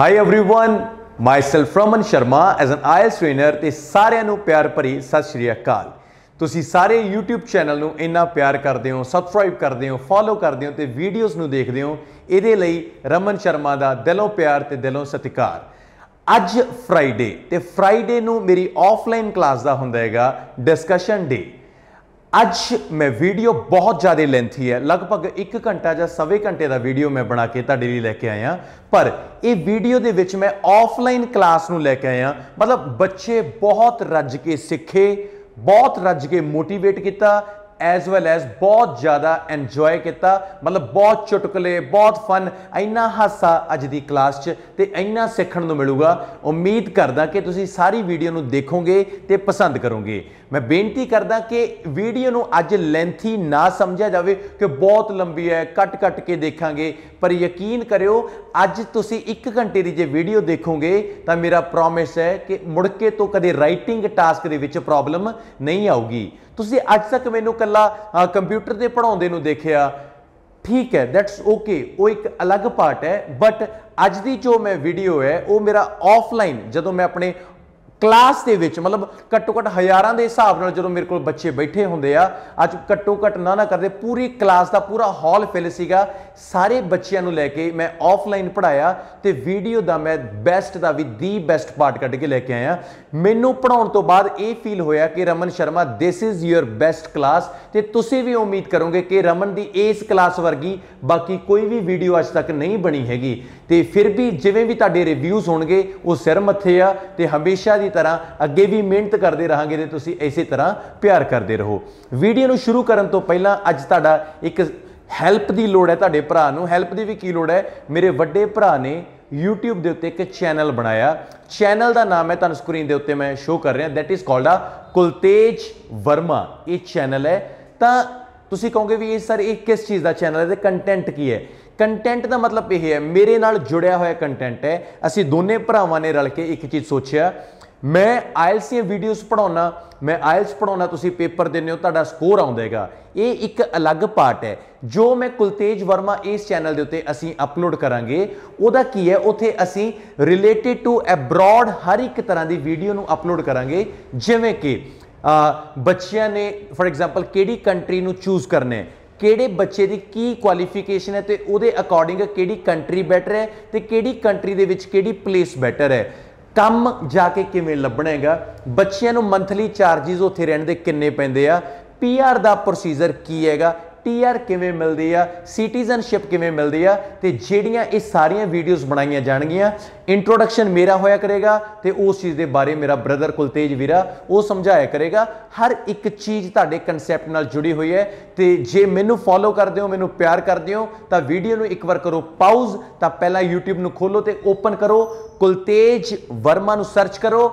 high everyone myself Raman Sharma as an IELTS trainer ਤੇ ਸਾਰਿਆਂ ਨੂੰ ਪਿਆਰ ਭਰੀ ਸਤਿ ਸ਼੍ਰੀ ਅਕਾਲ ਤੁਸੀਂ ਸਾਰੇ YouTube ਚੈਨਲ ਨੂੰ ਇੰਨਾ ਪਿਆਰ ਕਰਦੇ ਹੋ ਸਬਸਕ੍ਰਾਈਬ ਕਰਦੇ ਹੋ ਫੋਲੋ ਕਰਦੇ ਹੋ ਤੇ ਵੀਡੀਓਜ਼ ਨੂੰ ਦੇਖਦੇ ਹੋ ਇਹਦੇ ਲਈ ਰਮਨ ਸ਼ਰਮਾ ਦਾ ਦਿਲੋਂ ਪਿਆਰ ਤੇ ਦਿਲੋਂ ਸਤਿਕਾਰ ਅੱਜ ਫਰਡੇ ਤੇ ਫਰਡੇ ਨੂੰ ਮੇਰੀ ਆਫਲਾਈਨ ਕਲਾਸ ਦਾ ਹੁੰਦਾ ਹੈਗਾ ਡਿਸਕਸ਼ਨ ਡੇ ਅੱਜ ਮੈਂ ਵੀਡੀਓ ਬਹੁਤ ਜ਼ਿਆਦਾ ਲੈਂਥੀ ਹੈ ਲਗਭਗ 1 ਘੰਟਾ ਜਾਂ ਸਵੇ ਘੰਟੇ ਦਾ ਵੀਡੀਓ ਮੈਂ ਬਣਾ ਕੇ ਤੁਹਾਡੇ ਲਈ ਲੈ ਕੇ ਆਇਆ ਪਰ ਇਹ ਵੀਡੀਓ ਦੇ ਵਿੱਚ ਮੈਂ ਆਫਲਾਈਨ ਕਲਾਸ ਨੂੰ ਲੈ ਕੇ ਆਇਆ ਮਤਲਬ ਬੱਚੇ ਬਹੁਤ ਰੱਜ ਕੇ ਸਿੱਖੇ ਬਹੁਤ ਰੱਜ ਕੇ ਮੋਟੀਵੇਟ ਕੀਤਾ ਐਸ ਵੈਲ ਐਸ ਬਹੁਤ ਜ਼ਿਆਦਾ ਐਨਜੋਏ ਕੀਤਾ ਮਤਲਬ ਬਹੁਤ ਚੁਟਕਲੇ ਬਹੁਤ ਫਨ ਇੰਨਾ ਹਾਸਾ ਅੱਜ ਦੀ ਕਲਾਸ 'ਚ ਤੇ ਇੰਨਾ ਸਿੱਖਣ ਨੂੰ ਮਿਲੂਗਾ ਉਮੀਦ ਕਰਦਾ ਕਿ ਤੁਸੀਂ ਸਾਰੀ ਵੀਡੀਓ ਨੂੰ ਦੇਖੋਗੇ ਤੇ ਪਸੰਦ ਕਰੋਗੇ ਮੈਂ ਬੇਨਤੀ ਕਰਦਾ ਕਿ ਵੀਡੀਓ ਨੂੰ ਅੱਜ ਲੈਂਥੀ ਨਾ ਸਮਝਿਆ ਜਾਵੇ ਕਿ ਬਹੁਤ ਲੰਬੀ ਹੈ ਕੱਟ-ਕੱਟ ਕੇ ਦੇਖਾਂਗੇ ਪਰ ਯਕੀਨ ਕਰਿਓ ਅੱਜ ਤੁਸੀਂ 1 ਘੰਟੇ ਦੀ ਜੇ ਵੀਡੀਓ ਦੇਖੋਗੇ ਤਾਂ ਮੇਰਾ ਪ੍ਰੋਮਿਸ ਹੈ ਕਿ ਮੁੜ ਕੇ ਤੋਂ ਕਦੇ ਰਾਈਟਿੰਗ ਟਾਸਕ ਦੇ ਵਿੱਚ ਪ੍ਰੋਬਲਮ ਨਹੀਂ ਆਊਗੀ ਤੁਸੀਂ ਅੱਜ ਤੱਕ ਮੈਨੂੰ ਕੱਲਾ ਕੰਪਿਊਟਰ ਤੇ ਪੜਾਉਂਦੇ ਨੂੰ ਦੇਖਿਆ ਠੀਕ ਹੈ ਦੈਟਸ ਓਕੇ ਉਹ ਇੱਕ ਅਲੱਗ ਪਾਰਟ ਹੈ ਬਟ ਅੱਜ ਦੀ ਜੋ ਮੈਂ ਵੀਡੀਓ ਹੈ ਉਹ ਮੇਰਾ ਆਫਲਾਈਨ ਜਦੋਂ ਮੈਂ ਆਪਣੇ ਕਲਾਸ ਦੇ ਵਿੱਚ ਮਤਲਬ ਘੱਟੋ ਘੱਟ ਹਜ਼ਾਰਾਂ ਦੇ ਹਿਸਾਬ ਨਾਲ ਜਦੋਂ ਮੇਰੇ ਕੋਲ ਬੱਚੇ ਬੈਠੇ ਹੁੰਦੇ ਆ ਅੱਜ ਘੱਟੋ ਘੱਟ ਨਾ ਨਾ ਕਰਦੇ ਪੂਰੀ ਕਲਾਸ ਦਾ ਪੂਰਾ ਹਾਲ ਫਿਲ ਸੀਗਾ ਸਾਰੇ ਬੱਚਿਆਂ ਨੂੰ ਲੈ ਕੇ ਮੈਂ ਆਫਲਾਈਨ ਪੜਾਇਆ ਤੇ ਵੀਡੀਓ ਦਾ ਮੈਂ ਬੈਸਟ ਦਾ ਵੀ ਦੀ ਬੈਸਟ ਪਾਰਟ ਕੱਢ ਕੇ ਲੈ ਕੇ ਆਇਆ ਮੈਨੂੰ ਪੜਾਉਣ ਤੋਂ ਬਾਅਦ ਇਹ ਫੀਲ ਹੋਇਆ ਕਿ Raman Sharma this is your best class ਤੇ ਤੁਸੀਂ ਵੀ ਉਮੀਦ ਕਰੋਗੇ ਕਿ ਰਮਨ ਦੀ ਇਸ ਕਲਾਸ ਵਰਗੀ ਬਾਕੀ ਕੋਈ ਵੀ ਵੀਡੀਓ ਅੱਜ ਤੱਕ ਨਹੀਂ ਬਣੀ ਹੈਗੀ ਤੇ ਫਿਰ ਵੀ ਜਿਵੇਂ ਵੀ ਤੁਹਾਡੇ ਰਿਵਿਊਜ਼ ਹੋਣਗੇ ਉਹ ਸਿਰ ਮੱਥੇ ਆ ਤੇ ਹਮੇਸ਼ਾ ਦੀ ਤਰ੍ਹਾਂ ਅੱਗੇ ਵੀ ਮਿਹਨਤ ਕਰਦੇ ਰਹਾਂਗੇ ਤੇ ਤੁਸੀਂ ਇਸੇ ਤਰ੍ਹਾਂ ਪਿਆਰ ਕਰਦੇ ਰਹੋ ਵੀਡੀਓ ਨੂੰ ਸ਼ੁਰੂ ਕਰਨ ਤੋਂ ਪਹਿਲਾਂ ਅੱਜ ਤੁਹਾਡਾ ਇੱਕ ਹੈਲਪ ਦੀ ਲੋੜ ਹੈ ਤੁਹਾਡੇ ਭਰਾ ਨੂੰ ਹੈਲਪ ਦੀ ਵੀ ਕੀ ਲੋੜ ਹੈ ਮੇਰੇ ਵੱਡੇ ਭਰਾ ਨੇ YouTube ਦੇ ਉੱਤੇ ਇੱਕ ਚੈਨਲ ਬਣਾਇਆ ਚੈਨਲ ਦਾ ਨਾਮ ਹੈ ਤੁਹਾਨੂੰ ਸਕਰੀਨ ਦੇ ਉੱਤੇ ਮੈਂ ਸ਼ੋ ਕਰ ਰਿਹਾ ਥੈਟ ਇਜ਼ ਕਾਲਡ ਆ ਕੁਲਤੇਜ ਵਰਮਾ ਇਹ ਚੈਨਲ ਹੈ ਤਾਂ ਤੁਸੀਂ ਕਹੋਗੇ ਵੀ ਇਹ ਸਰ ਇਹ ਕਿਸ ਚੀਜ਼ ਦਾ ਚੈਨਲ ਹੈ ਤੇ ਕੰਟੈਂਟ ਕੀ ਹੈ ਕੰਟੈਂਟ ਦਾ ਮਤਲਬ ਇਹ ਹੈ ਮੇਰੇ ਨਾਲ ਜੁੜਿਆ ਹੋਇਆ ਕੰਟੈਂਟ ਹੈ ਅਸੀਂ ਦੋਨੇ ਭਰਾਵਾਂ ਨੇ ਰਲ ਕੇ ਇੱਕ ਚੀਜ਼ ਸੋਚਿਆ ਮੈਂ ਆਇਲਸ ਦੀਆਂ ਵੀਡੀਓਜ਼ ਪੜਾਉਣਾ ਮੈਂ ਆਇਲਸ ਪੜਾਉਣਾ ਤੁਸੀਂ ਪੇਪਰ ਦਿੰਦੇ ਹੋ ਤੁਹਾਡਾ ਸਕੋਰ ਆਉਂਦੇਗਾ ਇਹ ਇੱਕ ਅਲੱਗ ਪਾਰਟ ਹੈ ਜੋ ਮੈਂ ਕੁਲਤੇਜ ਵਰਮਾ ਇਸ ਚੈਨਲ ਦੇ ਉੱਤੇ ਅਸੀਂ ਅਪਲੋਡ ਕਰਾਂਗੇ ਉਹਦਾ ਕੀ ਹੈ ਉਥੇ ਅਸੀਂ ਰਿਲੇਟਡ ਟੂ ਅਬਰਾਡ ਹਰ ਇੱਕ ਤਰ੍ਹਾਂ ਦੀ ਵੀਡੀਓ ਨੂੰ ਅਪਲੋਡ ਕਰਾਂਗੇ ਜਿਵੇਂ ਕਿ ਬੱਚਿਆਂ ਨੇ ਫੋਰ ਐਗਜ਼ਾਮਪਲ ਕਿਹੜੀ ਕੰਟਰੀ ਨੂੰ ਚੂਜ਼ ਕਰਨਾ ਹੈ ਕਿਹੜੇ ਬੱਚੇ ਦੀ ਕੀ ਕੁਆਲੀਫਿਕੇਸ਼ਨ ਹੈ ਤੇ ਉਹਦੇ ਅਕੋਰਡਿੰਗ ਕਿਹੜੀ ਕੰਟਰੀ ਬੈਟਰ ਹੈ ਤੇ ਕਿਹੜੀ ਕੰਟਰੀ ਦੇ ਵਿੱਚ ਕਿਹੜੀ ਪਲੇਸ ਬੈਟਰ ਹੈ ਕੰਮ ਜਾ ਕੇ ਕਿਵੇਂ ਲੱਭਣਾ ਹੈਗਾ ਬੱਚਿਆਂ ਨੂੰ ਮੰਥਲੀ ਚਾਰजेस ਉੱਥੇ ਰਹਿਣ ਦੇ ਕਿੰਨੇ ਪੈਂਦੇ ਆ ਪੀਆਰ ਦਾ ਪ੍ਰੋਸੀਜਰ ਕੀ ਹੈਗਾ ਟੀਆਰ ਕਿਵੇਂ ਮਿਲਦੀ ਆ ਸਿਟੀਜ਼ਨਸ਼ਿਪ ਕਿਵੇਂ ਮਿਲਦੀ ਆ ਤੇ ਜਿਹੜੀਆਂ ਇਹ ਸਾਰੀਆਂ ਵੀਡੀਓਜ਼ ਬਣਾਈਆਂ ਜਾਣਗੀਆਂ ਇੰਟਰੋਡਕਸ਼ਨ ਮੇਰਾ ਹੋਇਆ ਕਰੇਗਾ ਤੇ ਉਸ ਚੀਜ਼ ਦੇ ਬਾਰੇ ਮੇਰਾ ਬ੍ਰਦਰ ਕੁਲਤੇਜ ਵੀਰਾ ਉਹ ਸਮਝਾਇਆ ਕਰੇਗਾ ਹਰ ਇੱਕ ਚੀਜ਼ ਤੁਹਾਡੇ ਕਨਸੈਪਟ ਨਾਲ ਜੁੜੀ ਹੋਈ ਹੈ ਤੇ ਜੇ ਮੈਨੂੰ ਫੋਲੋ ਕਰਦੇ ਹੋ ਮੈਨੂੰ ਪਿਆਰ ਕਰਦੇ ਹੋ ਤਾਂ ਵੀਡੀਓ ਨੂੰ ਇੱਕ ਵਾਰ ਕਰੋ ਪਾਉਜ਼ ਤਾਂ ਪਹਿਲਾਂ YouTube ਨੂੰ ਖੋਲੋ ਤੇ ਓਪਨ ਕਰੋ ਕੁਲਤੇਜ ਵਰਮਾ ਨੂੰ ਸਰਚ ਕਰੋ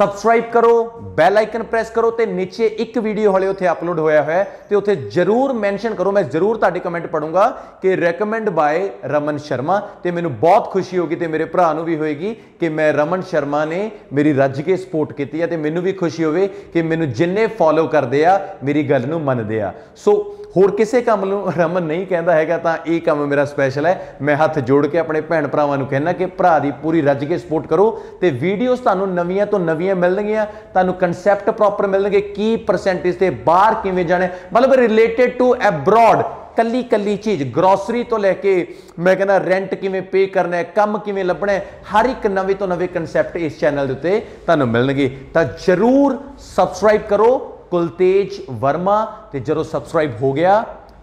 ਸਬਸਕ੍ਰਾਈਬ ਕਰੋ ਬੈਲ ਆਈਕਨ ਪ੍ਰੈਸ ਕਰੋ ਤੇ نیچے ਇੱਕ ਵੀਡੀਓ ਹਲੇ ਉੱਥੇ ਅਪਲੋਡ ਹੋਇਆ ਹੋਇਆ ਤੇ ਉੱਥੇ ਜਰੂਰ ਮੈਂਸ਼ਨ ਕਰੋ ਮੈਂ ਜਰੂਰ ਤੁਹਾਡੇ ਕਮੈਂਟ ਪੜੂੰਗਾ ਕਿ ਰეკਮੈਂਡ ਬਾਈ ਰਮਨ ਸ਼ਰਮਾ ਤੇ ਮੈਨੂੰ ਬਹੁਤ ਖੁਸ਼ੀ ਹੋਗੀ ਤੇ ਮੇਰੇ ਭਰਾ ਨੂੰ ਵੀ ਹੋਏਗੀ ਕਿ ਮੈਂ ਰਮਨ ਸ਼ਰਮਾ ਨੇ ਮੇਰੀ ਰੱਜ ਕੇ ਸਪੋਰਟ ਕੀਤੀ ਹੈ ਤੇ ਮੈਨੂੰ ਵੀ ਖੁਸ਼ੀ ਹੋਵੇ ਕਿ ਮੈਨੂੰ ਜਿੰਨੇ ਫੋਲੋ ਕਰਦੇ ਆ ਮੇਰੀ ਗੱਲ ਨੂੰ ਮੰਨਦੇ ਆ ਸੋ ਹੋਰ ਕਿਸੇ ਕੰਮ ਨੂੰ ਰਮਨ ਨਹੀਂ ਕਹਿੰਦਾ ਹੈਗਾ ਤਾਂ ਇਹ ਕੰਮ ਮੇਰਾ ਸਪੈਸ਼ਲ ਹੈ ਮੈਂ ਹੱਥ ਜੋੜ ਕੇ ਆਪਣੇ ਭੈਣ ਭਰਾਵਾਂ ਨੂੰ ਕਹਿਣਾ ਕਿ ਭਰਾ ਦੀ ਪੂਰੀ ਰੱਜ ਕੇ ਸਪੋਰਟ ਕਰੋ ਤੇ ਵੀਡੀਓਜ਼ ਤੁਹਾਨੂੰ ਨਵੀਆਂ ਤੋਂ ਨਵੀਆਂ ਮਿਲਣਗੀਆਂ ਤੁਹਾਨੂੰ ਕਨਸੈਪਟ ਪ੍ਰੋਪਰ ਮਿਲਣਗੇ ਕੀ ਪਰਸੈਂਟੇਜ ਤੇ ਬਾਹਰ ਕਿਵੇਂ ਜਾਣਾ ਮਤਲਬ ਰਿਲੇਟਡ ਟੂ ਅਬਰਾਡ ਕੱਲੀ ਕੱਲੀ ਚੀਜ਼ ਗਰੋਸਰੀ ਤੋਂ ਲੈ ਕੇ ਮੈਂ ਕਹਿੰਦਾ ਰੈਂਟ ਕਿਵੇਂ ਪੇ ਕਰਨਾ ਹੈ ਕੰਮ ਕਿਵੇਂ ਲੱਭਣਾ ਹੈ ਹਰ ਇੱਕ ਨਵੇਂ ਤੋਂ ਨਵੇਂ ਕਨਸੈਪਟ ਇਸ ਚੈਨਲ ਦੇ ਉੱਤੇ ਤੁਹਾਨੂੰ ਮਿਲਣਗੇ ਤਾਂ ਜਰੂਰ ਸਬਸਕ੍ਰਾਈਬ ਕਰੋ ਕੁਲਤੇਜ ਵਰਮਾ ਤੇ ਜਦੋਂ ਸਬਸਕ੍ਰਾਈਬ ਹੋ ਗਿਆ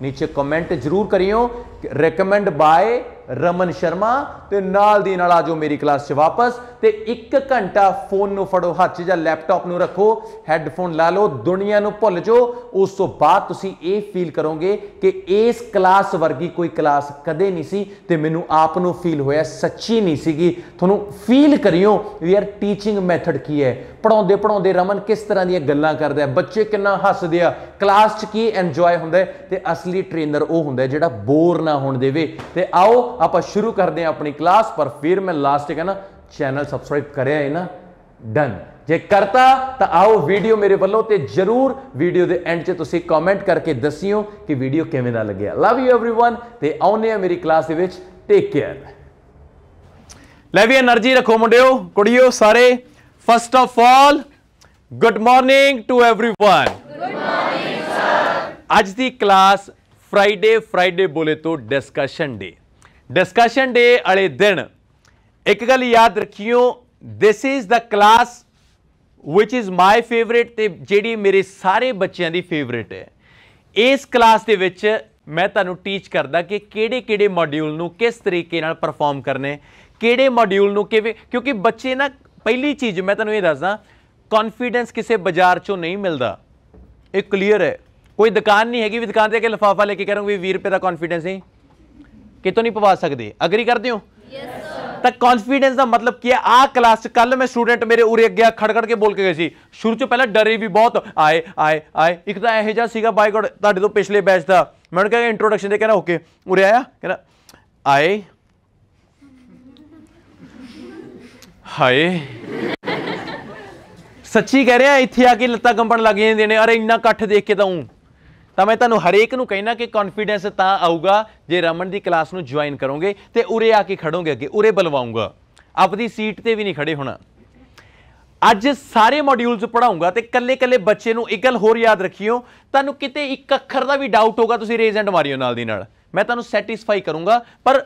ਨੀਚੇ ਕਮੈਂਟ ਜਰੂਰ ਕਰਿਓ ਰეკਮੈਂਡ ਬਾਏ ਰਮਨ ਸ਼ਰਮਾ ਤੇ ਨਾਲ ਦੀ ਨਾਲ ਆਜੋ ਮੇਰੀ ਕਲਾਸ 'ਚ ਵਾਪਸ ਤੇ 1 ਘੰਟਾ ਫੋਨ ਨੂੰ ਫੜੋ ਹੱਥ 'ਚ ਜਾਂ ਲੈਪਟਾਪ ਨੂੰ ਰੱਖੋ ਹੈੱਡਫੋਨ ਲਾ ਲਓ ਦੁਨੀਆ ਨੂੰ ਭੁੱਲ ਜਾਓ ਉਸ ਤੋਂ ਬਾਅਦ ਤੁਸੀਂ ਇਹ ਫੀਲ ਕਰੋਗੇ ਕਿ ਇਸ ਕਲਾਸ ਵਰਗੀ ਕੋਈ ਕਲਾਸ ਕਦੇ ਨਹੀਂ ਸੀ ਤੇ ਮੈਨੂੰ ਆਪ ਨੂੰ ਫੀਲ ਹੋਇਆ ਸੱਚੀ ਨਹੀਂ ਸੀਗੀ ਤੁਹਾਨੂੰ ਫੀਲ ਕਰਿਓ ਯਾਰ ਟੀਚਿੰਗ ਮੈਥਡ ਕੀ ਹੈ ਪੜਾਉਂਦੇ ਪੜਾਉਂਦੇ ਰਮਨ ਕਿਸ ਤਰ੍ਹਾਂ ਦੀਆਂ ਗੱਲਾਂ ਕਰਦਾ ਹੈ ਬੱਚੇ ਕਿੰਨਾ ਹੱਸਦੇ ਆ ਕਲਾਸ 'ਚ ਕੀ ਐਨਜੋਏ ਹੁੰਦਾ ਤੇ ਅਸਲੀ ਟ੍ਰੇਨਰ ਉਹ ਹੁੰਦਾ ਜਿਹੜਾ ਬੋਰ ਨਾ ਹੋਣ ਦੇਵੇ ਤੇ ਆਓ ਆਪਾਂ ਸ਼ੁਰੂ ਕਰਦੇ ਹਾਂ ਆਪਣੀ ਕਲਾਸ ਪਰ ਫਿਰ ਮੈਂ ਲਾਸਟ ਹੈ ਨਾ ਚੈਨਲ ਸਬਸਕ੍ਰਾਈਬ ਕਰਿਆ ਹੈ ਨਾ ਡਨ ਜੇ ਕਰਤਾ ਤਾਂ ਆਓ ਵੀਡੀਓ ਮੇਰੇ ਵੱਲੋਂ ਤੇ ਜਰੂਰ ਵੀਡੀਓ ਦੇ ਐਂਡ 'ਚ ਤੁਸੀਂ ਕਮੈਂਟ ਕਰਕੇ ਦੱਸਿਓ ਕਿ ਵੀਡੀਓ ਕਿਵੇਂ ਦਾ ਲੱਗਿਆ ਲਵ ਯੂ एवरीवन ਤੇ ਆਉਨੇ ਆ ਮੇਰੀ ਕਲਾਸ ਦੇ ਵਿੱਚ ਟੇਕ ਕੇਅਰ ਲੈ ਵੀ એનર્ਜੀ ਰੱਖੋ ਮੁੰਡਿਓ ਕੁੜੀਓ ਸਾਰੇ first of all good morning to everyone good morning sir ਅੱਜ ਦੀ ਕਲਾਸ ਫਰਾਈਡੇ ਫਰਾਈਡੇ ਬੋਲੇ ਤੋਂ ਡਿਸਕਸ਼ਨ ਡੇ ਡਿਸਕਸ਼ਨ ਡੇ ਵਾਲੇ ਦਿਨ ਇੱਕ ਗੱਲ ਯਾਦ ਰੱਖਿਓ ਥਿਸ ਇਜ਼ ਦਾ ਕਲਾਸ ਵਿਚ ਇਜ਼ ਮਾਈ ਫੇਵਰਿਟ ਤੇ ਜਿਹੜੀ ਮੇਰੇ ਸਾਰੇ ਬੱਚਿਆਂ ਦੀ ਫੇਵਰਿਟ ਹੈ ਇਸ ਕਲਾਸ ਦੇ ਵਿੱਚ ਮੈਂ ਤੁਹਾਨੂੰ ਟੀਚ ਕਰਦਾ ਕਿ ਕਿਹੜੇ-ਕਿਹੜੇ ਮੋਡਿਊਲ ਨੂੰ ਕਿਸ ਤਰੀਕੇ ਨਾਲ ਪਰਫਾਰਮ ਕਰਨੇ ਕਿਹੜੇ ਮੋਡਿਊਲ ਨੂੰ ਕਿਵੇਂ ਕਿਉਂਕਿ ਬੱਚੇ ਨਾ ਪਹਿਲੀ ਚੀਜ਼ ਮੈਂ ਤੁਹਾਨੂੰ ਇਹ ਦੱਸਦਾ ਕੌਨਫੀਡੈਂਸ ਕਿਸੇ ਬਾਜ਼ਾਰ ਚੋਂ ਨਹੀਂ ਮਿਲਦਾ ਇਹ ਕਲੀਅਰ ਹੈ ਕੋਈ ਦੁਕਾਨ ਨਹੀਂ ਹੈਗੀ ਵੀ ਦੁਕਾਨ ਤੇ ਕਿ ਲਫਾਫਾ ਲੈ ਕੇ ਕਹ ਵੀ 20 ਰੁਪਏ ਦਾ ਕੌਨਫੀਡੈਂਸ ਹੈ ਕਿਤੋਂ ਨਹੀਂ ਪਵਾ ਸਕਦੇ ਅਗਰੀ ਕਰਦੇ ਹੋ ਯੈਸ ਸਰ ਤਾਂ ਕੌਨਫੀਡੈਂਸ ਦਾ ਮਤਲਬ ਕੀ ਹੈ ਆ ਕਲਾਸ ਕੱਲ ਮੈਂ ਸਟੂਡੈਂਟ ਮੇਰੇ ਉਰੇ ਅੱਗੇ ਖੜਖੜ ਕੇ ਬੋਲ ਕੇ ਗਏ ਸੀ ਸ਼ੁਰੂ ਚ ਪਹਿਲਾਂ ਡਰੇ ਵੀ ਬਹੁਤ ਆਏ ਆਏ ਆਏ ਇੱਕ ਤਾਂ ਇਹੋ ਜਿਹਾ ਸੀਗਾ ਬਾਈ ਗੋਡ ਤੁਹਾਡੇ ਤੋਂ ਪਿਛਲੇ ਬੈਚ ਦਾ ਮੈਂ ਉਹਨੂੰ ਕਹਿੰਦਾ ਇੰਟਰੋਡਕਸ਼ਨ ਦੇ ਕਹਿੰਦਾ ਓਕੇ ਉਰੇ ਆਇਆ ਕਹਿੰਦਾ ਆਏ ਹਾਏ ਸੱਚੀ ਕਹਿ ਰਿਹਾ ਇੱਥੇ ਆ ਕੇ ਲੱਤਾਂ ਕੰਬਣ ਲੱਗ ਜਾਂਦੀਆਂ ਨੇ ਅਰੇ ਇੰਨਾ ਇਕੱਠ ਦੇਖ ਕੇ ਤਾਂ ਹੂੰ ਤਾਂ ਮੈਂ ਤੁਹਾਨੂੰ ਹਰੇਕ ਨੂੰ ਕਹਿਣਾ ਕਿ ਕੌਨਫੀਡੈਂਸ ਤਾਂ ਆਊਗਾ ਜੇ ਰਮਨ ਦੀ ਕਲਾਸ ਨੂੰ ਜੁਆਇਨ ਕਰੋਗੇ ਤੇ ਉਰੇ ਆ ਕੇ ਖੜੋਗੇ ਅੱਗੇ ਉਰੇ ਬਲਵਾਉਂਗਾ ਆਪਦੀ ਸੀਟ ਤੇ ਵੀ ਨਹੀਂ ਖੜੇ ਹੋਣਾ ਅੱਜ ਸਾਰੇ ਮੋਡਿਊਲਸ ਪੜਾਉਂਗਾ ਤੇ ਕੱਲੇ-ਕੱਲੇ ਬੱਚੇ ਨੂੰ ਇੱਕ ਗੱਲ ਹੋਰ ਯਾਦ ਰੱਖਿਓ ਤੁਹਾਨੂੰ ਕਿਤੇ ਇੱਕ ਅੱਖਰ ਦਾ ਵੀ ਡਾਊਟ ਹੋਗਾ ਤੁਸੀਂ ਰੇਜ਼ ਐਂਡ ਮਾਰਿਓ ਨਾਲ ਦੀ ਨਾਲ ਮੈਂ ਤੁਹਾਨੂੰ ਸੈਟੀਸਫਾਈ ਕਰੂੰਗਾ ਪਰ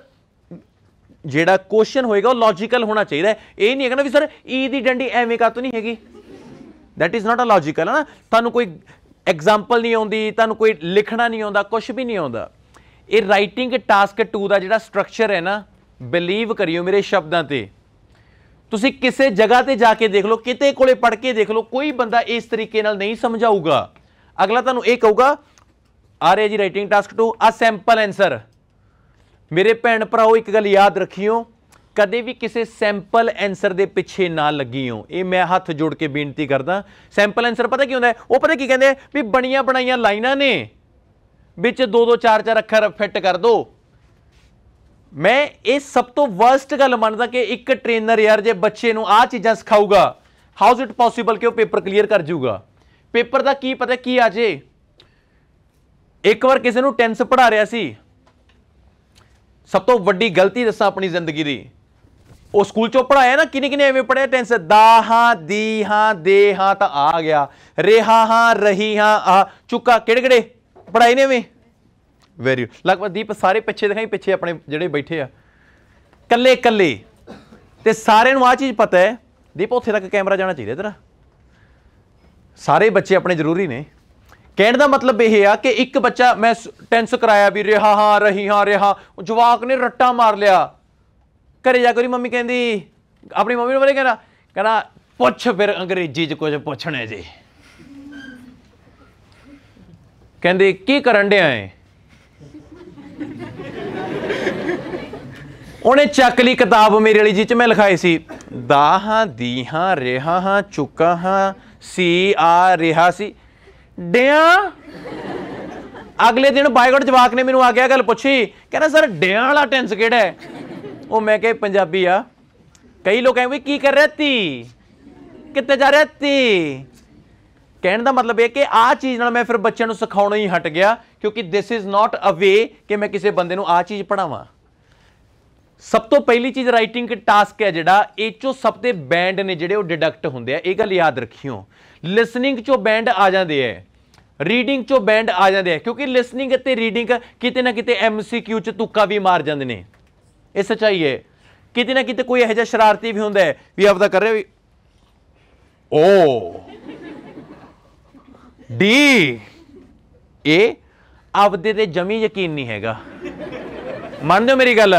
ਜਿਹੜਾ ਕੁਐਸਚਨ ਹੋਏਗਾ ਉਹ ਲੌਜੀਕਲ ਹੋਣਾ ਚਾਹੀਦਾ ਇਹ ਨਹੀਂ ਹੈਗਾ ਨਾ ਵੀ ਸਰ ਈ e ਦੀ ਡੰਡੀ ਐਵੇਂ ਕਾਤੋਂ ਨਹੀਂ ਹੈਗੀ that is not a logical ਹੈ ਨਾ ਤੁਹਾਨੂੰ ਕੋਈ ਐਗਜ਼ਾਮਪਲ ਨਹੀਂ ਆਉਂਦੀ ਤੁਹਾਨੂੰ ਕੋਈ ਲਿਖਣਾ ਨਹੀਂ ਆਉਂਦਾ ਕੁਝ ਵੀ ਨਹੀਂ ਆਉਂਦਾ ਇਹ ਰਾਈਟਿੰਗ ਟਾਸਕ 2 ਦਾ ਜਿਹੜਾ ਸਟਰਕਚਰ ਹੈ ਨਾ ਬਿਲੀਵ ਕਰਿਓ ਮੇਰੇ ਸ਼ਬਦਾਂ ਤੇ ਤੁਸੀਂ ਕਿਸੇ ਜਗ੍ਹਾ ਤੇ ਜਾ ਕੇ ਦੇਖ ਲਓ ਕਿਤੇ ਕੋਲੇ ਪੜ ਕੇ ਦੇਖ ਲਓ ਕੋਈ ਬੰਦਾ ਇਸ ਤਰੀਕੇ ਨਾਲ ਨਹੀਂ ਸਮਝਾਊਗਾ ਅਗਲਾ ਤੁਹਾਨੂੰ ਇਹ ਕਹੂਗਾ ਆ ਰਿਹਾ ਜੀ ਰਾਈਟਿੰਗ ਟਾਸਕ 2 ਆ ਸੈਂਪਲ ਆਨਸਰ ਮੇਰੇ ਭੈਣ ਭਰਾਓ ਇੱਕ ਗੱਲ ਯਾਦ ਰੱਖਿਓ ਕਦੇ ਵੀ ਕਿਸੇ ਸੈਂਪਲ ਆਨਸਰ ਦੇ ਪਿੱਛੇ ਨਾ ਲੱਗਿਓ ਇਹ ਮੈਂ ਹੱਥ ਜੋੜ ਕੇ ਬੇਨਤੀ ਕਰਦਾ ਸੈਂਪਲ ਆਨਸਰ ਪਤਾ ਕੀ ਹੁੰਦਾ ਉਹ ਪਤਾ ਕੀ ਕਹਿੰਦੇ ਵੀ ਬਣੀਆਂ ਬਣਾਈਆਂ ਲਾਈਨਾਂ ਨੇ ਵਿੱਚ ਦੋ ਦੋ ਚਾਰ ਚਾਰ ਅੱਖਰ ਫਿੱਟ ਕਰ ਦੋ ਮੈਂ ਇਹ ਸਭ ਤੋਂ ਵਰਸਟ ਗੱਲ ਮੰਨਦਾ ਕਿ ਇੱਕ ਟ੍ਰੇਨਰ ਯਾਰ ਜੇ ਬੱਚੇ ਨੂੰ ਆ ਚੀਜ਼ਾਂ ਸਿਖਾਊਗਾ ਹਾਊ ਇਜ਼ ਇਟ ਪੋਸੀਬਲ ਕਿ ਉਹ ਪੇਪਰ ਕਲੀਅਰ ਕਰ ਜਾਊਗਾ ਪੇਪਰ ਦਾ ਕੀ ਪਤਾ ਕੀ ਆ ਜੇ ਇੱਕ ਵਾਰ ਕਿਸੇ ਨੂੰ ਟੈਂਸ ਪੜਾ ਰਿਹਾ ਸੀ ਸਭ ਤੋਂ ਵੱਡੀ ਗਲਤੀ ਦੱਸਾਂ ਆਪਣੀ ਜ਼ਿੰਦਗੀ ਦੀ ਉਹ ਸਕੂਲ ਚੋਂ ਪੜਾਇਆ ਨਾ ਕਿਨੇ ਕਿਨੇ ਐਵੇਂ ਪੜਿਆ ਟੈਂਸ ਦਾ ਹਾਂ ਦੀ ਹਾਂ ਦੇ ਹਾਂ ਤਾਂ ਆ ਗਿਆ ਰਹਾ ਹਾਂ ਰਹੀ ਹਾਂ ਆ ਚੁੱਕਾ ਕਿਹੜੇ ਕਿਹੜੇ ਪੜਾਈ ਨੇ ਐਵੇਂ ਵੈਰੀ ਲਗਭਗ ਦੀਪ ਸਾਰੇ ਪਿੱਛੇ ਦਿਖਾਈ ਪਿੱਛੇ ਆਪਣੇ ਜਿਹੜੇ ਬੈਠੇ ਆ ਕੱਲੇ ਕੱਲੇ ਤੇ ਸਾਰਿਆਂ ਨੂੰ ਆ ਚੀਜ਼ ਪਤਾ ਹੈ ਦੀਪ ਉੱਥੇ ਤੱਕ ਕੈਮਰਾ ਜਾਣਾ ਚਾਹੀਦਾ ਤੇਰਾ ਸਾਰੇ ਬੱਚੇ ਆਪਣੇ ਜ਼ਰੂਰੀ ਨੇ ਕਹਿਣ ਦਾ ਮਤਲਬ ਇਹ ਆ ਕਿ ਇੱਕ ਬੱਚਾ ਮੈਂ ਟੈਂਸ ਕਰਾਇਆ ਵੀ ਰਿਹਾ ਹਾਂ ਰਹੀ ਹਾਂ ਰਿਹਾ ਜਵਾਕ ਨੇ ਰੱਟਾ ਮਾਰ ਲਿਆ ਘਰੇ ਜਾ ਕੇ ਮੰਮੀ ਕਹਿੰਦੀ ਆਪਣੀ ਮੰਮੀ ਨੂੰ ਬਰੇ ਕਹਿੰਦਾ ਕਹਿੰਦਾ ਪੁੱਛ ਫਿਰ ਅੰਗਰੇਜ਼ੀ 'ਚ ਕੁਝ ਪੁੱਛਣਾ ਜੀ ਕਹਿੰਦੇ ਕੀ ਕਰਨ ਡਿਆ ਆਏ ਉਹਨੇ ਚੱਕ ਲਈ ਕਿਤਾਬ ਮੇਰੇ ਵਾਲੀ ਜੀ ਚ ਮੈਂ ਲਿਖਾਈ ਸੀ ਦਾਹਾਂ ਦੀਹਾਂ ਰਿਹਾ ਹਾਂ ਚੁੱਕਾ ਹਾਂ ਸੀ ਆ ਰਿਹਾ ਸੀ ਡਿਆ ਅਗਲੇ ਦਿਨ ਬਾਈਗੜ ਜਵਾਕ ਨੇ ਮੈਨੂੰ ਆ ਗਿਆ ਗੱਲ ਪੁੱਛੀ ਕਹਿੰਦਾ ਸਰ ਡਿਆਂ ਵਾਲਾ ਟੈਂਸ ਕਿਹੜਾ ਹੈ ਉਹ ਮੈਂ ਕਹੇ ਪੰਜਾਬੀ ਆ ਕਈ ਲੋਕ ਕਹਿੰਦੇ ਕੀ ਕਰ ਰਿਹਾ ਤੀ ਕਿੱਥੇ ਜਾ ਰਿਹਾ ਤੀ ਕਹਿਣ ਦਾ ਮਤਲਬ ਇਹ ਕਿ ਆ ਚੀਜ਼ ਨਾਲ ਮੈਂ ਫਿਰ ਬੱਚਿਆਂ ਨੂੰ ਸਿਖਾਉਣਾ ਹੀ ਹਟ ਗਿਆ ਕਿਉਂਕਿ ਥਿਸ ਇਜ਼ ਨਾਟ ਅ ਵੇ ਕਿ ਮੈਂ ਕਿਸੇ ਬੰਦੇ ਨੂੰ ਆ ਚੀਜ਼ ਪੜਾਵਾਂ ਸਭ ਤੋਂ ਪਹਿਲੀ ਚੀਜ਼ ਰਾਈਟਿੰਗ ਕਿ ਟਾਸਕ ਹੈ ਜਿਹੜਾ ਇਹ ਚੋਂ ਸਭ ਦੇ ਬੈਂਡ ਨੇ ਜਿਹੜੇ ਉਹ ਡਿਡਕਟ ਹੁੰਦੇ ਆ ਇਹ ਗੱਲ ਯਾਦ ਰੱਖਿਓ ਲਿਸਨਿੰਗ ਚੋਂ ਬੈਂਡ ਆ ਜਾਂਦੇ ਆ ਰੀਡਿੰਗ ਚੋਂ ਬੈਂਡ ਆ ਜਾਂਦੇ ਆ ਕਿਉਂਕਿ ਲਿਸਨਿੰਗ ਅਤੇ ਰੀਡਿੰਗ ਕਿਤੇ ਨਾ ਕਿਤੇ ਐਮਸੀਕਿਊ ਚ ਤੁੱਕਾ ਵੀ ਮਾਰ ਜਾਂਦੇ ਨੇ ਇਹ ਸਚਾਈ ਹੈ ਕਿਤੇ ਨਾ ਕਿਤੇ ਕੋਈ ਇਹੋ ਜਿਹਾ ਸ਼ਰਾਰਤੀ ਵੀ ਹੁੰਦਾ ਹੈ ਵੀ ਆਪਦਾ ਕਰ ਰਿਹਾ ਵੀ ਓ ਡੀ ਇਹ ਆਪਦੇ ਤੇ ਜਮੀ ਯਕੀਨ ਨਹੀਂ ਹੈਗਾ ਮੰਨਦੇ ਹੋ ਮੇਰੀ ਗੱਲ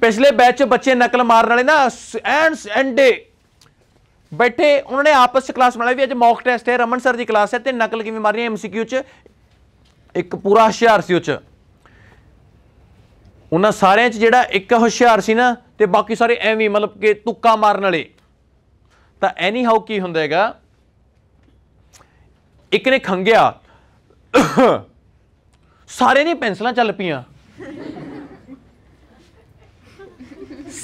ਪਿਛਲੇ ਬੈਚ ਚ ਬੱਚੇ ਨਕਲ ਮਾਰਨ ਵਾਲੇ ਨਾ ਐਂਡ ਐਂਡੇ ਬੈਠੇ ਉਹਨਾਂ ਨੇ ਆਪਸ ਚ ਕਲਾਸ ਬਣਾਈ ਵੀ ਅੱਜ ਮੌਕ ਟੈਸਟ ਹੈ ਰਮਨ ਸਰ ਦੀ ਕਲਾਸ ਹੈ ਤੇ ਨਕਲ ਕਿਵੇਂ ਮਾਰਨੀ ਐਮਸੀਕਿਊ ਚ ਇੱਕ ਪੂਰਾ ਹਸ਼ਿਆਰ ਸੀ ਉਹ ਚ ਉਹਨਾਂ ਸਾਰਿਆਂ 'ਚ ਜਿਹੜਾ ਇੱਕ ਹੁਸ਼ਿਆਰ ਸੀ ਨਾ ਤੇ ਬਾਕੀ ਸਾਰੇ ਐਵੇਂ ਮਤਲਬ ਕਿ ਤੁੱਕਾ ਮਾਰਨ ਵਾਲੇ ਤਾਂ ਐਨੀ ਹਾਊ ਕੀ ਹੁੰਦਾ ਹੈਗਾ ਇੱਕ ਨੇ ਖੰਗਿਆ ਸਾਰੇ ਨੇ ਪੈਨਸਲਾਂ ਚੱਲ ਪੀਆਂ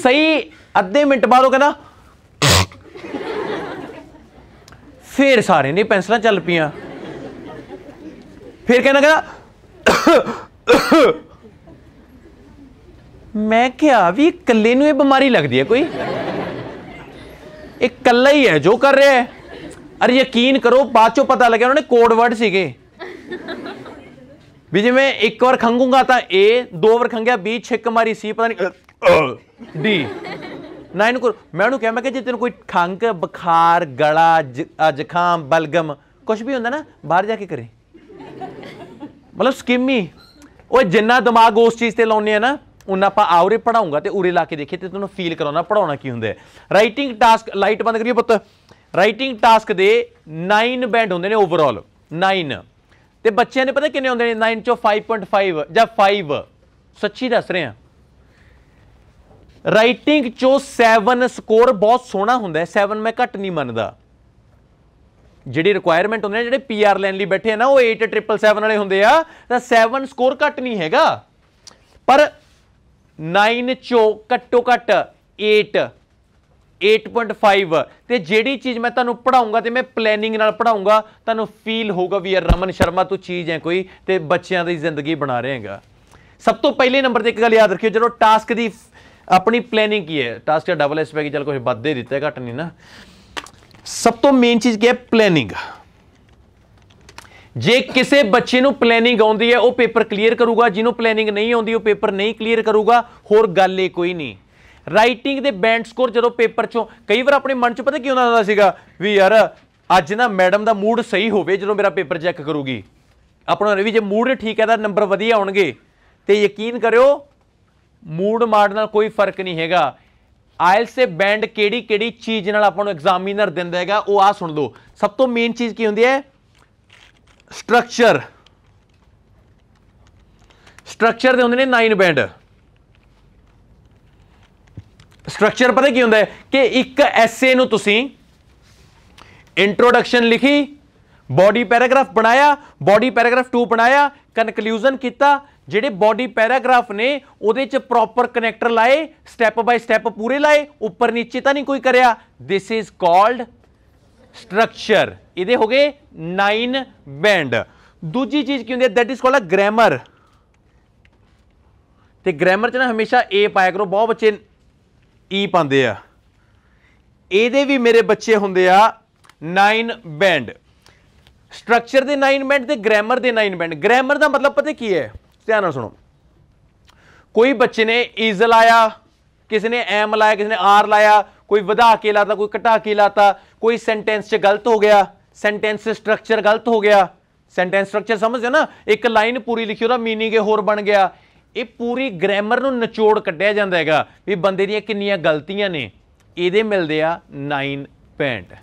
ਸਹੀ ਅੱਧੇ ਮਿੰਟ ਬਾਅਦ ਉਹ ਕਹਿੰਦਾ ਫੇਰ ਸਾਰੇ ਨੇ ਪੈਨਸਲਾਂ ਚੱਲ ਪੀਆਂ ਫੇਰ ਕਹਿੰਦਾ ਕਹਿੰਦਾ ਮੈਂ ਕਿਹਾ ਵੀ ਇਕੱਲੇ ਨੂੰ ਇਹ ਬਿਮਾਰੀ ਲੱਗਦੀ ਹੈ ਕੋਈ ਇਹ ਇਕੱਲਾ ਹੀ ਹੈ ਜੋ ਕਰ ਰਿਹਾ ਹੈ ਅਰੇ ਯਕੀਨ ਕਰੋ ਬਾਅਦ ਚੋਂ ਪਤਾ ਲੱਗਿਆ ਉਹਨਾਂ ਨੇ ਕੋਡ ਵਰਡ ਸੀਗੇ ਵੀ ਜਿਵੇਂ ਇੱਕ ਵਾਰ ਖੰਗੂਗਾ ਤਾਂ ਏ ਦੋ ਵਾਰ ਖੰਗਿਆ ਬੀ ਛਿੱਕ ਮਾਰੀ ਸੀ ਪਤਾ ਨਹੀਂ ਡੀ ਨਾ ਇਹਨੂੰ ਮੈਂ ਉਹਨੂੰ ਕਿਹਾ ਮੈਂ ਕਿ ਜੇ ਤੈਨੂੰ ਕੋਈ ਖੰਗ ਬੁਖਾਰ ਗਲਾ ਜ਼ੁਕਾਮ ਬਲਗਮ ਕੁਝ ਵੀ ਹੁੰਦਾ ਨਾ ਬਾਹਰ ਜਾ ਕੇ ਕਰੇ ਮਤਲਬ ਸਕਿਮੀ ਉਹ ਜਿੰਨਾ ਦਿਮਾਗ ਉਸ ਚੀਜ਼ ਤੇ ਲਾਉਨੇ ਆ ਨਾ ਉਹਨਾਂ ਆਪਾਂ ਆਉਰੇ ਪੜਾਉਂਗਾ ਤੇ ਉਰੇ ਲਾ ਕੇ ਦੇਖੇ ਤੇ ਤੁਹਾਨੂੰ ਫੀਲ ਕਰਾਉਣਾ ਪੜਾਉਣਾ ਕੀ ਹੁੰਦਾ ਹੈ ਰਾਈਟਿੰਗ ਟਾਸਕ ਲਾਈਟ ਬੰਦ ਕਰੀਏ ਪੁੱਤ ਰਾਈਟਿੰਗ ਟਾਸਕ ਦੇ 9 ਬੈਂਡ ਹੁੰਦੇ ਨੇ ਓਵਰਆਲ 9 ਤੇ ਬੱਚਿਆਂ ਨੇ ਪਤਾ ਕਿੰਨੇ ਹੁੰਦੇ ਨੇ 9 ਚੋਂ 5.5 ਜਾਂ 5 ਸੱਚੀ ਦੱਸ ਰਹੇ ਆ ਰਾਈਟਿੰਗ ਚੋਂ 7 ਸਕੋਰ ਬਹੁਤ ਸੋਹਣਾ ਹੁੰਦਾ ਹੈ 7 ਮੈਂ ਘੱਟ ਨਹੀਂ ਮੰਨਦਾ ਜਿਹੜੀ ਰਿਕੁਆਇਰਮੈਂਟ ਹੁੰਦੇ ਨੇ ਜਿਹੜੇ ਪੀਆਰ ਲੈਣ ਲਈ ਬੈਠੇ ਆ ਨਾ ਉਹ 8777 ਵਾਲੇ ਹੁੰਦੇ ਆ ਤਾਂ 7 ਸਕੋਰ ਘੱਟ ਨਹੀਂ ਹੈਗਾ ਪਰ 9 ਚੋ ਘੱਟੋ ਘੱਟ 8 8.5 ਤੇ ਜਿਹੜੀ ਚੀਜ਼ ਮੈਂ ਤੁਹਾਨੂੰ ਪੜਾਉਂਗਾ ਤੇ ਮੈਂ ਪਲੈਨਿੰਗ ਨਾਲ ਪੜਾਉਂਗਾ ਤੁਹਾਨੂੰ ਫੀਲ ਹੋਊਗਾ ਵੀ ਯਾਰ ਰਮਨ ਸ਼ਰਮਾ ਤੂੰ ਚੀਜ਼ ਹੈ ਕੋਈ ਤੇ ਬੱਚਿਆਂ ਦੀ ਜ਼ਿੰਦਗੀ ਬਣਾ ਰਹੇਗਾ ਸਭ ਤੋਂ ਪਹਿਲੇ ਨੰਬਰ ਤੇ ਇੱਕ ਗੱਲ ਯਾਦ ਰੱਖਿਓ ਜਦੋਂ ਟਾਸਕ ਦੀ ਆਪਣੀ ਪਲੈਨਿੰਗ ਕੀ ਹੈ ਟਾਸਕ ਦਾ ਡਬਲ ਐਸ ਪੈ ਚਲ ਕੁਝ ਵੱਧ ਦੇ ਦਿੱਤਾ ਘਟ ਨਹੀਂ ਨਾ ਸਭ ਤੋਂ ਮੇਨ ਚੀਜ਼ ਕੀ ਹੈ ਪਲੈਨਿੰਗ ਜੇ ਕਿਸੇ ਬੱਚੇ ਨੂੰ ਪਲੈਨਿੰਗ ਆਉਂਦੀ ਹੈ ਉਹ ਪੇਪਰ ਕਲੀਅਰ ਕਰੂਗਾ ਜਿਹਨੂੰ ਪਲੈਨਿੰਗ ਨਹੀਂ ਆਉਂਦੀ ਉਹ ਪੇਪਰ ਨਹੀਂ ਕਲੀਅਰ ਕਰੂਗਾ ਹੋਰ ਗੱਲ ਏ ਕੋਈ ਨਹੀਂ ਰਾਈਟਿੰਗ ਦੇ ਬੈਂਡ ਸਕੋਰ ਜਦੋਂ ਪੇਪਰ ਚੋਂ ਕਈ ਵਾਰ ਆਪਣੇ ਮਨ 'ਚ ਪਤਾ ਕੀ ਹੁੰਦਾ ਸੀਗਾ ਵੀ ਯਾਰ ਅੱਜ ਨਾ ਮੈਡਮ ਦਾ ਮੂਡ ਸਹੀ ਹੋਵੇ ਜਦੋਂ ਮੇਰਾ ਪੇਪਰ ਚੈੱਕ ਕਰੂਗੀ ਆਪਣਾ ਵੀ ਜੇ ਮੂਡ ਠੀਕ ਹੈ ਤਾਂ ਨੰਬਰ ਵਧੀਆ ਆਉਣਗੇ ਤੇ ਯਕੀਨ ਕਰਿਓ ਮੂਡ ਮਾਰ ਨਾਲ ਕੋਈ ਫਰਕ ਨਹੀਂ ਹੈਗਾ ਆਇਲਸ ਦੇ ਬੈਂਡ ਕਿਹੜੀ ਕਿਹੜੀ ਚੀਜ਼ ਨਾਲ ਆਪਾਂ ਨੂੰ ਐਗਜ਼ਾਮੀਨਰ ਦਿੰਦਾ ਹੈਗਾ ਉਹ ਆ ਸੁਣ ਲਓ ਸਭ ਤੋਂ ਮੇਨ ਚੀਜ਼ ਕੀ ਹੁੰਦੀ ਹੈ ਸਟਰਕਚਰ ਸਟਰਕਚਰ ਦੇ ਹੁੰਦੇ ਨੇ 9 ਬੈਂਡ ਸਟਰਕਚਰ ਪਤਾ ਕੀ ਹੁੰਦਾ ਹੈ ਕਿ ਇੱਕ ਐਸੇ ਨੂੰ ਤੁਸੀਂ ਇੰਟਰੋਡਕਸ਼ਨ ਲਿਖੀ ਬਾਡੀ ਪੈਰਾਗ੍ਰਾਫ ਬਣਾਇਆ ਬਾਡੀ ਪੈਰਾਗ੍ਰਾਫ 2 ਬਣਾਇਆ ਕਨਕਲੂਜਨ ਕੀਤਾ ਜਿਹੜੇ ਬਾਡੀ ਪੈਰਾਗ੍ਰਾਫ ਨੇ ਉਹਦੇ ਚ ਪ੍ਰੋਪਰ ਕਨੈਕਟਰ ਲਾਏ ਸਟੈਪ ਬਾਈ ਸਟੈਪ ਪੂਰੇ ਲਾਏ ਉੱਪਰ ਨੀਚੇ ਤਾਂ ਨਹੀਂ ਕੋਈ ਕਰਿਆ ਥਿਸ ਇਜ਼ ਕਾਲਡ ਸਟਰਕਚਰ ਇਹਦੇ ਹੋ ਗਏ 9 ਬੈਂਡ ਦੂਜੀ ਚੀਜ਼ ਕੀ ਹੁੰਦੀ ਹੈ that is called a grammar ਤੇ ਗ੍ਰਾਮਰ ਚ ਨਾ ਹਮੇਸ਼ਾ ਏ ਪਾਇਆ ਕਰੋ ਬਹੁਤ ਬੱਚੇ ਈ e ਪਾਉਂਦੇ ਆ ਇਹਦੇ ਵੀ ਮੇਰੇ ਬੱਚੇ ਹੁੰਦੇ ਆ 9 ਬੈਂਡ ਸਟਰਕਚਰ ਦੇ 9 ਬੈਂਡ ਤੇ ਗ੍ਰਾਮਰ ਦੇ 9 ਬੈਂਡ ਗ੍ਰਾਮਰ ਦਾ ਮਤਲਬ ਪਤਾ ਕੀ ਹੈ ਧਿਆਨ ਨਾਲ ਸੁਣੋ ਕੋਈ ਬੱਚੇ ਨੇ ਇਜ਼ ਲਾਇਆ ਕਿਸੇ ਨੇ ਐਮ ਲਾਇਆ ਕਿਸੇ ਨੇ ਆਰ ਲਾਇਆ ਕੋਈ ਵਧਾ ਕੇ ਲਾਤਾ ਕੋਈ ਘਟਾ ਕੇ ਲਾਤਾ ਕੋਈ ਸੈਂਟੈਂਸ 'ਚ ਗਲਤ ਹੋ ਗਿਆ ਸੈਂਟੈਂਸ ਸਟਰਕਚਰ ਗਲਤ ਹੋ ਗਿਆ ਸੈਂਟੈਂਸ ਸਟਰਕਚਰ ਸਮਝਦੇ ਨਾ ਇੱਕ ਲਾਈਨ ਪੂਰੀ ਲਿਖੀ ਉਹਦਾ ਮੀਨਿੰਗ ਇਹ ਹੋਰ ਬਣ ਗਿਆ ਇਹ ਪੂਰੀ ਗ੍ਰਾਮਰ ਨੂੰ ਨਿਚੋੜ ਕੱਢਿਆ ਜਾਂਦਾ ਹੈਗਾ ਵੀ ਬੰਦੇ ਦੀਆਂ ਕਿੰਨੀਆਂ ਗਲਤੀਆਂ ਨੇ ਇਹਦੇ ਮਿਲਦੇ ਆ 9 ਪੈਂਟ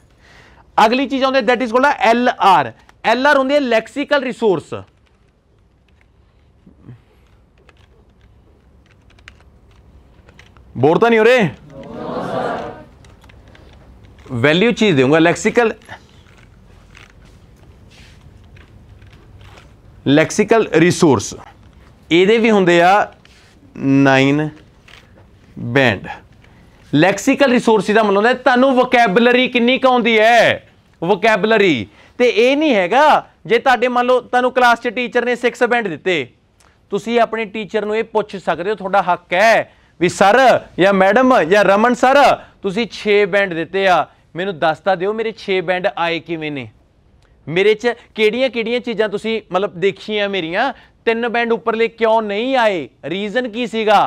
ਅਗਲੀ ਚੀਜ਼ ਆਉਂਦੀ that is called L R L R ਹੁੰਦੀ ਹੈ ਲੈਕਸੀਕਲ ਰਿਸੋਰਸ ਬੋਰ ਤਾਂ ਨਹੀਂ ਹੋ ਰਹੇ वैल्यू चीज दूंगा लेक्सिकल ਲੈਕਸੀਕਲ ਰਿਸੋਰਸ ਇਹਦੇ ਵੀ ਹੁੰਦੇ ਆ 9 ਬੈਂਡ ਲੈਕਸੀਕਲ ਰਿਸੋਰਸ ਦਾ ਮਤਲਬ ਹੁੰਦਾ ਤੁਹਾਨੂੰ ਵੋਕੈਬਲਰੀ ਕਿੰਨੀ ਕ ਆਉਂਦੀ ਹੈ ਵੋਕੈਬਲਰੀ ਤੇ ਇਹ ਨਹੀਂ ਹੈਗਾ ਜੇ ਤੁਹਾਡੇ ਮੰਨ ਲਓ ਤੁਹਾਨੂੰ ਕਲਾਸ 'ਚ ਟੀਚਰ ਨੇ 6 ਬੈਂਡ ਦਿੱਤੇ ਤੁਸੀਂ ਆਪਣੇ ਟੀਚਰ ਨੂੰ ਇਹ ਪੁੱਛ ਸਕਦੇ ਹੋ ਤੁਹਾਡਾ ਹੱਕ ਹੈ ਵੀ ਸਰ ਜਾਂ ਮੈਡਮ ਜਾਂ ਰਮਨ ਸਰ ਤੁਸੀਂ 6 ਬੈਂਡ ਦਿੱਤੇ ਆ ਮੈਨੂੰ ਦੱਸਤਾ ਦਿਓ ਮੇਰੇ 6 ਬੈਂਡ ਆਏ ਕਿਵੇਂ ਨੇ ਮੇਰੇ 'ਚ ਕਿਹੜੀਆਂ-ਕਿਹੜੀਆਂ ਚੀਜ਼ਾਂ ਤੁਸੀਂ ਮਤਲਬ ਦੇਖੀਆਂ ਮੇਰੀਆਂ ਤਿੰਨ ਬੈਂਡ ਉੱਪਰਲੇ ਕਿਉਂ ਨਹੀਂ ਆਏ ਰੀਜ਼ਨ ਕੀ ਸੀਗਾ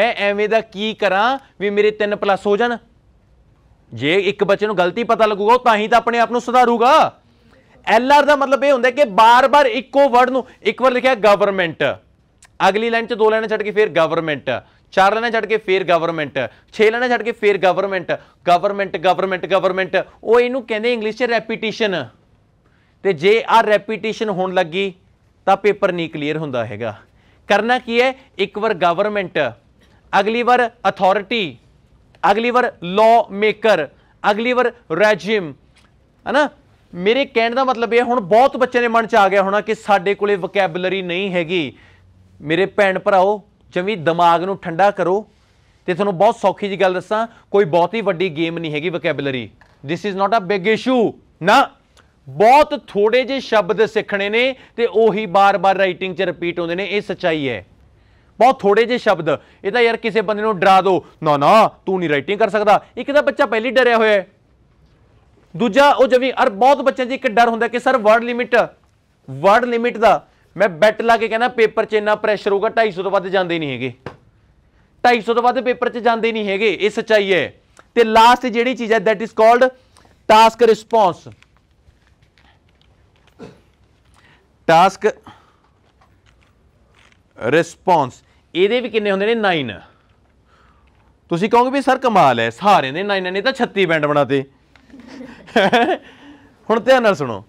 ਮੈਂ ਐਵੇਂ ਦਾ ਕੀ ਕਰਾਂ ਵੀ ਮੇਰੇ ਤਿੰਨ ਪਲੱਸ ਹੋ ਜਾਣ ਜੇ ਇੱਕ ਬੱਚੇ ਨੂੰ ਗਲਤੀ ਪਤਾ ਲੱਗੂਗਾ ਤਾਂ ਹੀ ਤਾਂ ਆਪਣੇ ਆਪ ਨੂੰ ਸੁਧਾਰੂਗਾ ਐਲ ਆਰ ਦਾ ਮਤਲਬ ਇਹ ਹੁੰਦਾ ਕਿ ਬਾਰ-ਬਾਰ ਇੱਕੋ ਵਰਡ ਨੂੰ ਇੱਕ ਵਾਰ ਲਿਖਿਆ ਗਵਰਨਮੈਂਟ ਅਗਲੀ ਲਾਈਨ 'ਚ ਦੋ ਲਾਈਨਾਂ ਛੱਡ ਕੇ ਫਿਰ ਗਵਰਨਮੈਂਟ ਚਾਰ ਲੈਣਾ ਛੱਡ ਕੇ ਫੇਰ ਗਵਰਨਮੈਂਟ ਛੇ ਲੈਣਾ ਛੱਡ ਕੇ ਫੇਰ ਗਵਰਨਮੈਂਟ ਗਵਰਨਮੈਂਟ ਗਵਰਨਮੈਂਟ ਗਵਰਨਮੈਂਟ ਉਹ ਇਹਨੂੰ ਕਹਿੰਦੇ ਇੰਗਲਿਸ਼ 'ਚ ਰੈਪੀਟੀਸ਼ਨ ਤੇ ਜੇ ਆ ਰੈਪੀਟੀਸ਼ਨ ਹੋਣ ਲੱਗੀ ਤਾਂ ਪੇਪਰ ਨਹੀਂ ਕਲੀਅਰ ਹੁੰਦਾ ਹੈਗਾ ਕਰਨਾ ਕੀ ਹੈ ਇੱਕ ਵਾਰ ਗਵਰਨਮੈਂਟ ਅਗਲੀ ਵਾਰ ਅਥਾਰਟੀ ਅਗਲੀ ਵਾਰ ਲਾਅ ਮੇਕਰ ਅਗਲੀ ਵਾਰ ਰੈਜੀਮ ਹਨਾ ਮੇਰੇ ਕਹਿਣ ਦਾ ਮਤਲਬ ਇਹ ਹੁਣ ਬਹੁਤ ਬੱਚੇ ਦੇ ਮਨ 'ਚ ਆ ਗਿਆ ਹੋਣਾ ਕਿ ਸਾਡੇ ਕੋਲੇ ਵੋਕੈਬਲਰੀ ਨਹੀਂ ਹੈਗੀ ਮੇਰੇ ਭੈਣ ਭਰਾਓ ਜਮੀ ਦਿਮਾਗ ਨੂੰ ਠੰਡਾ ਕਰੋ ਤੇ ਤੁਹਾਨੂੰ ਬਹੁਤ ਸੌਖੀ ਜੀ ਗੱਲ ਦੱਸਾਂ ਕੋਈ ਬਹੁਤ ਹੀ ਵੱਡੀ ਗੇਮ ਨਹੀਂ ਹੈਗੀ vocabulary this is not a big issue ਨਾ ਬਹੁਤ ਥੋੜੇ ਜੇ ਸ਼ਬਦ ਸਿੱਖਣੇ ਨੇ ਤੇ ਉਹੀ ਬਾਰ-ਬਾਰ ਰਾਈਟਿੰਗ 'ਚ ਰਿਪੀਟ ਹੁੰਦੇ ਨੇ ਇਹ ਸਚਾਈ ਹੈ ਬਹੁਤ ਥੋੜੇ ਜੇ ਸ਼ਬਦ ਇਹ ਤਾਂ ਯਾਰ ਕਿਸੇ ਬੰਦੇ ਨੂੰ ਡਰਾ ਦੋ ਨਾ ਨਾ ਤੂੰ ਨਹੀਂ ਰਾਈਟਿੰਗ ਕਰ ਸਕਦਾ ਇੱਕ ਤਾਂ ਬੱਚਾ ਪਹਿਲੀ ਡਰਿਆ ਹੋਇਆ ਹੈ ਦੂਜਾ ਉਹ ਜਵੀ ਅਰ ਬਹੁਤ ਬੱਚਿਆਂ 'ਚ ਇੱਕ ਡਰ ਹੁੰਦਾ ਕਿ sir word limit word limit ਦਾ ਮੈਂ ਬੈਟ ਲਾ ਕੇ ਕਹਿੰਦਾ ਪੇਪਰ 'ਚ ਇੰਨਾ ਪ੍ਰੈਸ਼ਰ ਹੋਊਗਾ 250 ਤੋਂ ਵੱਧ ਜਾਂਦੇ ਨਹੀਂ ਹੈਗੇ 250 ਤੋਂ ਵੱਧ ਪੇਪਰ 'ਚ ਜਾਂਦੇ ਨਹੀਂ ਹੈਗੇ ਇਹ ਸੱਚਾਈ ਹੈ ਤੇ ਲਾਸਟ ਜਿਹੜੀ ਚੀਜ਼ ਹੈ that is called task response task response ਇਹਦੇ ਵੀ ਕਿੰਨੇ ਹੁੰਦੇ ਨੇ 9 ਤੁਸੀਂ ਕਹੋਗੇ ਵੀ ਸਰ ਕਮਾਲ ਹੈ ਸਾਰਿਆਂ ਦੇ 9 ਨੇ ਤਾਂ 36 ਬੈਂਡ ਬਣਾਤੇ ਹੁਣ ਧਿਆਨ ਨਾਲ ਸੁਣੋ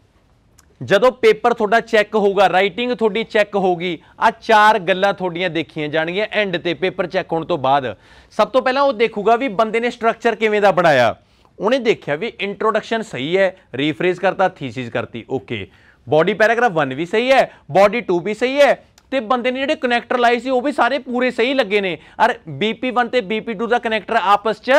ਜਦੋਂ ਪੇਪਰ ਤੁਹਾਡਾ ਚੈੱਕ ਹੋਊਗਾ ਰਾਈਟਿੰਗ ਤੁਹਾਡੀ ਚੈੱਕ ਹੋਊਗੀ ਆ ਚਾਰ ਗੱਲਾਂ ਤੁਹਾਡੀਆਂ ਦੇਖੀਆਂ ਜਾਣਗੀਆਂ ਐਂਡ ਤੇ ਪੇਪਰ ਚੈੱਕ ਹੋਣ ਤੋਂ ਬਾਅਦ ਸਭ ਤੋਂ ਪਹਿਲਾਂ ਉਹ ਦੇਖੂਗਾ ਵੀ ਬੰਦੇ ਨੇ ਸਟਰਕਚਰ ਕਿਵੇਂ ਦਾ ਬਣਾਇਆ ਉਹਨੇ ਦੇਖਿਆ ਵੀ ਇੰਟਰੋਡਕਸ਼ਨ ਸਹੀ ਹੈ ਰੀਫਰੇਜ਼ ਕਰਤਾ ਥੀਸਿਸ ਕਰਤੀ ਓਕੇ ਬਾਡੀ ਪੈਰਾਗ੍ਰਾਫ 1 ਵੀ ਸਹੀ ਹੈ ਬਾਡੀ 2 ਵੀ ਸਹੀ ਹੈ ਤੇ ਬੰਦੇ ਨੇ ਜਿਹੜੇ ਕਨੈਕਟਰ ਲਾਏ ਸੀ ਉਹ ਵੀ ਸਾਰੇ ਪੂਰੇ ਸਹੀ ਲੱਗੇ ਨੇ ਔਰ BP1 ਤੇ BP2 ਦਾ ਕਨੈਕਟਰ ਆਪਸ 'ਚ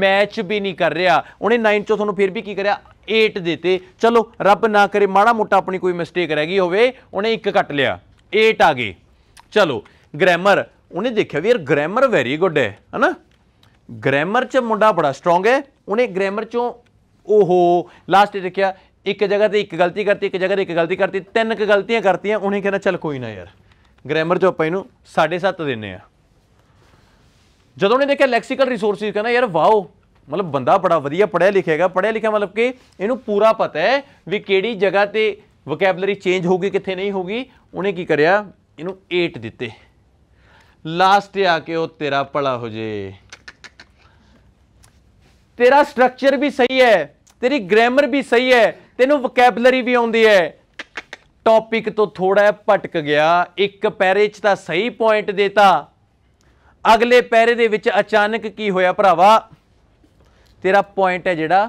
ਮੈਚ ਵੀ ਨਹੀਂ ਕਰ ਰਿਹਾ ਉਹਨੇ 9 ਚੋਂ ਤੁਹਾਨੂੰ ਫਿਰ ਵੀ ਕੀ ਕਰਿਆ 8 ਦਿੱਤੇ ਚਲੋ ਰੱਬ ਨਾ ਕਰੇ ਮਾੜਾ ਮੋਟਾ ਆਪਣੀ ਕੋਈ ਮਿਸਟੇਕ ਰਹਿ ਗਈ ਹੋਵੇ ਉਹਨੇ ਇੱਕ ਕੱਟ ਲਿਆ 8 ਆ ਗਏ ਚਲੋ ਗ੍ਰਾਮਰ ਉਹਨੇ ਦੇਖਿਆ ਵੀ ਯਾਰ ਗ੍ਰਾਮਰ ਵੈਰੀ ਗੁੱਡ ਹੈ ਹਨਾ ਗ੍ਰਾਮਰ 'ਚ ਮੁੰਡਾ ਬੜਾ ਸਟਰੋਂਗ ਹੈ ਉਹਨੇ ਗ੍ਰਾਮਰ 'ਚੋਂ ਓਹੋ ਲਾਸਟ ਦੇਖਿਆ ਇੱਕ ਜਗ੍ਹਾ ਤੇ ਇੱਕ ਗਲਤੀ ਕਰਤੀ ਇੱਕ ਜਗ੍ਹਾ ਤੇ ਇੱਕ ਗਲਤੀ ਕਰਤੀ ਤਿੰਨ ਕ ਗਲਤੀਆਂ ਕਰਤੀਆਂ ਉਹਨੇ ਕਹਿੰਦਾ ਚੱਲ ਕੋਈ ਨਾ ਯਾਰ ਗ੍ਰਾਮਰ 'ਚੋਂ ਆਪਾਂ ਇਹਨੂੰ 7.5 ਦਿੰਨੇ ਆ ਜਦੋਂ ਉਹਨੇ ਦੇਖਿਆ ਲੈਕਸੀਕਲ ਰਿਸੋਰਸਿਸ ਕਹਿੰਦਾ ਯਾਰ ਵਾਓ ਮਤਲਬ ਬੰਦਾ ਬੜਾ ਵਧੀਆ ਪੜਿਆ ਲਿਖਿਆਗਾ ਪੜਿਆ ਲਿਖਿਆ ਮਤਲਬ ਕਿ ਇਹਨੂੰ ਪੂਰਾ ਪਤਾ ਹੈ ਵੀ ਕਿਹੜੀ ਜਗ੍ਹਾ ਤੇ ਵੋਕੈਬਲਰੀ ਚੇਂਜ ਹੋਊਗੀ ਕਿੱਥੇ ਨਹੀਂ ਹੋਊਗੀ ਉਹਨੇ ਕੀ ਕਰਿਆ ਇਹਨੂੰ 8 ਦਿੱਤੇ ਲਾਸਟ ਤੇ ਆ ਕੇ ਉਹ ਤੇਰਾ ਭਲਾ ਹੋ ਜੇ ਤੇਰਾ ਸਟਰਕਚਰ ਵੀ ਸਹੀ ਹੈ ਤੇਰੀ ਗ੍ਰਾਮਰ ਵੀ ਸਹੀ ਹੈ ਤੈਨੂੰ ਵੋਕੈਬਲਰੀ ਵੀ ਆਉਂਦੀ ਹੈ ਟੌਪਿਕ ਤੋਂ ਥੋੜਾ ਭਟਕ ਗਿਆ ਇੱਕ ਪੈਰੇ 'ਚ ਤਾਂ ਸਹੀ ਪੁਆਇੰਟ ਦੇਤਾ ਅਗਲੇ ਪੈਰੇ ਦੇ ਵਿੱਚ ਅਚਾਨਕ ਕੀ ਹੋਇਆ ਭਰਾਵਾ ਤੇਰਾ ਪੁਆਇੰਟ ਹੈ ਜਿਹੜਾ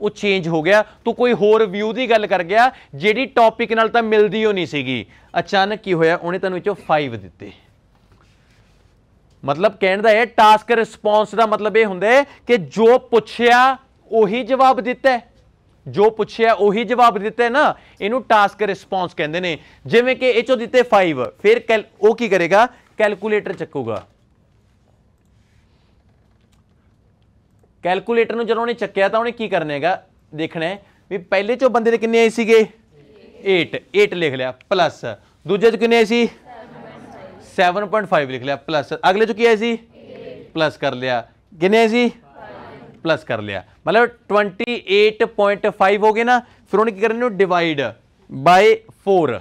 ਉਹ ਚੇਂਜ ਹੋ ਗਿਆ ਤੂੰ ਕੋਈ ਹੋਰ ਵਿਊ ਦੀ ਗੱਲ ਕਰ ਗਿਆ ਜਿਹੜੀ ਟੌਪਿਕ ਨਾਲ ਤਾਂ ਮਿਲਦੀ ਹੋ ਨਹੀਂ ਸੀਗੀ ਅਚਾਨਕ ਕੀ ਹੋਇਆ ਉਹਨੇ ਤੈਨੂੰ ਵਿੱਚੋਂ 5 ਦਿੱਤੇ ਮਤਲਬ ਕਹਿਣ ਦਾ ਇਹ ਟਾਸਕ ਰਿਸਪੌਂਸ ਦਾ ਮਤਲਬ ਇਹ ਹੁੰਦਾ ਕਿ ਜੋ ਪੁੱਛਿਆ ਉਹੀ ਜਵਾਬ ਦਿੱਤਾ ਜੋ ਪੁੱਛਿਆ ਉਹੀ ਜਵਾਬ ਦਿੱਤਾ ਨਾ ਇਹਨੂੰ ਟਾਸਕ ਰਿਸਪੌਂਸ ਕਹਿੰਦੇ ਨੇ ਜਿਵੇਂ ਕਿ ਇਹ ਚੋਂ ਦਿੱਤੇ 5 ਫਿਰ ਉਹ ਕੀ ਕਰੇਗਾ ਕੈਲਕੂਲੇਟਰ ਚੱਕੂਗਾ ਕੈਲਕੂਲੇਟਰ ਨੂੰ ਜਦੋਂ ਉਹਨੇ ਚੱਕਿਆ ਤਾਂ ਉਹਨੇ ਕੀ ਕਰਨਾ ਹੈਗਾ ਦੇਖਣਾ ਹੈ ਵੀ ਪਹਿਲੇ ਚੋਂ ਬੰਦੇ ਦੇ ਕਿੰਨੇ ਆਏ ਸੀਗੇ 8 8 ਲਿਖ ਲਿਆ ਪਲੱਸ ਦੂਜੇ ਚ ਕਿੰਨੇ ਆਏ ਸੀ 7.5 ਲਿਖ ਲਿਆ ਪਲੱਸ ਅਗਲੇ ਚ ਕੀ ਆਏ ਸੀ ਪਲੱਸ ਕਰ ਲਿਆ ਕਿੰਨੇ ਆਏ ਸੀ ਪਲੱਸ ਕਰ ਲਿਆ ਮਤਲਬ 28.5 ਹੋ ਗਏ ਨਾ ਫਿਰ ਉਹਨੇ ਕੀ ਕਰਨਾ ਡਿਵਾਈਡ ਬਾਈ 4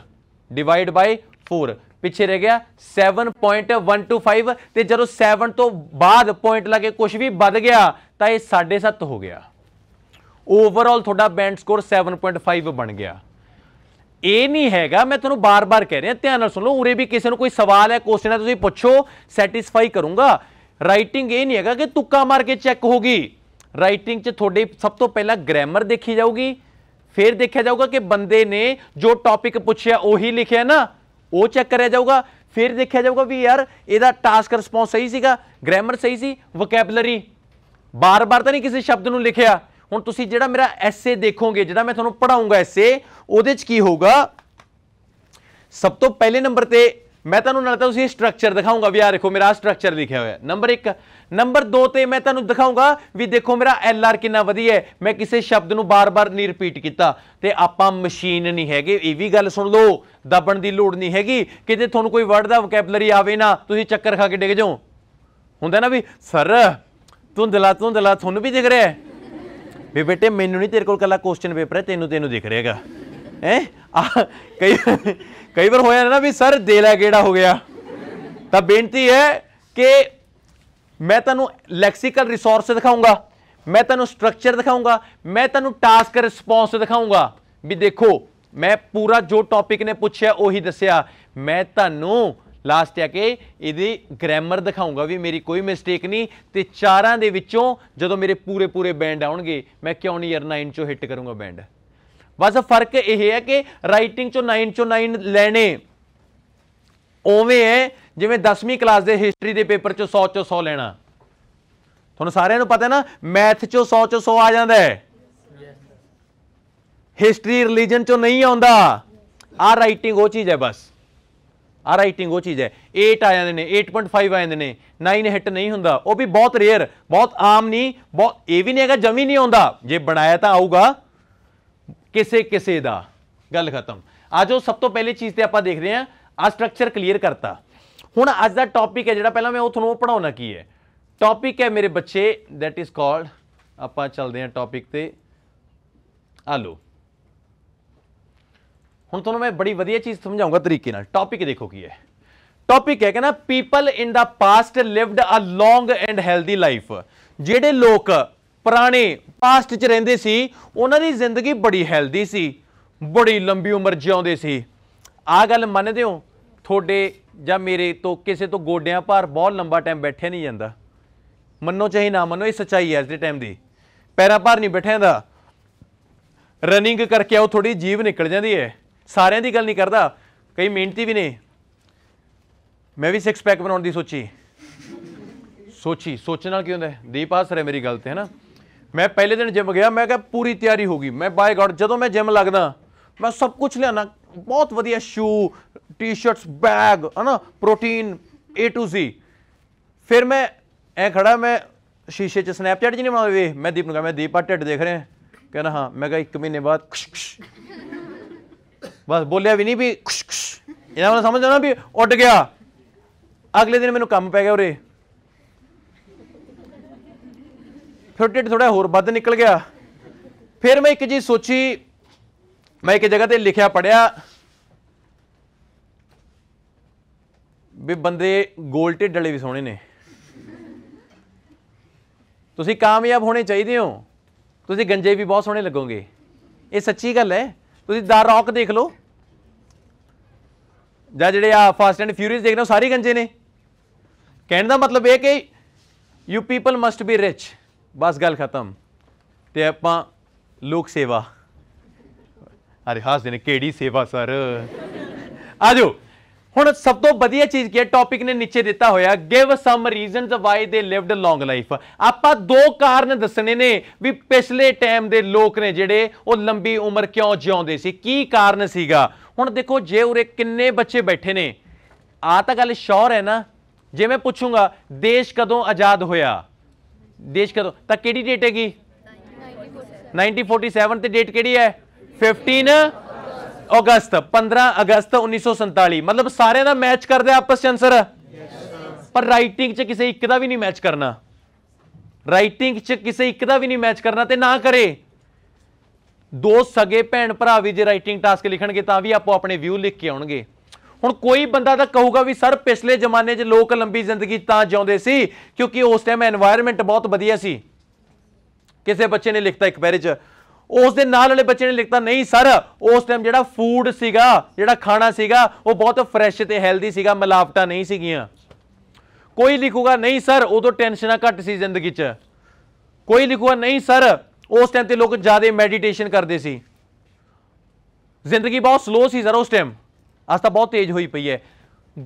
ਡਿਵਾਈਡ ਬਾਈ 4 ਪਿੱਛੇ ਰਹਿ ਗਿਆ 7.125 ਤੇ ਜਦੋਂ 7 ਤੋਂ ਬਾਅਦ ਪੁਆਇੰਟ ਲਾ ਕੇ ਕੁਝ ਵੀ ਵੱਧ ਗਿਆ ਤਾਂ ਇਹ 7.5 ਹੋ ਗਿਆ ਓਵਰਆਲ ਤੁਹਾਡਾ ਬੈਂਡ ਸਕੋਰ 7.5 ਬਣ ਗਿਆ ਇਹ ਨਹੀਂ ਹੈਗਾ ਮੈਂ ਤੁਹਾਨੂੰ ਬਾਰ-ਬਾਰ ਕਹਿ ਰਿਹਾ ਧਿਆਨ ਨਾਲ ਸੁਣ ਲਓ ਉਰੇ ਵੀ ਕਿਸੇ ਨੂੰ ਕੋਈ ਸਵਾਲ ਹੈ ਕੁਐਸਚਨ ਹੈ ਤੁਸੀਂ ਪੁੱਛੋ ਸੈਟੀਸਫਾਈ ਕਰੂੰਗਾ ਰਾਈਟਿੰਗ ਇਹ ਨਹੀਂ ਹੈਗਾ ਕਿ ਤੁੱਕਾ ਮਾਰ ਕੇ ਚੈੱਕ ਹੋਗੀ ਰਾਈਟਿੰਗ 'ਚ ਤੁਹਾਡੇ ਸਭ ਤੋਂ ਪਹਿਲਾਂ ਗ੍ਰਾਮਰ ਦੇਖੀ ਜਾਊਗੀ ਫਿਰ ਦੇਖਿਆ ਜਾਊਗਾ ਕਿ ਬੰਦੇ ਨੇ ਜੋ ਟੌਪਿਕ ਪੁੱਛਿਆ ਉਹੀ ਲਿਖਿਆ ਨਾ ਉਹ ਚੈੱਕ ਕਰਿਆ ਜਾਊਗਾ ਫਿਰ ਦੇਖਿਆ ਜਾਊਗਾ ਵੀ ਯਾਰ ਇਹਦਾ ਟਾਸਕ ਰਿਸਪੌਂਸ ਸਹੀ ਸੀਗਾ ਗ੍ਰਾਮਰ ਸਹੀ ਸੀ ਵੋਕੈਬਲਰੀ ਬਾਰ-ਬਾਰ ਤਾਂ ਨਹੀਂ ਕਿਸੇ ਸ਼ਬਦ ਨੂੰ ਲਿਖਿਆ ਹੁਣ ਤੁਸੀਂ ਜਿਹੜਾ ਮੇਰਾ ਐਸੇ ਦੇਖੋਗੇ ਜਿਹੜਾ ਮੈਂ ਤੁਹਾਨੂੰ ਪੜਾਉਂਗਾ ਐਸੇ ਉਹਦੇ 'ਚ ਕੀ ਹੋਊਗਾ ਸਭ ਤੋਂ ਪਹਿਲੇ ਨੰਬਰ ਤੇ ਮੈਂ ਤੁਹਾਨੂੰ ਨਾਲ ਤਾਂ ਤੁਸੀਂ ਸਟਰਕਚਰ ਦਿਖਾਉਂਗਾ ਵੀ ਆ ਦੇਖੋ ਮੇਰਾ ਸਟਰਕਚਰ ਲਿਖਿਆ ਹੋਇਆ ਨੰਬਰ 1 ਨੰਬਰ 2 ਤੇ ਮੈਂ ਤੁਹਾਨੂੰ ਦਿਖਾਉਂਗਾ ਵੀ ਦੇਖੋ ਮੇਰਾ ਐਲ ਆਰ ਕਿੰਨਾ ਵਧੀਆ ਮੈਂ ਕਿਸੇ ਸ਼ਬਦ ਨੂੰ ਬਾਰ-ਬਾਰ ਨਹੀਂ ਰਿਪੀਟ ਕੀਤਾ ਤੇ ਆਪਾਂ ਮਸ਼ੀਨ ਨਹੀਂ ਹੈਗੇ ਇਹ ਵੀ ਗੱਲ ਸੁਣ ਲਓ ਦਬਣ ਦੀ ਲੋੜ ਨਹੀਂ ਹੈਗੀ ਕਿਤੇ ਤੁਹਾਨੂੰ ਕੋਈ ਵਰਡ ਦਾ ਵੋਕੈਬਲਰੀ ਆਵੇ ਨਾ ਤੁਸੀਂ ਚੱਕਰ ਖਾ ਕੇ ਡਿੱਗ ਜਾਓ ਹੁੰਦਾ ਨਾ ਵੀ ਸਰ ਧੁੰਦਲਾ ਧੁੰਦਲਾ ਤੁਹਾਨੂੰ ਵੀ ਦਿਖ ਰਿਹਾ ਹੈ ਵੀ ਬੇਟੇ ਮੈਨੂੰ ਨਹੀਂ ਤੇਰੇ ਕੋਲ ਕੱਲਾ ਕੁਐਸਚਨ ਪੇਪਰ ਹੈ ਤੈਨੂੰ ਤੈਨੂੰ ਦਿਖ ਰਿਹਾਗਾ ਹੈ ਕਈ ਕਈ ਵਾਰ ਹੋਇਆ ਨਾ ਵੀ ਸਰ ਦੇ ਲੈ ਕਿਹੜਾ ਹੋ ਗਿਆ ਤਾਂ ਬੇਨਤੀ ਹੈ ਕਿ ਮੈਂ ਤੁਹਾਨੂੰ ਲੈਕਸੀਕਲ ਰਿਸੋਰਸ ਦਿਖਾਉਂਗਾ ਮੈਂ ਤੁਹਾਨੂੰ ਸਟਰਕਚਰ ਦਿਖਾਉਂਗਾ ਮੈਂ ਤੁਹਾਨੂੰ ਟਾਸਕ ਰਿਸਪੌਂਸ ਦਿਖਾਉਂਗਾ ਵੀ ਦੇਖੋ ਮੈਂ ਪੂਰਾ ਜੋ ਟੌਪਿਕ ਨੇ ਪੁੱਛਿਆ ਉਹੀ ਦੱਸਿਆ ਮੈਂ ਤੁਹਾਨੂੰ ਲਾਸਟ ਆ ਕੇ ਇਹਦੀ ਗ੍ਰਾਮਰ ਦਿਖਾਉਂਗਾ ਵੀ ਮੇਰੀ ਕੋਈ ਮਿਸਟੇਕ ਨਹੀਂ ਤੇ ਚਾਰਾਂ ਦੇ ਵਿੱਚੋਂ ਜਦੋਂ ਮੇਰੇ ਪੂਰੇ ਪੂਰੇ ਬੈਂਡ ਆਉਣਗੇ ਮੈਂ ਕਿਉਂ ਨਹੀਂ ਯਰ 9 ਚੋਂ ਹਿੱਟ ਕਰੂੰਗਾ ਬੈਂਡ ਬਸ ਫਰਕ ਇਹ ਹੈ ਕਿ ਰਾਈਟਿੰਗ ਚੋਂ 9 ਚੋਂ 9 ਲੈਣੇ ਓਵੇਂ ਹੈ ਜਿਵੇਂ 10ਵੀਂ ਕਲਾਸ ਦੇ ਹਿਸਟਰੀ ਦੇ ਪੇਪਰ ਚੋਂ 100 ਚੋਂ 100 ਲੈਣਾ ਤੁਹਾਨੂੰ ਸਾਰਿਆਂ ਨੂੰ ਪਤਾ ਹੈ ਨਾ ਮੈਥ ਚੋਂ 100 ਚੋਂ 100 ਆ ਜਾਂਦਾ ਹੈ ਹਿਸਟਰੀ ਰਿਲੀਜੀਅਨ ਚੋਂ ਨਹੀਂ ਆਉਂਦਾ ਆ ਰਾਈਟਿੰਗ ਉਹ ਚੀਜ਼ ਹੈ ਬਸ ਆ ਰਾਈਟਿੰਗ ਉਹ ਚੀਜ਼ ਹੈ 8 ਆ ਜਾਂਦੇ ਨੇ 8.5 ਆ ਜਾਂਦੇ ਨੇ 9 ਹਿੱਟ ਨਹੀਂ ਹੁੰਦਾ ਉਹ ਵੀ ਬਹੁਤ ਰੇਅਰ ਬਹੁਤ ਆਮ ਨਹੀਂ ਬਹੁਤ ਇਹ ਵੀ ਨਹੀਂ ਹੈਗਾ ਜਮੀ ਨਹੀਂ ਆਉਂਦਾ ਜੇ ਬਣਾਇਆ ਤਾਂ ਆਊਗਾ ਕਿਸੇ ਕਿਸੇ ਦਾ ਗੱਲ ਖਤਮ ਆਜੋ ਸਭ ਤੋਂ ਪਹਿਲੇ ਚੀਜ਼ ਤੇ ਆਪਾਂ ਦੇਖ ਰਹੇ ਹਾਂ ਆ ਸਟਰਕਚਰ ਕਲੀਅਰ ਕਰਤਾ ਹੁਣ ਅੱਜ ਦਾ ਟੌਪਿਕ ਹੈ ਜਿਹੜਾ ਪਹਿਲਾਂ ਮੈਂ ਉਹ ਤੁਹਾਨੂੰ ਪੜਾਉਣਾ ਕੀ ਹੈ ਟੌਪਿਕ ਹੈ ਮੇਰੇ ਬੱਚੇ ਥੈਟ ਇਜ਼ ਕਾਲਡ ਆਪਾਂ ਚੱਲਦੇ ਹਾਂ ਟੌਪਿਕ ਤੇ ਆ ਲੋ ਹੁਣ ਤੁਹਾਨੂੰ ਮੈਂ ਬੜੀ ਵਧੀਆ ਚੀਜ਼ ਸਮਝਾਉਂਗਾ ਤਰੀਕੇ ਨਾਲ ਟੌਪਿਕ ਦੇਖੋ ਕੀ ਹੈ ਟੌਪਿਕ ਹੈ ਕਹਿੰਦਾ people in the past lived a long and healthy life ਜਿਹੜੇ ਲੋਕ ਪੁਰਾਣੇ ਪਾਸਟ 'ਚ ਰਹਿੰਦੇ ਸੀ ਉਹਨਾਂ ਦੀ ਜ਼ਿੰਦਗੀ ਬੜੀ ਹੈਲਦੀ ਸੀ ਬੜੀ ਲੰਬੀ ਉਮਰ ਜਿਉਂਦੇ ਸੀ ਆ ਗੱਲ ਮੰਨਦੇ ਹੋ ਤੁਹਾਡੇ ਜਾਂ ਮੇਰੇ ਤੋਂ ਕਿਸੇ ਤੋਂ ਗੋਡਿਆਂ ਭਾਰ ਬਹੁਤ ਲੰਬਾ ਟਾਈਮ ਬੈਠੇ ਨਹੀਂ ਜਾਂਦਾ ਮੰਨੋ ਚਾਹੀ ਨਾ ਮੰਨੋ ਇਹ ਸੱਚਾਈ ਹੈ ਇਸ ਦੇ ਟਾਈਮ ਦੀ ਪੈਰਾਂ ਭਾਰ ਨਹੀਂ ਬੈਠਿਆ ਦਾ ਰਨਿੰਗ ਕਰਕੇ ਉਹ ਥੋੜੀ ਜੀਵ ਨਿਕਲ ਜਾਂਦੀ ਹੈ ਸਾਰਿਆਂ ਦੀ ਗੱਲ ਨਹੀਂ ਕਰਦਾ ਕਈ ਮਿਹਨਤੀ ਵੀ ਨੇ ਮੈਂ ਵੀ ਸਿਕਸ ਪੈਕ ਬਣਾਉਣ ਦੀ ਸੋਚੀ ਸੋਚੀ ਸੋਚਣ ਨਾਲ ਕੀ ਹੁੰਦਾ ਦੀਪ ਆਸਰ ਹੈ ਮੇਰੀ ਗੱਲ ਤੇ ਹੈਨਾ ਮੈਂ ਪਹਿਲੇ ਦਿਨ ਜਿਮ ਗਿਆ ਮੈਂ ਕਿਹਾ ਪੂਰੀ ਤਿਆਰੀ ਹੋ ਗਈ ਮੈਂ ਬਾਏ ਗॉड ਜਦੋਂ ਮੈਂ ਜਿਮ ਲੱਗਦਾ ਮੈਂ ਸਭ ਕੁਝ ਲਿਆਣਾ ਬਹੁਤ ਵਧੀਆ ਸ਼ੂ ਟੀ-ਸ਼ਰਟਸ ਬੈਗ ਹੈਨਾ ਪ੍ਰੋਟੀਨ A to Z ਫਿਰ ਮੈਂ ਐ ਖੜਾ ਮੈਂ ਸ਼ੀਸ਼ੇ 'ਚ ਸਨੈਪਚੈਟ ਜੀ ਨਹੀਂ ਬਣਾਉਂਦੇ ਵੇ ਮੈਂ ਦੀਪ ਨੂੰ ਕਹਾਂ ਮੈਂ ਦੀਪਾ ਢਿੱਡ ਦੇਖ ਰਿਹਾ ਕਹਿੰਦਾ ਹਾਂ ਮੈਂ ਕਿਹਾ 1 ਮਹੀਨੇ ਬਾਅਦ ਬਸ ਬੋਲਿਆ ਵੀ ਨਹੀਂ ਵੀ ਖੁਸ਼ ਖੁਸ਼ ਇਹਨਾਂ ਨੂੰ ਸਮਝ ਆਉਣਾ ਵੀ ਉੱਡ ਗਿਆ ਅਗਲੇ ਦਿਨ ਮੈਨੂੰ ਕੰਮ ਪੈ ਗਿਆ ਉਰੇ ਫਿਰ ਢਿੱਡ ਥੋੜਾ ਹੋਰ ਵੱਧ ਨਿਕਲ ਗਿਆ ਫਿਰ ਮੈਂ ਇੱਕ ਜੀ ਸੋਚੀ ਮੈਂ ਇੱਕ ਜਗ੍ਹਾ ਤੇ ਲਿਖਿਆ ਪੜਿਆ ਵੀ ਬੰਦੇ ਗੋਲ ਢਿੱਡ ਵਾਲੇ ਵੀ ਸੋਹਣੇ ਨੇ ਤੁਸੀਂ ਕਾਮਯਾਬ ਹੋਣੇ ਚਾਹੀਦੇ ਹੋ ਤੁਸੀਂ ਗੰਜੇ ਵੀ ਬਹੁਤ ਸੋਹਣੇ ਲੱਗੋਗੇ ਇਹ ਸੱਚੀ ਗੱਲ ਹੈ ਤੁਸੀਂ ਦਾ ਰੌਕ ਦੇਖ ਲਓ ਜਾਂ ਜਿਹੜੇ ਆ ਫਾਸਟ ਐਂਡ ਫਿਊਰੀਅਸ ਦੇਖ ਰਹੇ ਹੋ ਸਾਰੇ ਗੰਜੇ ਨੇ ਕਹਿਣ ਦਾ ਮਤਲਬ ਇਹ ਕਿ you people must be rich ਬਸ ਗੱਲ ਖਤਮ ਤੇ ਆਪਾਂ ਲੋਕ ਸੇਵਾ ਅਰੇ ਹਾਸ ਦੇ ਨੇ ਕਿਹੜੀ ਸੇਵਾ ਸਰ ਆਜੋ ਹੁਣ ਸਭ ਤੋਂ ਵਧੀਆ ਚੀਜ਼ ਕੀ ਹੈ ਟੌਪਿਕ ਨੇ ਨੀਚੇ ਦਿੱਤਾ ਹੋਇਆ give some reasons why they lived long life ਆਪਾਂ ਦੋ ਕਾਰਨ ਦੱਸਣੇ ਨੇ ਵੀ ਪਿਛਲੇ ਟਾਈਮ ਦੇ ਲੋਕ ਨੇ ਜਿਹੜੇ ਉਹ ਲੰਬੀ ਉਮਰ ਕਿਉਂ ਜਿਉਂਦੇ ਸੀ ਕੀ ਕਾਰਨ ਸੀਗਾ ਹੁਣ ਦੇਖੋ ਜੇ ਉਰੇ ਕਿੰਨੇ ਬੱਚੇ ਬੈਠੇ ਨੇ ਆ ਤਾਂ ਗੱਲ ਸ਼ੋਰ ਹੈ ਨਾ ਜੇ ਮੈਂ ਪੁੱਛੂੰਗਾ ਦੇਸ਼ ਕਦੋਂ ਆਜ਼ਾਦ ਹੋਇਆ ਦੇਸ਼ ਕਦੋਂ ਤਾਂ ਕਿਹੜੀ ਡੇਟ ਹੈਗੀ 1947 ਤੇ ਡੇਟ ਕਿਹੜੀ ਹੈ 15 ਅਗਸਤ 15 ਅਗਸਤ 1947 ਮਤਲਬ ਸਾਰਿਆਂ ਦਾ ਮੈਚ ਕਰਦੇ ਆਪਸ ਚ ਆਨਸਰ ਪਰ ਰਾਈਟਿੰਗ ਚ ਕਿਸੇ ਇੱਕ ਦਾ ਵੀ ਨਹੀਂ ਮੈਚ ਕਰਨਾ ਰਾਈਟਿੰਗ ਚ ਕਿਸੇ ਇੱਕ ਦਾ ਵੀ ਨਹੀਂ ਮੈਚ ਕਰਨਾ ਤੇ ਨਾ ਕਰੇ ਦੋ ਸਗੇ ਭੈਣ ਭਰਾ ਵੀ ਜੇ ਰਾਈਟਿੰਗ ਟਾਸਕ ਲਿਖਣਗੇ ਤਾਂ ਵੀ ਆਪੋ ਆਪਣੇ ਵਿਊ ਲਿਖ ਕੇ ਆਉਣਗੇ ਹੁਣ ਕੋਈ ਬੰਦਾ ਤਾਂ ਕਹੂਗਾ ਵੀ ਸਰ ਪਿਛਲੇ ਜ਼ਮਾਨੇ 'ਚ ਲੋਕ ਲੰਬੀ ਜ਼ਿੰਦਗੀ ਤਾਂ ਜਿਉਂਦੇ ਸੀ ਕਿਉਂਕਿ ਉਸ ਟਾਈਮ এনवायरमेंट ਬਹੁਤ ਵਧੀਆ ਸੀ ਕਿਸੇ ਬੱਚੇ ਨੇ ਲਿਖਤਾ ਇੱਕ ਪੈਰੇ 'ਚ ਉਸ ਦੇ ਨਾਲ ਵਾਲੇ ਬੱਚੇ ਨੇ ਲਿਖਤਾ ਨਹੀਂ ਸਰ ਉਸ ਟਾਈਮ ਜਿਹੜਾ ਫੂਡ ਸੀਗਾ ਜਿਹੜਾ ਖਾਣਾ ਸੀਗਾ ਉਹ ਬਹੁਤ ਫਰੈਸ਼ ਤੇ ਹੈਲਦੀ ਸੀਗਾ ਮਿਲਾਵਟਾਂ ਨਹੀਂ ਸੀਗੀਆਂ ਕੋਈ ਲਿਖੂਗਾ ਨਹੀਂ ਸਰ ਉਦੋਂ ਟੈਨਸ਼ਨਾਂ ਘੱਟ ਸੀ ਜ਼ਿੰਦਗੀ 'ਚ ਕੋਈ ਲਿਖੂਗਾ ਨਹੀਂ ਸਰ ਉਸ ਟਾਈਮ ਤੇ ਲੋਕ ਜ਼ਿਆਦਾ ਮੈਡੀਟੇਸ਼ਨ ਕਰਦੇ ਸੀ ਜ਼ਿੰਦਗੀ ਬਹੁਤ ਸਲੋ ਸੀ ਸਰ ਉਸ ਟਾਈਮ ਅੱਜ ਤਾਂ ਬਹੁਤ ਤੇਜ਼ ਹੋਈ ਪਈ ਹੈ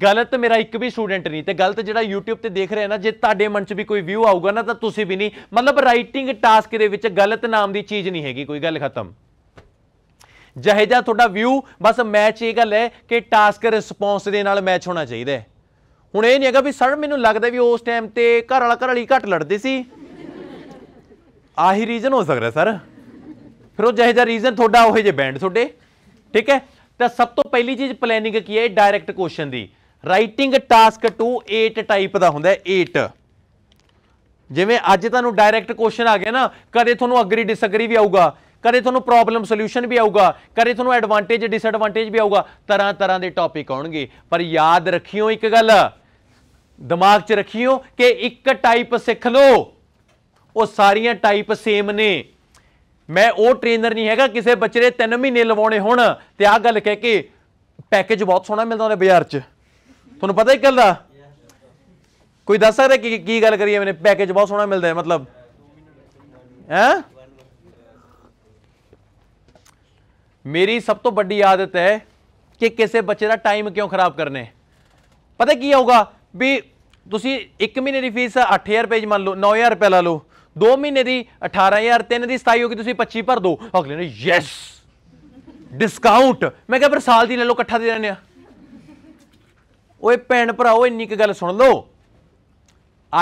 ਗਲਤ ਮੇਰਾ ਇੱਕ ਵੀ ਸਟੂਡੈਂਟ ਨਹੀਂ ਤੇ ਗਲਤ ਜਿਹੜਾ YouTube ਤੇ ਦੇਖ ਰਿਹਾ ਨਾ ਜੇ ਤੁਹਾਡੇ ਮਨ 'ਚ ਵੀ ਕੋਈ ਵਿਊ ਆਊਗਾ ਨਾ ਤਾਂ ਤੁਸੀਂ ਵੀ ਨਹੀਂ ਮਤਲਬ ਰਾਈਟਿੰਗ ਟਾਸਕ ਦੇ ਵਿੱਚ ਗਲਤ ਨਾਮ ਦੀ ਚੀਜ਼ ਨਹੀਂ ਹੈਗੀ ਕੋਈ ਗੱਲ ਖਤਮ ਜਿਹੇ ਤੁਹਾਡਾ ਵਿਊ ਬਸ ਮੈਚ ਇਹ ਗੱਲ ਹੈ ਕਿ ਟਾਸਕ ਰਿਸਪੌਂਸ ਦੇ ਨਾਲ ਮੈਚ ਹੋਣਾ ਚਾਹੀਦਾ ਹੁਣ ਇਹ ਨਹੀਂ ਹੈਗਾ ਵੀ ਸਰ ਮੈਨੂੰ ਲੱਗਦਾ ਵੀ ਉਸ ਟਾਈਮ ਤੇ ਘਰ ਵਾਲਾ ਘਰ ਵਾਲੀ ਘੱਟ ਲੜਦੇ ਸੀ ਆਹੀ ਰੀਜ਼ਨ ਹੋ ਸਕਦਾ ਸਰ ਫਿਰ ਉਹ ਜਿਹੇ ਜਿਹਾ ਰੀਜ਼ਨ ਤੁਹਾਡਾ ਉਹ ਜੇ ਬੈਂਡ ਤੁਹਾਡੇ ਠੀਕ ਹੈ ਤਾਂ ਸਭ ਤੋਂ ਪਹਿਲੀ ਚੀਜ਼ ਪਲੈਨਿੰਗ ਕੀ ਹੈ ਡਾਇਰੈਕਟ ਕੁਐਸਚਨ ਦੀ ਰਾਈਟਿੰਗ ਟਾਸਕ 2 8 ਟਾਈਪ ਦਾ ਹੁੰਦਾ ਹੈ 8 ਜਿਵੇਂ ਅੱਜ ਤੁਹਾਨੂੰ ਡਾਇਰੈਕਟ ਕੁਐਸਚਨ ਆ ਗਿਆ ਨਾ ਕਦੇ ਤੁਹਾਨੂੰ ਅਗਰੀ ਡਿਸਐਗਰੀ ਵੀ ਆਊਗਾ ਕਦੇ ਤੁਹਾਨੂੰ ਪ੍ਰੋਬਲਮ ਸੋਲੂਸ਼ਨ ਵੀ ਆਊਗਾ ਕਦੇ ਤੁਹਾਨੂੰ ਐਡਵਾਂਟੇਜ ਡਿਸਐਡਵਾਂਟੇਜ ਵੀ ਆਊਗਾ ਤਰ੍ਹਾਂ ਤਰ੍ਹਾਂ ਦੇ ਟੌਪਿਕ ਆਉਣਗੇ ਪਰ ਯਾਦ ਰੱਖਿਓ ਇੱਕ ਗੱਲ ਦਿਮਾਗ 'ਚ ਰੱਖਿਓ ਕਿ ਇੱਕ ਟਾਈਪ ਸਿੱਖ ਲਓ ਉਹ ਸਾਰੀਆਂ ਟਾਈਪ ਸੇਮ ਨੇ ਮੈਂ ਉਹ ਟ੍ਰੇਨਰ ਨਹੀਂ ਹੈਗਾ ਕਿਸੇ ਬੱਚੇ ਦੇ 3 ਮਹੀਨੇ ਲਵਾਉਣੇ ਹੁਣ ਤੇ ਆਹ ਗੱਲ ਕਹਿ ਕੇ ਪੈਕੇਜ ਬਹੁਤ ਸੋਹਣਾ ਮਿਲਦਾ ਉਹਨੇ ਬਾਜ਼ਾਰ 'ਚ ਤੁਹਾਨੂੰ ਪਤਾ ਹੀ ਗੱਲ ਦਾ ਕੋਈ ਦੱਸ ਸਕਦਾ ਕਿ ਕੀ ਗੱਲ ਕਰੀਏ ਮੈਨੇ ਪੈਕੇਜ ਬਹੁਤ ਸੋਹਣਾ ਮਿਲਦਾ ਹੈ ਮਤਲਬ ਹੈ ਮੇਰੀ ਸਭ ਤੋਂ ਵੱਡੀ ਆਦਤ ਹੈ ਕਿ ਕਿਸੇ ਬੱਚੇ ਦਾ ਟਾਈਮ ਕਿਉਂ ਖਰਾਬ ਕਰਨੇ ਪਤਾ ਕੀ ਹੋਊਗਾ ਵੀ ਤੁਸੀਂ 1 ਮਹੀਨੇ ਦੀ ਫੀਸ 8000 ਰੁਪਏ ਮੰਨ ਲਓ 9000 ਰੁਪਏ ਲਾ ਲਓ 2 ਮਹੀਨੇ ਦੀ 18000 ਤਿੰਨ ਦੀ 27 ਹੋ ਗਈ ਤੁਸੀਂ 25 ਭਰ ਦੋ ਅਗਲੇ ਨੇ ਯੈਸ ਡਿਸਕਾਊਂਟ ਮੈਂ ਕਿਹਾ ਪਰ ਸਾਲ ਦੀ ਲੈ ਲਓ ਇਕੱਠਾ ਦੇ ਦਿੰਦੇ ਆ ਓਏ ਭੈਣ ਭਰਾਓ ਇੰਨੀ ਕੁ ਗੱਲ ਸੁਣ ਲਓ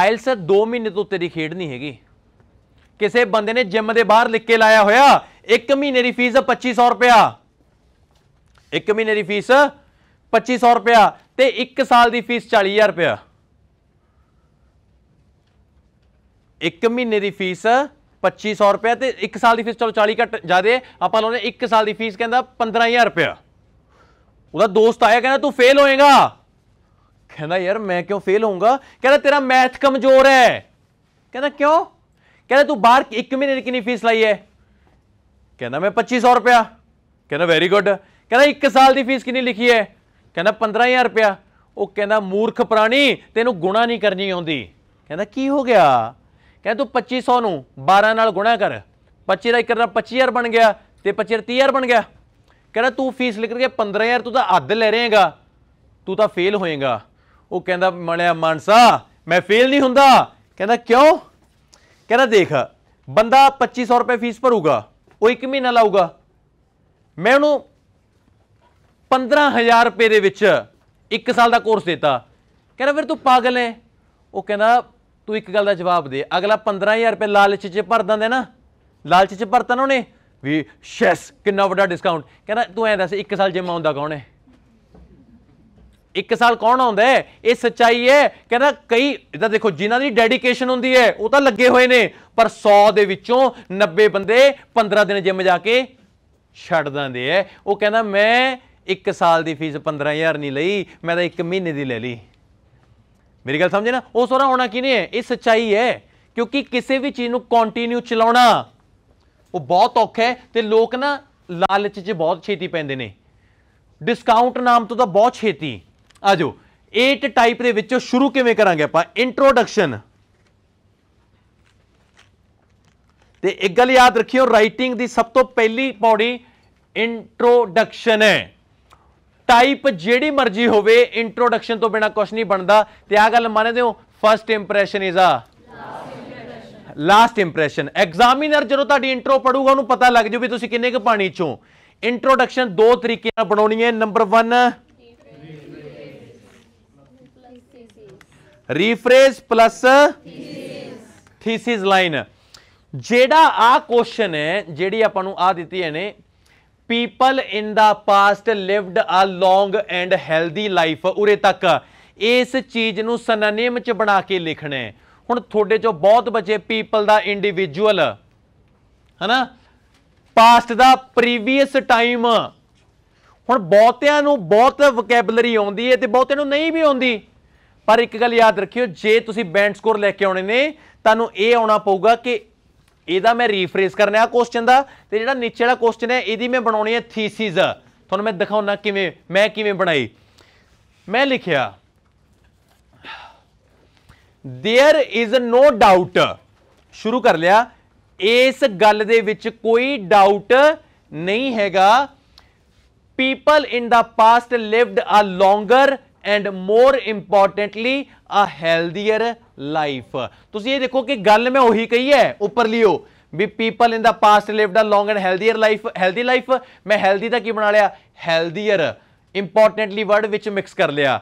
ਆਇਲਸ 2 ਮਹੀਨੇ ਤੋਂ ਤੇਰੀ ਖੇਡ ਨਹੀਂ ਹੈਗੀ ਕਿਸੇ ਬੰਦੇ ਨੇ ਜਿਮ ਦੇ ਬਾਹਰ ਲਿਖ ਕੇ ਲਾਇਆ ਹੋਇਆ 1 ਮਹੀਨੇ ਦੀ ਫੀਸ 2500 ਰੁਪਿਆ 1 ਮਹੀਨੇ ਦੀ ਫੀਸ 2500 ਰੁਪਿਆ ਤੇ 1 ਸਾਲ ਦੀ ਫੀਸ 40000 ਰੁਪਿਆ 1 ਮਹੀਨੇ ਦੀ ਫੀਸ 2500 ਰੁਪਏ ਤੇ 1 ਸਾਲ ਦੀ ਫੀਸ ਚਲੋ 40 ਘੱਟ ਜ਼ਿਆਦੇ ਆਪਾਂ ਲਾਉਨੇ 1 ਸਾਲ ਦੀ ਫੀਸ ਕਹਿੰਦਾ 15000 ਰੁਪਏ ਉਹਦਾ ਦੋਸਤ ਆਇਆ ਕਹਿੰਦਾ ਤੂੰ ਫੇਲ ਹੋਏਗਾ ਕਹਿੰਦਾ ਯਾਰ ਮੈਂ ਕਿਉਂ ਫੇਲ ਹੋਊਗਾ ਕਹਿੰਦਾ ਤੇਰਾ ਮੈਥ ਕਮਜ਼ੋਰ ਹੈ ਕਹਿੰਦਾ ਕਿਉਂ ਕਹਿੰਦਾ ਤੂੰ ਬਾਹਰ 1 ਮਹੀਨੇ ਦੀ ਕਿੰਨੀ ਫੀਸ ਲਾਈ ਹੈ ਕਹਿੰਦਾ ਮੈਂ 2500 ਰੁਪਏ ਕਹਿੰਦਾ ਵੈਰੀ ਗੁੱਡ ਕਹਿੰਦਾ 1 ਸਾਲ ਦੀ ਫੀਸ ਕਿੰਨੀ ਲਿਖੀ ਹੈ ਕਹਿੰਦਾ 15000 ਰੁਪਏ ਉਹ ਕਹਿੰਦਾ ਮੂਰਖ ਪ੍ਰਾਣੀ ਤੈਨੂੰ ਗੁਣਾ ਨਹੀਂ ਕਰਨੀ ਆਉਂਦੀ ਕਹਿੰਦਾ ਕੀ ਹੋ ਗਿਆ ਕਹਿੰਦਾ ਤੂੰ 2500 ਨੂੰ 12 ਨਾਲ ਗੁਣਾ ਕਰ 25 ਦਾ 1 ਕਰਨਾ 25000 ਬਣ ਗਿਆ ਤੇ 25 30000 ਬਣ ਗਿਆ ਕਹਿੰਦਾ ਤੂੰ ਫੀਸ ਲਿਖ ਕੇ 15000 ਤੂੰ ਤਾਂ ਅੱਧ ਲੈ ਰਹੇਗਾ ਤੂੰ ਤਾਂ ਫੇਲ ਹੋਏਗਾ ਉਹ ਕਹਿੰਦਾ ਮਲਿਆ ਮਾਨਸਾ ਮੈਂ ਫੇਲ ਨਹੀਂ ਹੁੰਦਾ ਕਹਿੰਦਾ ਕਿਉਂ ਕਹਿੰਦਾ ਦੇਖ ਬੰਦਾ 2500 ਰੁਪਏ ਫੀਸ ਭਰੂਗਾ ਉਹ 1 ਮਹੀਨਾ ਲਾਊਗਾ ਮੈਂ ਉਹਨੂੰ 15000 ਰੁਪਏ ਦੇ ਵਿੱਚ 1 ਸਾਲ ਦਾ ਕੋਰਸ ਦਿੱਤਾ ਕਹਿੰਦਾ ਫਿਰ ਤੂੰ ਪਾਗਲ ਹੈ ਉਹ ਕਹਿੰਦਾ ਤੂੰ ਇੱਕ ਗੱਲ ਦਾ ਜਵਾਬ ਦੇ ਅਗਲਾ 15000 ਰੁਪਏ ਲਾਲਚ 'ਚ ਭਰ ਦਿੰਦੇ ਨਾ ਲਾਲਚ 'ਚ ਭਰਤਾ ਨਾ ਉਹਨੇ ਵੀ ਸ਼ੈਸ ਕਿੰਨਾ ਵੱਡਾ ਡਿਸਕਾਊਂਟ ਕਹਿੰਦਾ ਤੂੰ ਐਂ ਦੱਸ ਇੱਕ ਸਾਲ ਜਿੰਮ ਆਉਂਦਾ ਕੌਣ ਹੈ ਇੱਕ ਸਾਲ ਕੌਣ ਆਉਂਦਾ ਹੈ ਇਹ ਸੱਚਾਈ ਹੈ ਕਹਿੰਦਾ ਕਈ ਇਹਦਾ ਦੇਖੋ ਜਿਨ੍ਹਾਂ ਦੀ ਡੈਡੀਕੇਸ਼ਨ ਹੁੰਦੀ ਹੈ ਉਹ ਤਾਂ ਲੱਗੇ ਹੋਏ ਨੇ ਪਰ 100 ਦੇ ਵਿੱਚੋਂ 90 ਬੰਦੇ 15 ਦਿਨ ਜਿੰਮ ਜਾ ਕੇ ਛੱਡ ਦਿੰਦੇ ਐ ਉਹ ਕਹਿੰਦਾ ਮੈਂ ਇੱਕ ਸਾਲ ਦੀ ਫੀਸ 15000 ਨਹੀਂ ਲਈ ਮੈਂ ਤਾਂ ਇੱਕ ਮਹੀਨੇ ਦੀ ਲੈ ਲਈ ਮੇਰੀ ਗੱਲ ਸਮਝੇ ਨਾ ਉਹ ਸੋਰਾ ਹੋਣਾ ਕਿਨੇ ਹੈ ਇਹ ਸੱਚਾਈ ਹੈ ਕਿਉਂਕਿ ਕਿਸੇ ਵੀ ਚੀਜ਼ ਨੂੰ ਕੰਟੀਨਿਊ ਚਲਾਉਣਾ ਉਹ ਬਹੁਤ ਔਖਾ ਹੈ ਤੇ ਲੋਕ ਨਾ ਲਾਲਚ 'ਚ ਬਹੁਤ ਛੇਤੀ ਪੈਂਦੇ ਨੇ ਡਿਸਕਾਊਂਟ ਨਾਮ ਤੋਂ ਤਾਂ ਬਹੁਤ ਛੇਤੀ ਆਜੋ 8 ਟਾਈਪ ਦੇ ਵਿੱਚੋਂ ਸ਼ੁਰੂ ਕਿਵੇਂ ਕਰਾਂਗੇ ਆਪਾਂ ਇੰਟਰੋਡਕਸ਼ਨ ਤੇ ਇੱਕ ਗੱਲ ਯਾਦ ਰੱਖਿਓ ਰਾਈਟਿੰਗ ਦੀ ਸਭ ਤੋਂ ਪਹਿਲੀ ਪੌੜੀ ਇੰਟਰੋਡਕਸ਼ਨ ਹੈ ਟਾਈਪ ਜਿਹੜੀ ਮਰਜ਼ੀ ਹੋਵੇ ਇੰਟਰੋਡਕਸ਼ਨ ਤੋਂ ਬਿਨਾ ਕੁਝ ਨਹੀਂ ਬਣਦਾ ਤੇ ਆ ਗੱਲ ਮੰਨਦੇ ਹੋ first impression is a last impression examiner ਜਦੋਂ ਤੁਹਾਡੀ ਇੰਟਰੋ ਪੜੂਗਾ ਉਹਨੂੰ ਪਤਾ ਲੱਗ ਜੂ ਵੀ ਤੁਸੀਂ ਕਿੰਨੇ ਕੁ ਪਾਣੀ ਚੋਂ ਇੰਟਰੋਡਕਸ਼ਨ ਦੋ ਤਰੀਕੇ ਨਾਲ ਬਣਾਉਣੀ ਹੈ number 1 rephrase plus thesis line ਜਿਹੜਾ ਆ ਕੁਐਸਚਨ ਹੈ ਜਿਹੜੀ ਆਪਾਂ ਨੂੰ ਆ ਦਿੱਤੀ ਹੈ ਨੇ people in the past lived a long and healthy life ਉਰੇ ਤੱਕ ਇਸ ਚੀਜ਼ ਨੂੰ ਸਨਨੇਮ ਚ ਬਣਾ ਕੇ ਲਿਖਣਾ ਹੁਣ ਤੁਹਾਡੇ ਚੋਂ ਬਹੁਤ ਬੱਚੇ ਪੀਪਲ ਦਾ ਇੰਡੀਵਿਜੂਅਲ ਹੈਨਾ ਪਾਸਟ ਦਾ ਪ੍ਰੀਵੀਅਸ ਟਾਈਮ ਹੁਣ ਬਹੁਤਿਆਂ ਨੂੰ ਬਹੁਤ ਵੋਕੈਬਲਰੀ ਆਉਂਦੀ ਹੈ ਤੇ ਬਹੁਤਿਆਂ ਨੂੰ ਨਹੀਂ ਵੀ ਆਉਂਦੀ ਪਰ ਇੱਕ ਗੱਲ ਯਾਦ ਰੱਖਿਓ ਜੇ ਤੁਸੀਂ ਬੈਂਡ ਸਕੋਰ ਲੈ ਕੇ ਆਉਣੇ ਨੇ ਤੁਹਾਨੂੰ ਇਹ ਆਉਣਾ ਪਊਗਾ ਕਿ ਇਹਦਾ ਮੈਂ ਰੀਫਰੇਸ ਕਰਨਾ ਹੈ ਕੁਐਸਚਨ ਦਾ ਤੇ ਜਿਹੜਾ ਨੀਚੇ ਵਾਲਾ ਕੁਐਸਚਨ ਹੈ ਇਹਦੀ ਮੈਂ ਬਣਾਉਣੀ ਹੈ ਥੀਸਿਸ ਤੁਹਾਨੂੰ ਮੈਂ ਦਿਖਾਉਣਾ ਕਿਵੇਂ ਮੈਂ ਕਿਵੇਂ ਬਣਾਈ ਮੈਂ ਲਿਖਿਆ देयर इज नो डाउट ਸ਼ੁਰੂ ਕਰ ਲਿਆ ਇਸ ਗੱਲ ਦੇ ਵਿੱਚ ਕੋਈ ਡਾਊਟ ਨਹੀਂ ਹੈਗਾ people in the past lived a longer and more importantly a healthier life ਤੁਸੀਂ ਇਹ ਦੇਖੋ ਕਿ ਗੱਲ ਮੈਂ ਉਹੀ ਕਹੀ ਹੈ ਉੱਪਰ ਲਿਓ ਵੀ people in the past lived a long and healthier life healthy life ਮੈਂ ਹੈਲਦੀ ਦਾ ਕੀ ਬਣਾ ਲਿਆ ਹੈਲਦੀਅਰ ਇੰਪੋਰਟੈਂਟਲੀ ਵਰਡ ਵਿੱਚ ਮਿਕਸ ਕਰ ਲਿਆ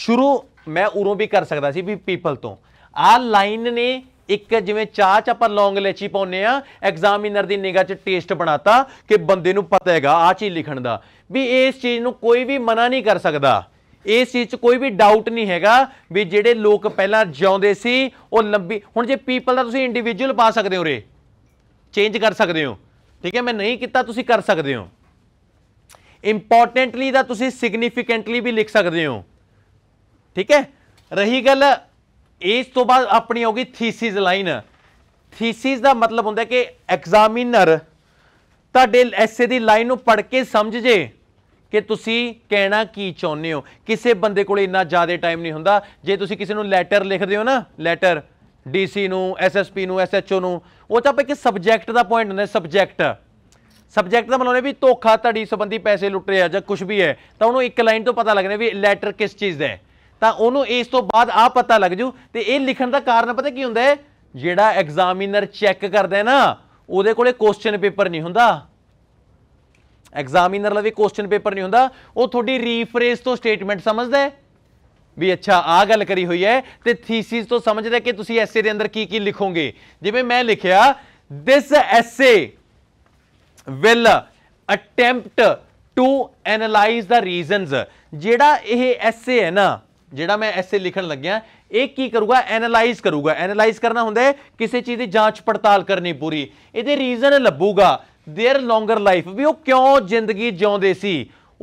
ਸ਼ੁਰੂ ਮੈਂ ਉਰੋਂ ਵੀ ਕਰ ਸਕਦਾ ਸੀ ਵੀ ਪੀਪਲ ਤੋਂ ਆ ਲਾਈਨ ਨੇ ਇੱਕ ਜਿਵੇਂ ਚਾਹ ਚ ਆਪਾਂ ਲੌਂਗ ਲੇਚੀ ਪਾਉਨੇ ਆ ਐਗਜ਼ਾਮੀਨਰ ਦੀ ਨਿਗਾਹ ਚ ਟੇਸਟ ਬਣਾਤਾ ਕਿ ਬੰਦੇ ਨੂੰ ਪਤਾ ਹੈਗਾ ਆ ਚੀਜ਼ ਲਿਖਣ ਦਾ ਵੀ ਇਸ ਚੀਜ਼ ਨੂੰ ਕੋਈ ਵੀ ਮਨਾ ਨਹੀਂ ਕਰ ਸਕਦਾ ਇਸ ਚੀਜ਼ 'ਚ ਕੋਈ ਵੀ ਡਾਊਟ ਨਹੀਂ ਹੈਗਾ ਵੀ ਜਿਹੜੇ ਲੋਕ ਪਹਿਲਾਂ ਜਿਉਂਦੇ ਸੀ ਉਹ ਲੰਬੀ ਹੁਣ ਜੇ ਪੀਪਲ ਦਾ ਤੁਸੀਂ ਇੰਡੀਵਿਜੂਅਲ ਪਾ ਸਕਦੇ ਹੋ ਰੇ ਚੇਂਜ ਕਰ ਸਕਦੇ ਹੋ ਠੀਕ ਹੈ ਮੈਂ ਨਹੀਂ ਕੀਤਾ ਤੁਸੀਂ ਕਰ ਸਕਦੇ ਹੋ ਇੰਪੋਰਟੈਂਟਲੀ ਦਾ ਤੁਸੀਂ ਸਿਗਨੀਫੀਕੈਂਟਲੀ ਵੀ ਲਿਖ ਸਕਦੇ ਹੋ ਠੀਕ ਹੈ ਰਹੀ ਗੱਲ ਇਸ ਤੋਂ ਬਾਅਦ ਆਪਣੀ ਹੋਗੀ ਥੀਸਿਸ ਲਾਈਨ ਥੀਸਿਸ ਦਾ ਮਤਲਬ ਹੁੰਦਾ ਕਿ ਐਗਜ਼ਾਮੀਨਰ ਤੁਹਾਡੇ ਐਸੇ ਦੀ ਲਾਈਨ ਨੂੰ ਪੜ੍ਹ ਕੇ ਸਮਝ ਜੇ ਕਿ ਤੁਸੀਂ ਕਹਿਣਾ ਕੀ ਚਾਹੁੰਦੇ ਹੋ ਕਿਸੇ ਬੰਦੇ ਕੋਲ ਇੰਨਾ ਜ਼ਿਆਦਾ ਟਾਈਮ ਨਹੀਂ ਹੁੰਦਾ ਜੇ ਤੁਸੀਂ ਕਿਸੇ ਨੂੰ ਲੈਟਰ ਲਿਖਦੇ ਹੋ ਨਾ ਲੈਟਰ ਡੀਸੀ ਨੂੰ ਐਸਐਸਪੀ ਨੂੰ ਐਸਐਚਓ ਨੂੰ ਉਹ ਤਾਂ ਆਪਾਂ ਕਿ ਸਬਜੈਕਟ ਦਾ ਪੁਆਇੰਟ ਹੁੰਦਾ ਸਬਜੈਕਟ ਸਬਜੈਕਟ ਦਾ ਮਤਲਬ ਇਹ ਵੀ ਧੋਖਾ ਧੜੀ ਸੰਬੰਧੀ ਪੈਸੇ ਲੁੱਟ ਰਿਹਾ ਜਾਂ ਕੁਝ ਵੀ ਹੈ ਤਾਂ ਉਹਨੂੰ ਇੱਕ ਲਾਈਨ ਤੋਂ ਪਤਾ ਲੱਗਣਾ ਵੀ ਲੈਟਰ ਕਿਸ ਚੀਜ਼ ਦਾ ਹੈ ਤਾਂ ਉਹਨੂੰ ਇਸ ਤੋਂ ਬਾਅਦ ਆ ਪਤਾ ਲੱਗ ਜੂ ਤੇ ਇਹ ਲਿਖਣ ਦਾ ਕਾਰਨ ਪਤਾ ਕੀ ਹੁੰਦਾ ਹੈ ਜਿਹੜਾ ਐਗਜ਼ਾਮੀਨਰ ਚੈੱਕ ਕਰਦਾ ਹੈ ਨਾ ਉਹਦੇ ਕੋਲੇ ਕੁਐਸਚਨ ਪੇਪਰ ਨਹੀਂ ਹੁੰਦਾ ਐਗਜ਼ਾਮੀਨਰ ਲਵੇ ਕੁਐਸਚਨ ਪੇਪਰ ਨਹੀਂ ਹੁੰਦਾ ਉਹ ਤੁਹਾਡੀ ਰੀਫਰੇਸ ਤੋਂ ਸਟੇਟਮੈਂਟ ਸਮਝਦਾ ਵੀ ਅੱਛਾ ਆ ਗੱਲ ਕਰੀ ਹੋਈ ਹੈ ਤੇ ਥੀਸਿਸ ਤੋਂ ਸਮਝਦਾ ਕਿ ਤੁਸੀਂ ਐਸੇ ਦੇ ਅੰਦਰ ਕੀ ਕੀ ਲਿਖੋਗੇ ਜਿਵੇਂ ਮੈਂ ਲਿਖਿਆ this essay will attempt to analyse the reasons ਜਿਹੜਾ ਇਹ ਐਸੇ ਹੈ ਨਾ ਜਿਹੜਾ ਮੈਂ ਐਸੇ ਲਿਖਣ ਲੱਗਿਆ ਇਹ ਕੀ ਕਰੂਗਾ ਐਨਲਾਈਜ਼ ਕਰੂਗਾ ਐਨਲਾਈਜ਼ ਕਰਨਾ ਹੁੰਦਾ ਕਿਸੇ ਚੀਜ਼ ਦੀ ਜਾਂਚ ਪੜਤਾਲ ਕਰਨੀ ਪੂਰੀ ਇਹਦੇ ਰੀਜ਼ਨ ਲੱਭੂਗਾ ਦੇਅਰ ਲੌਂਗਰ ਲਾਈਫ ਵੀ ਉਹ ਕਿਉਂ ਜ਼ਿੰਦਗੀ ਜਿਉਂਦੇ ਸੀ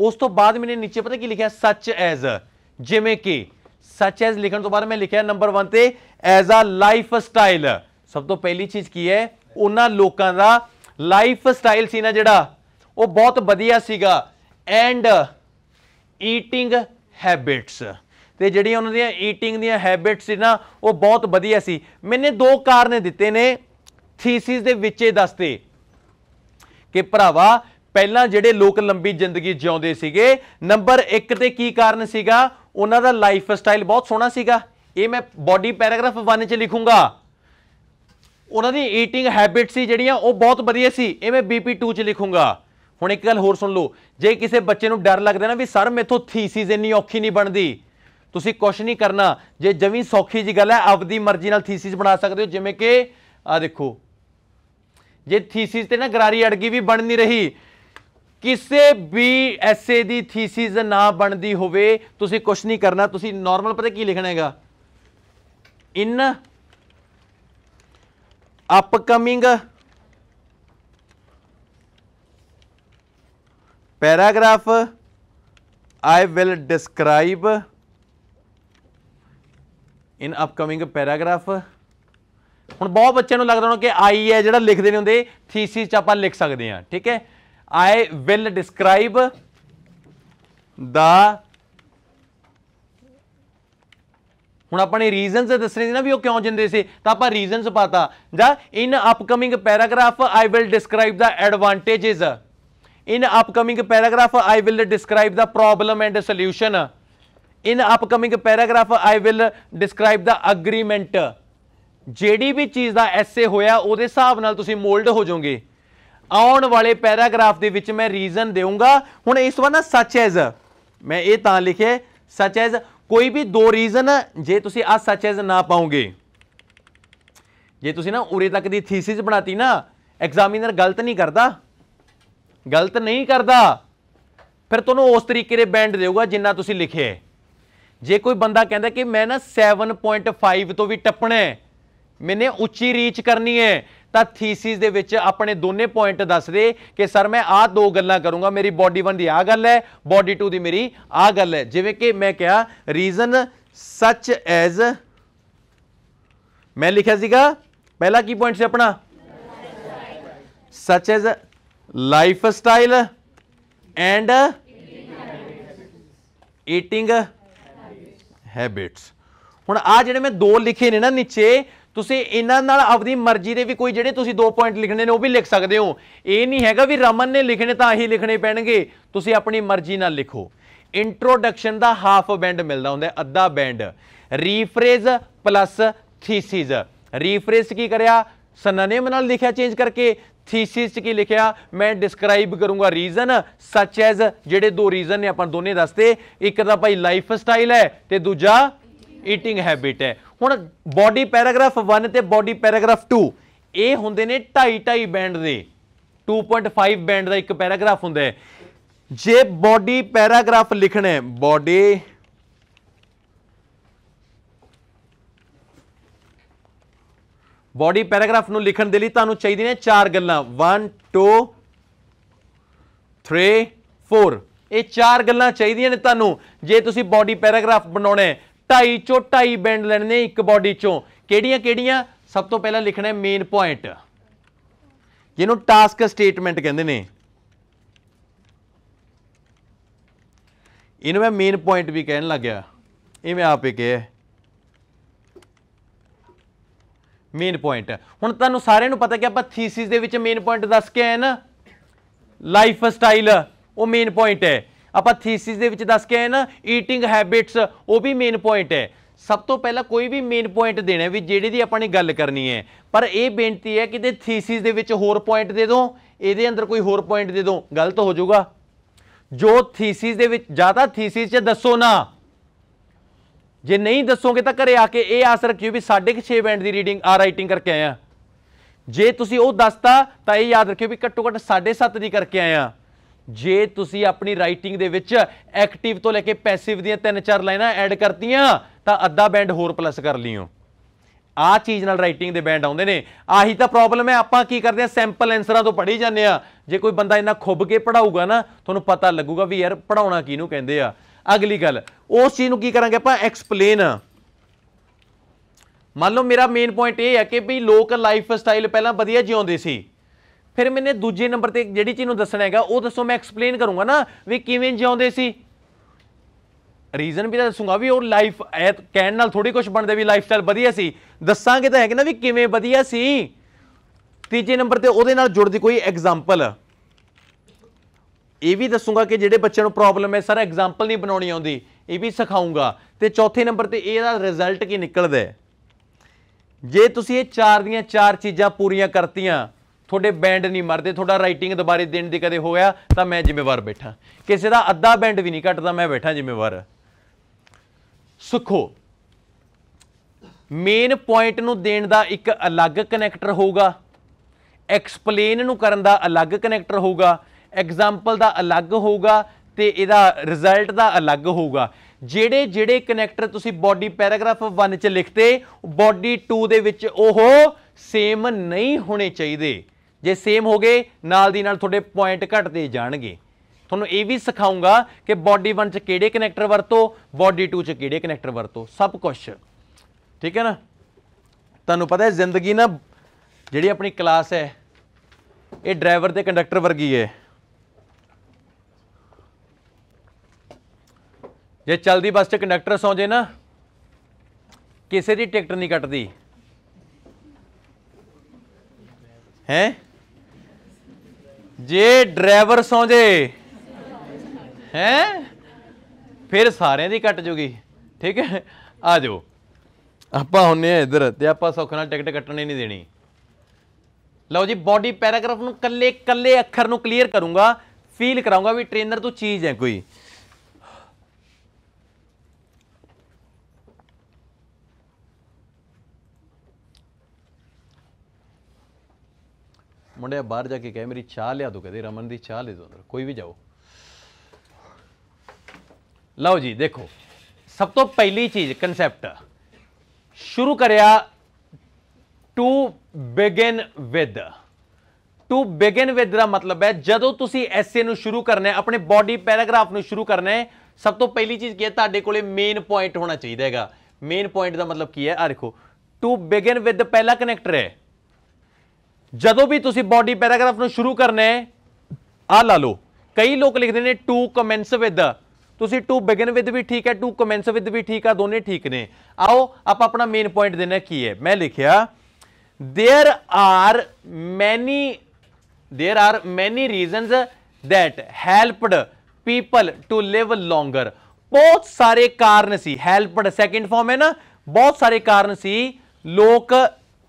ਉਸ ਤੋਂ ਬਾਅਦ ਮੈਨੇ ਨੀਚੇ ਪਤਾ ਕੀ ਲਿਖਿਆ ਸੱਚ ਐਜ਼ ਜਿਵੇਂ ਕਿ ਸੱਚ ਐਜ਼ ਲਿਖਣ ਤੋਂ ਬਾਅਦ ਮੈਂ ਲਿਖਿਆ ਨੰਬਰ 1 ਤੇ ਐਜ਼ ਅ ਲਾਈਫ ਸਟਾਈਲ ਸਭ ਤੋਂ ਪਹਿਲੀ ਚੀਜ਼ ਕੀ ਹੈ ਉਹਨਾਂ ਲੋਕਾਂ ਦਾ ਲਾਈਫ ਸਟਾਈਲ ਸੀ ਨਾ ਜਿਹੜਾ ਉਹ ਬਹੁਤ ਵਧੀਆ ਸੀਗਾ ਐਂਡ ਈਟਿੰਗ ਹੈਬਿਟਸ ਤੇ ਜਿਹੜੀਆਂ ਉਹਨਾਂ ਦੀਆਂ ਈਟਿੰਗ ਦੀਆਂ ਹੈਬਿਟਸ ਸੀ ਨਾ ਉਹ ਬਹੁਤ ਵਧੀਆ ਸੀ ਮੈਨੇ ਦੋ ਕਾਰਨ ਦਿੱਤੇ ਨੇ ਥੀਸਿਸ ਦੇ ਵਿੱਚੇ ਦੱਸਤੇ ਕਿ ਭਰਾਵਾ ਪਹਿਲਾਂ ਜਿਹੜੇ ਲੋਕ ਲੰਬੀ ਜ਼ਿੰਦਗੀ ਜਿਉਂਦੇ ਸੀਗੇ ਨੰਬਰ 1 ਤੇ ਕੀ ਕਾਰਨ ਸੀਗਾ ਉਹਨਾਂ ਦਾ ਲਾਈਫ ਸਟਾਈਲ ਬਹੁਤ ਸੋਹਣਾ ਸੀਗਾ ਇਹ ਮੈਂ ਬਾਡੀ ਪੈਰਾਗ੍ਰਾਫ 1 ਚ ਲਿਖੂੰਗਾ ਉਹਨਾਂ ਦੀ ਈਟਿੰਗ ਹੈਬਿਟ ਸੀ ਜਿਹੜੀਆਂ ਉਹ ਬਹੁਤ ਵਧੀਆ ਸੀ ਇਹ ਮੈਂ ਬੀਪੀ 2 ਚ ਲਿਖੂੰਗਾ ਹੁਣ ਇੱਕ ਗੱਲ ਹੋਰ ਸੁਣ ਲਓ ਜੇ ਕਿਸੇ ਬੱਚੇ ਨੂੰ ਡਰ ਲੱਗਦਾ ਨਾ ਵੀ ਸਰ ਮੇਥੋਂ ਥੀਸਿਸ ਇੰਨੀ ਔਖੀ ਨਹੀਂ ਬਣਦੀ ਤੁਸੀਂ ਕੁਝ ਨਹੀਂ ਕਰਨਾ ਜੇ ਜਮੀ ਸੌਖੀ ਜੀ ਗੱਲ ਹੈ ਆਪਦੀ ਮਰਜ਼ੀ ਨਾਲ ਥੀਸਿਸ ਬਣਾ ਸਕਦੇ ਹੋ ਜਿਵੇਂ ਕਿ ਆ ਦੇਖੋ ਜੇ ਥੀਸਿਸ ਤੇ ਨਾ ਗਰਾਰੀ ਅੜ ਗਈ ਵੀ ਬਣ ਨਹੀਂ ਰਹੀ ਕਿਸੇ ਵੀ ਐਸੇ ਦੀ ਥੀਸਿਸ ਨਾ ਬਣਦੀ ਹੋਵੇ ਤੁਸੀਂ ਕੁਝ ਨਹੀਂ ਕਰਨਾ ਤੁਸੀਂ ਨਾਰਮਲ ਪਤਾ ਕੀ ਲਿਖਣਾ ਹੈਗਾ in upcoming paragraph I will describe in upcoming paragraph ਹੁਣ ਬਹੁਤ ਬੱਚਿਆਂ ਨੂੰ ਲੱਗਦਾ ਹੋਣਾ ਕਿ ਆਈ ਹੈ ਜਿਹੜਾ ਲਿਖਦੇ ਨੇ ਹੁੰਦੇ ਥੀਸਿਸ ਚ ਆਪਾਂ ਲਿਖ ਸਕਦੇ ਆ ਠੀਕ ਹੈ ਆਈ ਵਿਲ ਡਿਸਕ੍ਰਾਈਬ ਦਾ ਹੁਣ ਆਪਾਂ ਨੇ ਰੀਜ਼ਨਸ ਦੱਸਣੇ ਸੀ ਨਾ ਵੀ ਉਹ ਕਿਉਂ ਜਿੰਦੇ ਸੀ ਤਾਂ ਆਪਾਂ ਰੀਜ਼ਨਸ ਪਾਤਾ ਜਾਂ in upcoming paragraph I will describe the advantages in upcoming paragraph I will describe the problem and solution in upcoming paragraph I will describe the agreement ਜਿਹੜੀ ਵੀ ਚੀਜ਼ ਦਾ ਐਸੇ ਹੋਇਆ ਉਹਦੇ ਹਿਸਾਬ ਨਾਲ ਤੁਸੀਂ ਮੋਲਡ ਹੋ ਜਾਓਗੇ ਆਉਣ ਵਾਲੇ ਪੈਰਾਗ੍ਰਾਫ ਦੇ ਵਿੱਚ ਮੈਂ ਰੀਜ਼ਨ ਦੇਵਾਂਗਾ ਹੁਣ ਇਸ ਵਾਰ ਨਾ ਸੱਚ ਐਜ਼ ਮੈਂ ਇਹ ਤਾਂ ਲਿਖੇ ਸੱਚ ਐਜ਼ ਕੋਈ ਵੀ ਦੋ ਰੀਜ਼ਨ ਜੇ ਤੁਸੀਂ ਆ ਸੱਚ ਐਜ਼ ਨਾ ਪਾਉਂਗੇ ਜੇ ਤੁਸੀਂ ਨਾ ਉਰੇ ਤੱਕ ਦੀ ਥੀਸਿਸ ਬਣਾਤੀ ਨਾ ਐਗਜ਼ਾਮੀਨਰ ਗਲਤ ਨਹੀਂ ਕਰਦਾ ਗਲਤ ਨਹੀਂ ਕਰਦਾ ਫਿਰ ਤੁਹਾਨੂੰ ਉਸ ਤਰੀਕੇ ਦੇ ਬੈਂਡ ਦੇਊਗਾ ਜਿੰਨਾ ਤੁਸੀਂ ਲਿਖਿਆ ਜੇ ਕੋਈ ਬੰਦਾ ਕਹਿੰਦਾ ਕਿ ਮੈਂ ਨਾ 7.5 ਤੋਂ ਵੀ ਟੱਪਣਾ ਹੈ ਮੈਨੇ ਉੱਚੀ ਰੀਚ ਕਰਨੀ ਹੈ ਤਾਂ ਥੀਸਿਸ ਦੇ ਵਿੱਚ ਆਪਣੇ ਦੋਨੇ ਪੁਆਇੰਟ ਦੱਸ ਦੇ ਕਿ ਸਰ ਮੈਂ ਆਹ ਦੋ ਗੱਲਾਂ ਕਰੂੰਗਾ ਮੇਰੀ ਬਾਡੀ 1 ਦੀ ਆਹ ਗੱਲ ਹੈ ਬਾਡੀ 2 ਦੀ ਮੇਰੀ ਆਹ ਗੱਲ ਹੈ ਜਿਵੇਂ ਕਿ ਮੈਂ ਕਿਹਾ ਰੀਜ਼ਨ ਸੱਚ ਐਜ਼ ਮੈਂ ਲਿਖਿਆ ਸੀਗਾ ਪਹਿਲਾ ਕੀ ਪੁਆਇੰਟ ਸੀ ਆਪਣਾ such as lifestyle and eating habits ਹੁਣ ਆ ਜਿਹੜੇ ਮੈਂ ਦੋ ਲਿਖੇ ਨੇ ਨਾ ਨੀਚੇ ਤੁਸੀਂ ਇਹਨਾਂ ਨਾਲ ਆਪਣੀ ਮਰਜ਼ੀ ਦੇ ਵੀ ਕੋਈ ਜਿਹੜੇ ਤੁਸੀਂ ਦੋ ਪੁਆਇੰਟ ਲਿਖਣੇ ਨੇ ਉਹ ਵੀ ਲਿਖ ਸਕਦੇ ਹੋ ਇਹ ਨਹੀਂ ਹੈਗਾ ਵੀ ਰਮਨ ਨੇ ਲਿਖਣੇ ਤਾਂ ਹੀ ਲਿਖਣੇ ਪੈਣਗੇ ਤੁਸੀਂ ਆਪਣੀ ਮਰਜ਼ੀ ਨਾਲ ਲਿਖੋ ਇੰਟਰੋਡਕਸ਼ਨ ਦਾ ਹਾਫ ਬੈਂਡ ਮਿਲਦਾ ਹੁੰਦਾ ਅੱਧਾ band rephrase plus thesis rephrase ਕੀ ਕਰਿਆ ਸਨਨੇਮ ਨਾਲ ਲਿਖਿਆ ਚੇਂਜ ਕਰਕੇ ਥੀਸਿਸ ਕੀ ਲਿਖਿਆ ਮੈਂ ਡਿਸਕ੍ਰਾਈਬ ਕਰੂੰਗਾ ਰੀਜ਼ਨ ਸੱਚ ਐਜ਼ ਜਿਹੜੇ ਦੋ ਰੀਜ਼ਨ ਨੇ ਆਪਾਂ ਦੋਨੇ ਦੱਸਤੇ ਇੱਕ ਤਾਂ ਭਾਈ ਲਾਈਫ ਸਟਾਈਲ ਹੈ ਤੇ ਦੂਜਾ ਈਟਿੰਗ ਹੈਬਿਟ ਹੈ ਹੁਣ ਬਾਡੀ ਪੈਰਾਗ੍ਰਾਫ 1 ਤੇ ਬਾਡੀ ਪੈਰਾਗ੍ਰਾਫ 2 ਇਹ ਹੁੰਦੇ ਨੇ 2.5 2.5 ਬੈਂਡ ਦੇ 2.5 ਬੈਂਡ ਦਾ ਇੱਕ ਪੈਰਾਗ੍ਰਾਫ ਹੁੰਦਾ ਹੈ ਜੇ ਬਾਡੀ ਪੈਰਾਗ੍ਰਾਫ ਲਿਖਣਾ ਹੈ ਬਾਡੀ ਬਾਡੀ ਪੈਰਾਗ੍ਰਾਫ ਨੂੰ ਲਿਖਣ ਦੇ ਲਈ ਤੁਹਾਨੂੰ ਚਾਹੀਦੀ ਨੇ ਚਾਰ ਗੱਲਾਂ 1 2 3 4 ਇਹ ਚਾਰ ਗੱਲਾਂ ਚਾਹੀਦੀਆਂ ਨੇ ਤੁਹਾਨੂੰ ਜੇ ਤੁਸੀਂ ਬਾਡੀ ਪੈਰਾਗ੍ਰਾਫ ਬਣਾਉਣਾ ਹੈ ਢਾਈ ਚੋਂ ਢਾਈ ਬੈਂਡ ਲੈਣੇ ਇੱਕ ਬਾਡੀ ਚੋਂ ਕਿਹੜੀਆਂ ਕਿਹੜੀਆਂ ਸਭ ਤੋਂ ਪਹਿਲਾਂ ਲਿਖਣਾ ਹੈ ਮੇਨ ਪੁਆਇੰਟ ਜਿਹਨੂੰ ਟਾਸਕ ਸਟੇਟਮੈਂਟ ਕਹਿੰਦੇ ਨੇ ਇਹਨੂੰ ਮੈਂ ਮੇਨ ਪੁਆਇੰਟ ਵੀ ਕਹਿਣ ਲੱਗਿਆ ਇਹ ਮੈਂ ਆਪੇ ਕਿਹਾ ਮੇਨ ਪੁਆਇੰਟ ਹੁਣ ਤੁਹਾਨੂੰ ਸਾਰਿਆਂ ਨੂੰ ਪਤਾ ਕਿ ਆਪਾਂ ਥੀਸਿਸ ਦੇ ਵਿੱਚ ਮੇਨ ਪੁਆਇੰਟ ਦੱਸ ਕੇ ਆਏ ਨਾ ਲਾਈਫ ਸਟਾਈਲ ਉਹ ਮੇਨ ਪੁਆਇੰਟ ਹੈ ਆਪਾਂ ਥੀਸਿਸ ਦੇ ਵਿੱਚ ਦੱਸ ਕੇ ਆਏ ਨਾ ਈਟਿੰਗ ਹੈਬਿਟਸ ਉਹ ਵੀ ਮੇਨ ਪੁਆਇੰਟ ਹੈ ਸਭ ਤੋਂ ਪਹਿਲਾਂ ਕੋਈ ਵੀ ਮੇਨ ਪੁਆਇੰਟ ਦੇਣਾ ਵੀ ਜਿਹੜੇ ਦੀ ਆਪਾਂ ਨੇ ਗੱਲ ਕਰਨੀ ਹੈ ਪਰ ਇਹ ਬੇਨਤੀ ਹੈ ਕਿ ਤੇ ਥੀਸਿਸ ਦੇ ਵਿੱਚ ਹੋਰ ਪੁਆਇੰਟ ਦੇ ਦੋ ਇਹਦੇ ਅੰਦਰ ਕੋਈ ਹੋਰ ਪੁਆਇੰਟ ਦੇ ਦੋ ਗਲਤ ਹੋ ਜਾਊਗਾ ਜੋ ਥੀਸਿਸ ਦੇ ਵਿੱਚ ਜ਼ਿਆਦਾ ਥੀਸਿਸ 'ਚ ਦੱਸੋ ਨਾ ਜੇ ਨਹੀਂ ਦੱਸੋਗੇ ਤਾਂ ਘਰੇ ਆ ਕੇ ਇਹ ਆਸ ਰੱਖਿਓ ਵੀ 6.5 ਬੈਂਡ ਦੀ ਰੀਡਿੰਗ ਆ ਰਾਈਟਿੰਗ ਕਰਕੇ ਆਇਆ ਜੇ ਤੁਸੀਂ ਉਹ ਦੱਸਤਾ ਤਾਂ ਇਹ ਯਾਦ ਰੱਖਿਓ ਵੀ ਘੱਟੋ ਘੱਟ 7.5 ਦੀ ਕਰਕੇ ਆਇਆ ਜੇ ਤੁਸੀਂ ਆਪਣੀ ਰਾਈਟਿੰਗ ਦੇ ਵਿੱਚ ਐਕਟਿਵ ਤੋਂ ਲੈ ਕੇ ਪੈਸਿਵ ਦੀਆਂ ਤਿੰਨ ਚਾਰ ਲਾਈਨਾਂ ਐਡ ਕਰਤੀਆਂ ਤਾਂ ਅੱਧਾ ਬੈਂਡ ਹੋਰ ਪਲੱਸ ਕਰ ਲਿਓ ਆ ਚੀਜ਼ ਨਾਲ ਰਾਈਟਿੰਗ ਦੇ ਬੈਂਡ ਆਉਂਦੇ ਨੇ ਆਹੀ ਤਾਂ ਪ੍ਰੋਬਲਮ ਹੈ ਆਪਾਂ ਕੀ ਕਰਦੇ ਆ ਸੈਂਪਲ ਆਨਸਰਾਂ ਤੋਂ ਪੜ੍ਹੀ ਜਾਂਦੇ ਆ ਜੇ ਕੋਈ ਬੰਦਾ ਇੰਨਾ ਖੁੱਬ ਕੇ ਪੜਾਊਗਾ ਨਾ ਤੁਹਾਨੂੰ ਪਤਾ ਲੱਗੂਗਾ ਵੀ ਯਾਰ ਪੜਾਉਣਾ ਕਿਹਨੂੰ ਕਹਿੰਦੇ ਆ ਅਗਲੀ ਗੱਲ ਉਸ ਚੀਜ਼ ਨੂੰ ਕੀ ਕਰਾਂਗੇ ਆਪਾਂ ਐਕਸਪਲੇਨ ਮੰਨ ਲਓ ਮੇਰਾ ਮੇਨ ਪੁਆਇੰਟ ਇਹ ਹੈ ਕਿ ਵੀ ਲੋਕ ਲਾਈਫ ਸਟਾਈਲ ਪਹਿਲਾਂ ਵਧੀਆ ਜਿਉਂਦੇ ਸੀ ਫਿਰ ਮੈਨੇ ਦੂਜੇ ਨੰਬਰ ਤੇ ਜਿਹੜੀ ਚੀਜ਼ ਨੂੰ ਦੱਸਣਾ ਹੈਗਾ ਉਹ ਦੱਸੋ ਮੈਂ ਐਕਸਪਲੇਨ ਕਰੂੰਗਾ ਨਾ ਵੀ ਕਿਵੇਂ ਜਿਉਂਦੇ ਸੀ ਰੀਜ਼ਨ ਵੀ ਤਾਂ ਦੱਸੂਗਾ ਵੀ ਉਹ ਲਾਈਫ ਐ ਕਹਿਣ ਨਾਲ ਥੋੜੀ ਕੁਝ ਬਣਦਾ ਵੀ ਲਾਈਫ ਸਟਾਈਲ ਵਧੀਆ ਸੀ ਦੱਸਾਂਗੇ ਤਾਂ ਹੈ ਕਿ ਨਾ ਵੀ ਕਿਵੇਂ ਵਧੀਆ ਸੀ ਤੀਜੇ ਨੰਬਰ ਤੇ ਉਹਦੇ ਨਾਲ ਜੁੜਦੀ ਕੋਈ ਐਗਜ਼ਾਮਪਲ ਇਹ ਵੀ ਦੱਸੂਗਾ ਕਿ ਜਿਹੜੇ ਬੱਚਿਆਂ ਨੂੰ ਪ੍ਰੋਬਲਮ ਹੈ ਸਰ ਐਗਜ਼ਾਮਪਲ ਨਹੀਂ ਬਣਾਉਣੀ ਆਉਂਦੀ ਇਹ ਵੀ ਸਿਖਾਉਂਗਾ ਤੇ ਚੌਥੇ ਨੰਬਰ ਤੇ ਇਹਦਾ ਰਿਜ਼ਲਟ ਕੀ ਨਿਕਲਦਾ ਜੇ ਤੁਸੀਂ ਇਹ ਚਾਰ ਦੀਆਂ ਚਾਰ ਚੀਜ਼ਾਂ ਪੂਰੀਆਂ ਕਰਤੀਆਂ ਤੁਹਾਡੇ ਬੈਂਡ ਨਹੀਂ ਮਰਦੇ ਤੁਹਾਡਾ ਰਾਈਟਿੰਗ ਦੁਬਾਰੇ ਦੇਣ ਦੀ ਕਦੇ ਹੋਇਆ ਤਾਂ ਮੈਂ ਜ਼ਿੰਮੇਵਾਰ ਬੈਠਾ ਕਿਸੇ ਦਾ ਅੱਧਾ ਬੈਂਡ ਵੀ ਨਹੀਂ ਘਟਦਾ ਮੈਂ ਬੈਠਾ ਜ਼ਿੰਮੇਵਾਰ ਸੁਖੋ ਮੇਨ ਪੁਆਇੰਟ ਨੂੰ ਦੇਣ ਦਾ ਇੱਕ ਅਲੱਗ ਕਨੈਕਟਰ ਹੋਊਗਾ ਐਕਸਪਲੇਨ ਨੂੰ ਕਰਨ ਦਾ ਅਲੱਗ ਕਨੈਕਟਰ ਹੋਊਗਾ ਐਗਜ਼ਾਮਪਲ ਦਾ ਅਲੱਗ ਹੋਊਗਾ ਤੇ ਇਹਦਾ ਰਿਜ਼ਲਟ ਦਾ ਅਲੱਗ ਹੋਊਗਾ ਜਿਹੜੇ ਜਿਹੜੇ ਕਨੈਕਟਰ ਤੁਸੀਂ ਬਾਡੀ ਪੈਰਾਗ੍ਰਾਫ 1 ਚ ਲਿਖਤੇ ਬਾਡੀ 2 ਦੇ ਵਿੱਚ ਉਹ ਸੇਮ ਨਹੀਂ ਹੋਣੇ ਚਾਹੀਦੇ ਜੇ ਸੇਮ ਹੋ ਗਏ ਨਾਲ ਦੀ ਨਾਲ ਤੁਹਾਡੇ ਪੁਆਇੰਟ ਘਟਦੇ ਜਾਣਗੇ ਤੁਹਾਨੂੰ ਇਹ ਵੀ ਸਿਖਾਉਂਗਾ ਕਿ ਬਾਡੀ 1 ਚ ਕਿਹੜੇ ਕਨੈਕਟਰ ਵਰਤੋ ਬਾਡੀ 2 ਚ ਕਿਹੜੇ ਕਨੈਕਟਰ ਵਰਤੋ ਸਭ ਕੁਝ ਠੀਕ ਹੈ ਨਾ ਤੁਹਾਨੂੰ ਪਤਾ ਹੈ ਜ਼ਿੰਦਗੀ ਨਾ ਜਿਹੜੀ ਆਪਣੀ ਕਲਾਸ ਹੈ ਇਹ ਡਰਾਈਵਰ ਤੇ ਕੰਡਕਟਰ ਵਰਗੀ ਹੈ ਜੇ ਚਲਦੀ ਬੱਸ 'ਚ ਕੰਡਕਟਰ ਸੌਂ ਜੇ ਨਾ ਕਿਸੇ ਦੀ ਟਿਕਟ ਨਹੀਂ ਕੱਟਦੀ ਹੈ ਜੇ ਡਰਾਈਵਰ ਸੌ ਜੇ ਹੈ ਫਿਰ ਸਾਰਿਆਂ ਦੀ ਕੱਟ ਜੂਗੀ ਠੀਕ ਹੈ ਆ ਜਾਓ ਆਪਾਂ ਹੁੰਨੇ ਆ ਇਧਰ ਤੇ ਆਪਾਂ ਸੁੱਖ ਨਾਲ ਟਿਕਟ ਕੱਟਣੇ ਨਹੀਂ ਦੇਣੀ ਲਓ ਜੀ ਬਾਡੀ ਪੈਰਾਗ੍ਰਾਫ ਨੂੰ ਕੱਲੇ ਕੱਲੇ ਅੱਖਰ ਨੂੰ ਕਲੀਅਰ ਕਰੂੰਗਾ ਫੀਲ ਕਰਾਉਂਗਾ ਵੀ ਟ੍ਰੇਨਰ ਤੂੰ ਚੀਜ਼ ਹੈ ਕੋਈ ਮੁੰਡੇ ਬਾਹਰ ਜਾ ਕੇ ਕਹੇ ਮੇਰੀ ਚਾਹ ਲਿਆ ਦੋ ਕਹਦੇ ਰਮਨ ਦੀ ਚਾਹ ਲੈ ਦੋ ਅੰਦਰ ਕੋਈ ਵੀ ਜਾਓ ਲਓ ਜੀ ਦੇਖੋ ਸਭ ਤੋਂ ਪਹਿਲੀ ਚੀਜ਼ ਕਨਸੈਪਟ ਸ਼ੁਰੂ ਕਰਿਆ to begin with to begin with ਦਾ ਮਤਲਬ ਹੈ ਜਦੋਂ ਤੁਸੀਂ ਐਸੇ ਨੂੰ ਸ਼ੁਰੂ ਕਰਨਾ ਹੈ ਆਪਣੇ ਬਾਡੀ ਪੈਰਾਗ੍ਰਾਫ ਨੂੰ ਸ਼ੁਰੂ ਕਰਨਾ ਹੈ ਸਭ ਤੋਂ ਪਹਿਲੀ ਚੀਜ਼ ਕੀ ਹੈ ਤੁਹਾਡੇ ਕੋਲੇ ਮੇਨ ਪੁਆਇੰਟ ਹੋਣਾ ਚਾਹੀਦਾ ਹੈਗਾ ਮੇਨ ਪੁਆਇੰਟ ਦਾ ਮਤਲਬ ਕੀ ਹੈ ਆ ਦੇਖੋ ਟੂ ਬਿਗਨ ਵਿਦ ਪਹਿਲਾ ਕਨੈਕਟਰ ਹੈ ਜਦੋਂ ਵੀ ਤੁਸੀਂ ਬਾਡੀ ਪੈਰਾਗ੍ਰਾਫ ਨੂੰ ਸ਼ੁਰੂ ਕਰਨਾ ਹੈ ਆ ਲਾ ਲਓ ਕਈ ਲੋਕ ਲਿਖਦੇ ਨੇ ਟੂ ਕਮੈਂਸ ਵਿਦ ਤੁਸੀਂ ਟੂ ਬਿਗਨ ਵਿਦ ਵੀ ਠੀਕ ਹੈ ਟੂ ਕਮੈਂਸ ਵਿਦ ਵੀ ਠੀਕ ਆ ਦੋਨੇ ਠੀਕ ਨੇ ਆਓ ਆਪਾਂ ਆਪਣਾ ਮੇਨ ਪੁਆਇੰਟ ਦੇਣਾ ਕੀ ਹੈ ਮੈਂ ਲਿਖਿਆ there are many there are many reasons that helped people to live longer ਬਹੁਤ ਸਾਰੇ ਕਾਰਨ ਸੀ ਹੈਲਪਡ ਸੈਕਿੰਡ ਫਾਰਮ ਹੈ ਨਾ ਬਹੁਤ ਸਾਰੇ ਕਾਰਨ ਸੀ ਲੋਕ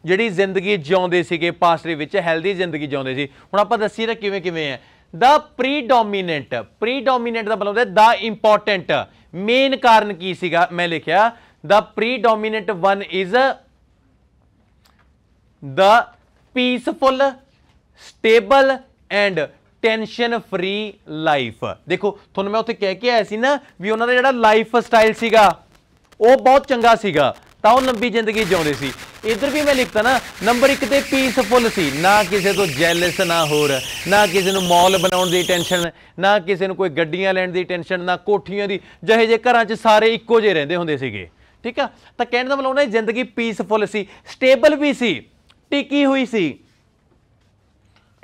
ਜਿਹੜੀ ਜ਼ਿੰਦਗੀ ਜਿਉਂਦੇ ਸੀਗੇ ਪਾਸਟਰੀ ਵਿੱਚ ਹੈਲਦੀ ਜ਼ਿੰਦਗੀ ਜਿਉਂਦੇ ਸੀ ਹੁਣ ਆਪਾਂ ਦੱਸੀਏ ਤਾਂ ਕਿਵੇਂ ਕਿਵੇਂ ਹੈ ਦਾ ਪ੍ਰੀਡੋਮੀਨੈਂਟ ਪ੍ਰੀਡੋਮੀਨੈਂਟ ਦਾ ਮਤਲਬ ਦਾ ਇੰਪੋਰਟੈਂਟ ਮੇਨ ਕਾਰਨ ਕੀ ਸੀਗਾ ਮੈਂ ਲਿਖਿਆ the predominant one is the peaceful stable and tension free life ਦੇਖੋ ਤੁਹਾਨੂੰ ਮੈਂ ਉੱਥੇ ਕਹਿ ਕੇ ਆਇਆ ਸੀ ਨਾ ਵੀ ਉਹਨਾਂ ਦਾ ਜਿਹੜਾ ਲਾਈਫ ਸਟਾਈਲ ਸੀਗਾ ਉਹ ਬਹੁਤ ਚੰਗਾ ਸੀਗਾ ਤਾਂ ਉਹ ਲੰਬੀ ਜ਼ਿੰਦਗੀ ਜਿਉਂਦੇ ਸੀ ਇਧਰ ਵੀ ਮੈਂ ਲਿਖਤਾ ਨਾ ਨੰਬਰ 1 ਤੇ ਪੀਸਫੁਲ ਸੀ ਨਾ ਕਿਸੇ ਤੋਂ ਜੈਲਸ ਨਾ ਹੋਰ ਨਾ ਕਿਸੇ ਨੂੰ ਮੌਲ ਬਣਾਉਣ ਦੀ ਟੈਨਸ਼ਨ ਨਾ ਕਿਸੇ ਨੂੰ ਕੋਈ ਗੱਡੀਆਂ ਲੈਣ ਦੀ ਟੈਨਸ਼ਨ ਨਾ ਕੋਠੀਆਂ ਦੀ ਜਿਹੇ ਜੇ ਘਰਾਂ 'ਚ ਸਾਰੇ ਇੱਕੋ ਜਿਹੇ ਰਹਿੰਦੇ ਹੁੰਦੇ ਸੀਗੇ ਠੀਕ ਆ ਤਾਂ ਕਹਿਣ ਦਾ ਮਤਲਬ ਉਹਨਾਂ ਦੀ ਜ਼ਿੰਦਗੀ ਪੀਸਫੁਲ ਸੀ ਸਟੇਬਲ ਵੀ ਸੀ ਟਿਕੀ ਹੋਈ ਸੀ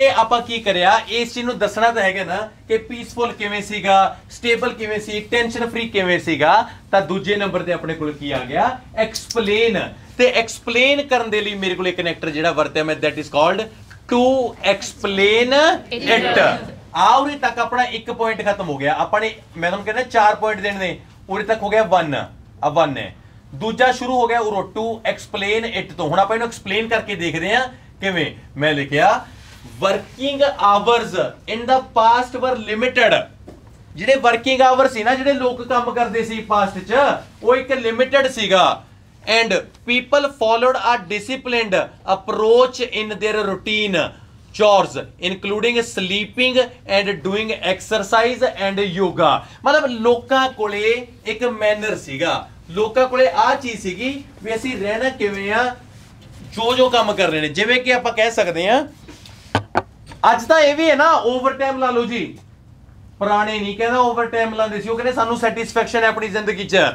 ਇਹ ਆਪਾਂ ਕੀ ਕਰਿਆ ਇਸ ਚੀਜ਼ ਨੂੰ ਦੱਸਣਾ ਤਾਂ ਹੈਗਾ ਨਾ ਕਿ ਪੀਸਫੁਲ ਕਿਵੇਂ ਸੀਗਾ ਸਟੇਬਲ ਕਿਵੇਂ ਸੀ ਟੈਨਸ਼ਨ ਫ੍ਰੀ ਕਿਵੇਂ ਸੀਗਾ ਤਾਂ ਦੂਜੇ ਨੰਬਰ ਤੇ ਆਪਣੇ ਕੋਲ ਕੀ ਆ ਗਿਆ ਐਕਸਪਲੇਨ ਤੇ ਐਕਸਪਲੇਨ ਕਰਨ ਦੇ ਲਈ ਮੇਰੇ ਕੋਲ ਇੱਕ ਕਨੈਕਟਰ ਜਿਹੜਾ ਵਰਤਿਆ ਮੈਂ that is called to explain it ਆਉਰੇ ਤੱਕ ਆਪਣਾ ਇੱਕ ਪੁਆਇੰਟ ਖਤਮ ਹੋ ਗਿਆ ਆਪਾਂ ਨੇ ਮੈਂ ਤੁਹਾਨੂੰ ਕਹਿੰਦਾ ਚਾਰ ਪੁਆਇੰਟ ਦੇਣ ਨੇ ਉਰੇ ਤੱਕ ਹੋ ਗਿਆ 1 ਆ 1 ਹੈ ਦੂਜਾ ਸ਼ੁਰੂ ਹੋ ਗਿਆ ਉਰੋ ਟੂ ਐਕਸਪਲੇਨ ਇਟ ਤੋਂ ਹੁਣ ਆਪਾਂ ਇਹਨੂੰ ਐਕਸਪਲੇਨ ਕਰਕੇ ਦੇਖਦੇ ਆ ਕਿਵੇਂ ਮੈਂ ਲਿਖਿਆ working hours in the past were limited ਜਿਹੜੇ ਵਰਕਿੰਗ ਆਵਰ ਸੀ ਨਾ ਜਿਹੜੇ ਲੋਕ ਕੰਮ ਕਰਦੇ ਸੀ ਪਾਸਟ 'ਚ ਉਹ ਇੱਕ ਲਿਮਿਟਡ ਸੀਗਾ and people followed a disciplined approach in their routine chores including sleeping and doing exercise and yoga ਮਤਲਬ ਲੋਕਾਂ ਕੋਲੇ ਇੱਕ ਮੈਨਰ ਸੀਗਾ ਲੋਕਾਂ ਕੋਲੇ ਆ ਚੀਜ਼ ਸੀਗੀ ਵੀ ਅਸੀਂ ਰਹਿਣਾ ਕਿਵੇਂ ਆ ਜੋ ਜੋ ਕੰਮ ਕਰ ਰਹੇ ਨੇ ਜਿਵੇਂ ਕਿ ਆਪਾਂ ਕਹਿ ਸਕਦੇ ਆ ਅੱਜ ਤਾਂ ਇਹ ਵੀ ਹੈ ਨਾ ਓਵਰ ਟਾਈਮ ਲਾ ਲਓ ਜੀ ਪੁਰਾਣੇ ਨਹੀਂ ਕਹਿੰਦਾ ਓਵਰ ਟਾਈਮ ਲਾਉਂਦੇ ਸੀ ਉਹ ਕਹਿੰਦੇ ਸਾਨੂੰ ਸੈਟੀਸਫੈਕਸ਼ਨ ਹੈ ਆਪਣੀ ਜ਼ਿੰਦਗੀ 'ਚ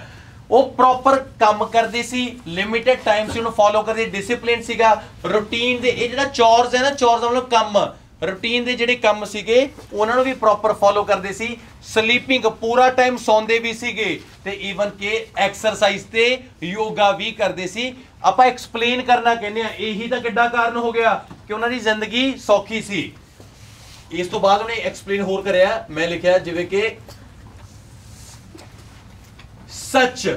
ਉਹ ਪ੍ਰੋਪਰ ਕੰਮ ਕਰਦੇ ਸੀ ਲਿਮਿਟਿਡ ਟਾਈਮ ਸੀ ਉਹਨੂੰ ਫਾਲੋ ਕਰਦੇ ਡਿਸਪਲਿਨ ਸੀਗਾ ਰੁਟੀਨ ਦੇ ਇਹ ਜਿਹੜਾ ਚੌਰਸ ਹੈ ਨਾ ਚੌਰਸ ਦਾ ਮਤਲਬ ਕੰਮ ਰੁਟੀਨ ਦੇ ਜਿਹੜੇ ਕੰਮ ਸੀਗੇ ਉਹਨਾਂ ਨੂੰ ਵੀ ਪ੍ਰੋਪਰ ਫਾਲੋ ਕਰਦੇ ਸੀ ਸਲੀਪਿੰਗ ਪੂਰਾ ਟਾਈਮ ਸੌਂਦੇ ਵੀ ਸੀਗੇ ਤੇ ਈਵਨ ਕਿ ਐਕਸਰਸਾਈਜ਼ ਤੇ ਯੋਗਾ ਵੀ ਕਰਦੇ ਸੀ ਆਪਾਂ ਐਕਸਪਲੇਨ ਕਰਨਾ ਕਹਿੰਦੇ ਆ ਇਹੀ ਤਾਂ ਕਿੱਡਾ ਕਾਰਨ ਹੋ ਗਿਆ ਕਿ ਉਹਨਾਂ ਦੀ ਜ਼ਿੰਦਗੀ ਸੌਖੀ ਸੀ ਇਸ ਤੋਂ ਬਾਅਦ ਉਹਨੇ ਐਕਸਪਲੇਨ ਹੋਰ ਕਰਿਆ ਮੈਂ ਲਿਖਿਆ ਜਿਵੇਂ ਕਿ such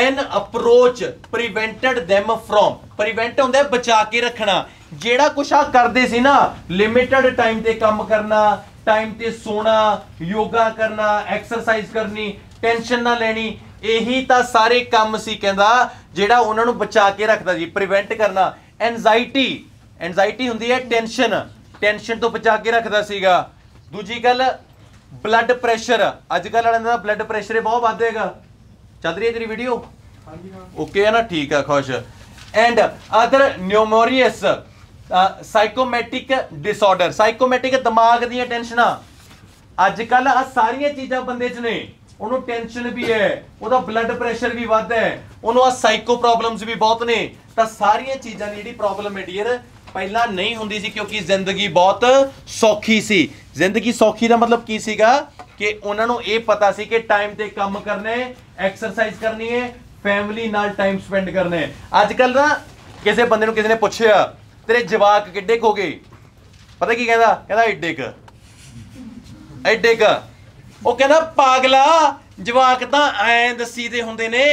an approach prevented them from prevent ਹੁੰਦਾ ਬਚਾ ਕੇ ਰੱਖਣਾ ਜਿਹੜਾ ਕੁਛ ਆ ਕਰਦੇ ਸੀ ਨਾ ਲਿਮਿਟਡ ਟਾਈਮ ਤੇ ਕੰਮ ਕਰਨਾ ਟਾਈਮ ਤੇ ਸੋਣਾ ਯੋਗਾ ਕਰਨਾ ਐਕਸਰਸਾਈਜ਼ ਕਰਨੀ ਟੈਨਸ਼ਨ ਨਾ ਲੈਣੀ ਇਹੀ ਤਾਂ ਸਾਰੇ ਕੰਮ ਸੀ ਕਹਿੰਦਾ ਜਿਹੜਾ ਉਹਨਾਂ ਨੂੰ ਬਚਾ ਕੇ ਰੱਖਦਾ ਜੀ ਪ੍ਰੀਵੈਂਟ ਕਰਨਾ ਐਂਜ਼ਾਇਟੀ ਐਂਜ਼ਾਇਟੀ ਹੁੰਦੀ ਹੈ ਟੈਨਸ਼ਨ ਟੈਨਸ਼ਨ ਤੋਂ ਬਚਾ ਕੇ ਰੱਖਦਾ ਸੀਗਾ ਦੂਜੀ ਗੱਲ ਬਲੱਡ ਪ੍ਰੈਸ਼ਰ ਅੱਜ ਕੱਲ ਵਾਲਿਆਂ ਦਾ ਬਲੱਡ ਪ੍ਰੈਸ਼ਰ ਬਹੁਤ ਵੱਧ ਹੈਗਾ ਚੱਲ ਰਹੀ ਹੈ ਤੇਰੀ ਵੀਡੀਓ ਹਾਂਜੀ ਹਾਂ ਓਕੇ ਹੈ ਨਾ ਠੀਕ ਹੈ ਖੁਸ਼ and other numerous psychosomatic disorder psychosomatic ਦਿਮਾਗ ਦੀਆਂ ਟੈਨਸ਼ਨਾਂ ਅੱਜ ਕੱਲ ਆ ਸਾਰੀਆਂ ਚੀਜ਼ਾਂ ਬੰਦੇ 'ਚ ਨੇ ਉਹਨੂੰ ਟੈਨਸ਼ਨ ਵੀ ਹੈ ਉਹਦਾ ਬਲੱਡ ਪ੍ਰੈਸ਼ਰ ਵੀ ਵੱਧ ਹੈ ਉਹਨੂੰ ਆ ਸਾਈਕੋ ਪ੍ਰੋਬਲਮਸ ਵੀ ਬਹੁਤ ਨੇ ਤਾਂ ਸਾਰੀਆਂ ਚੀਜ਼ਾਂ ਦੀ ਜਿਹੜੀ ਪ੍ਰੋਬਲਮ ਹੈ ਡੀਅਰ ਪਹਿਲਾਂ ਨਹੀਂ ਹੁੰਦੀ ਸੀ ਕਿਉਂਕਿ ਜ਼ਿੰਦਗੀ ਬਹੁਤ ਸੌਖੀ ਸੀ ਜ਼ਿੰਦਗੀ ਸੌਖੀ ਦਾ ਮਤਲਬ ਕੀ ਸੀਗਾ ਕਿ ਉਹਨਾਂ ਨੂੰ ਇਹ ਪਤਾ ਸੀ ਕਿ ਟਾਈਮ ਤੇ ਕੰਮ ਕਰਨੇ ਐਕਸਰਸਾਈਜ਼ ਕਰਨੀ ਹੈ ਫੈਮਿਲੀ ਨਾਲ ਟਾਈਮ ਸਪੈਂਡ ਕਰਨੇ ਅੱਜ ਕੱਲ ਨਾ ਕਿਸੇ ਬੰਦੇ ਨੂੰ ਕਿਸੇ ਨੇ ਪੁੱਛਿਆ ਤੇਰੇ ਜਵਾਕ ਕਿੱਡੇ ਹੋ ਗਏ ਪਤਾ ਕੀ ਕਹਿੰਦਾ ਕਹਿੰਦਾ ਐਡੇ ਕ ਐਡੇ ਕ ਉਹ ਕਹਿੰਦਾ ਪਾਗਲਾ ਜਵਾਕ ਤਾਂ ਐ ਦੱਸੀ ਦੇ ਹੁੰਦੇ ਨੇ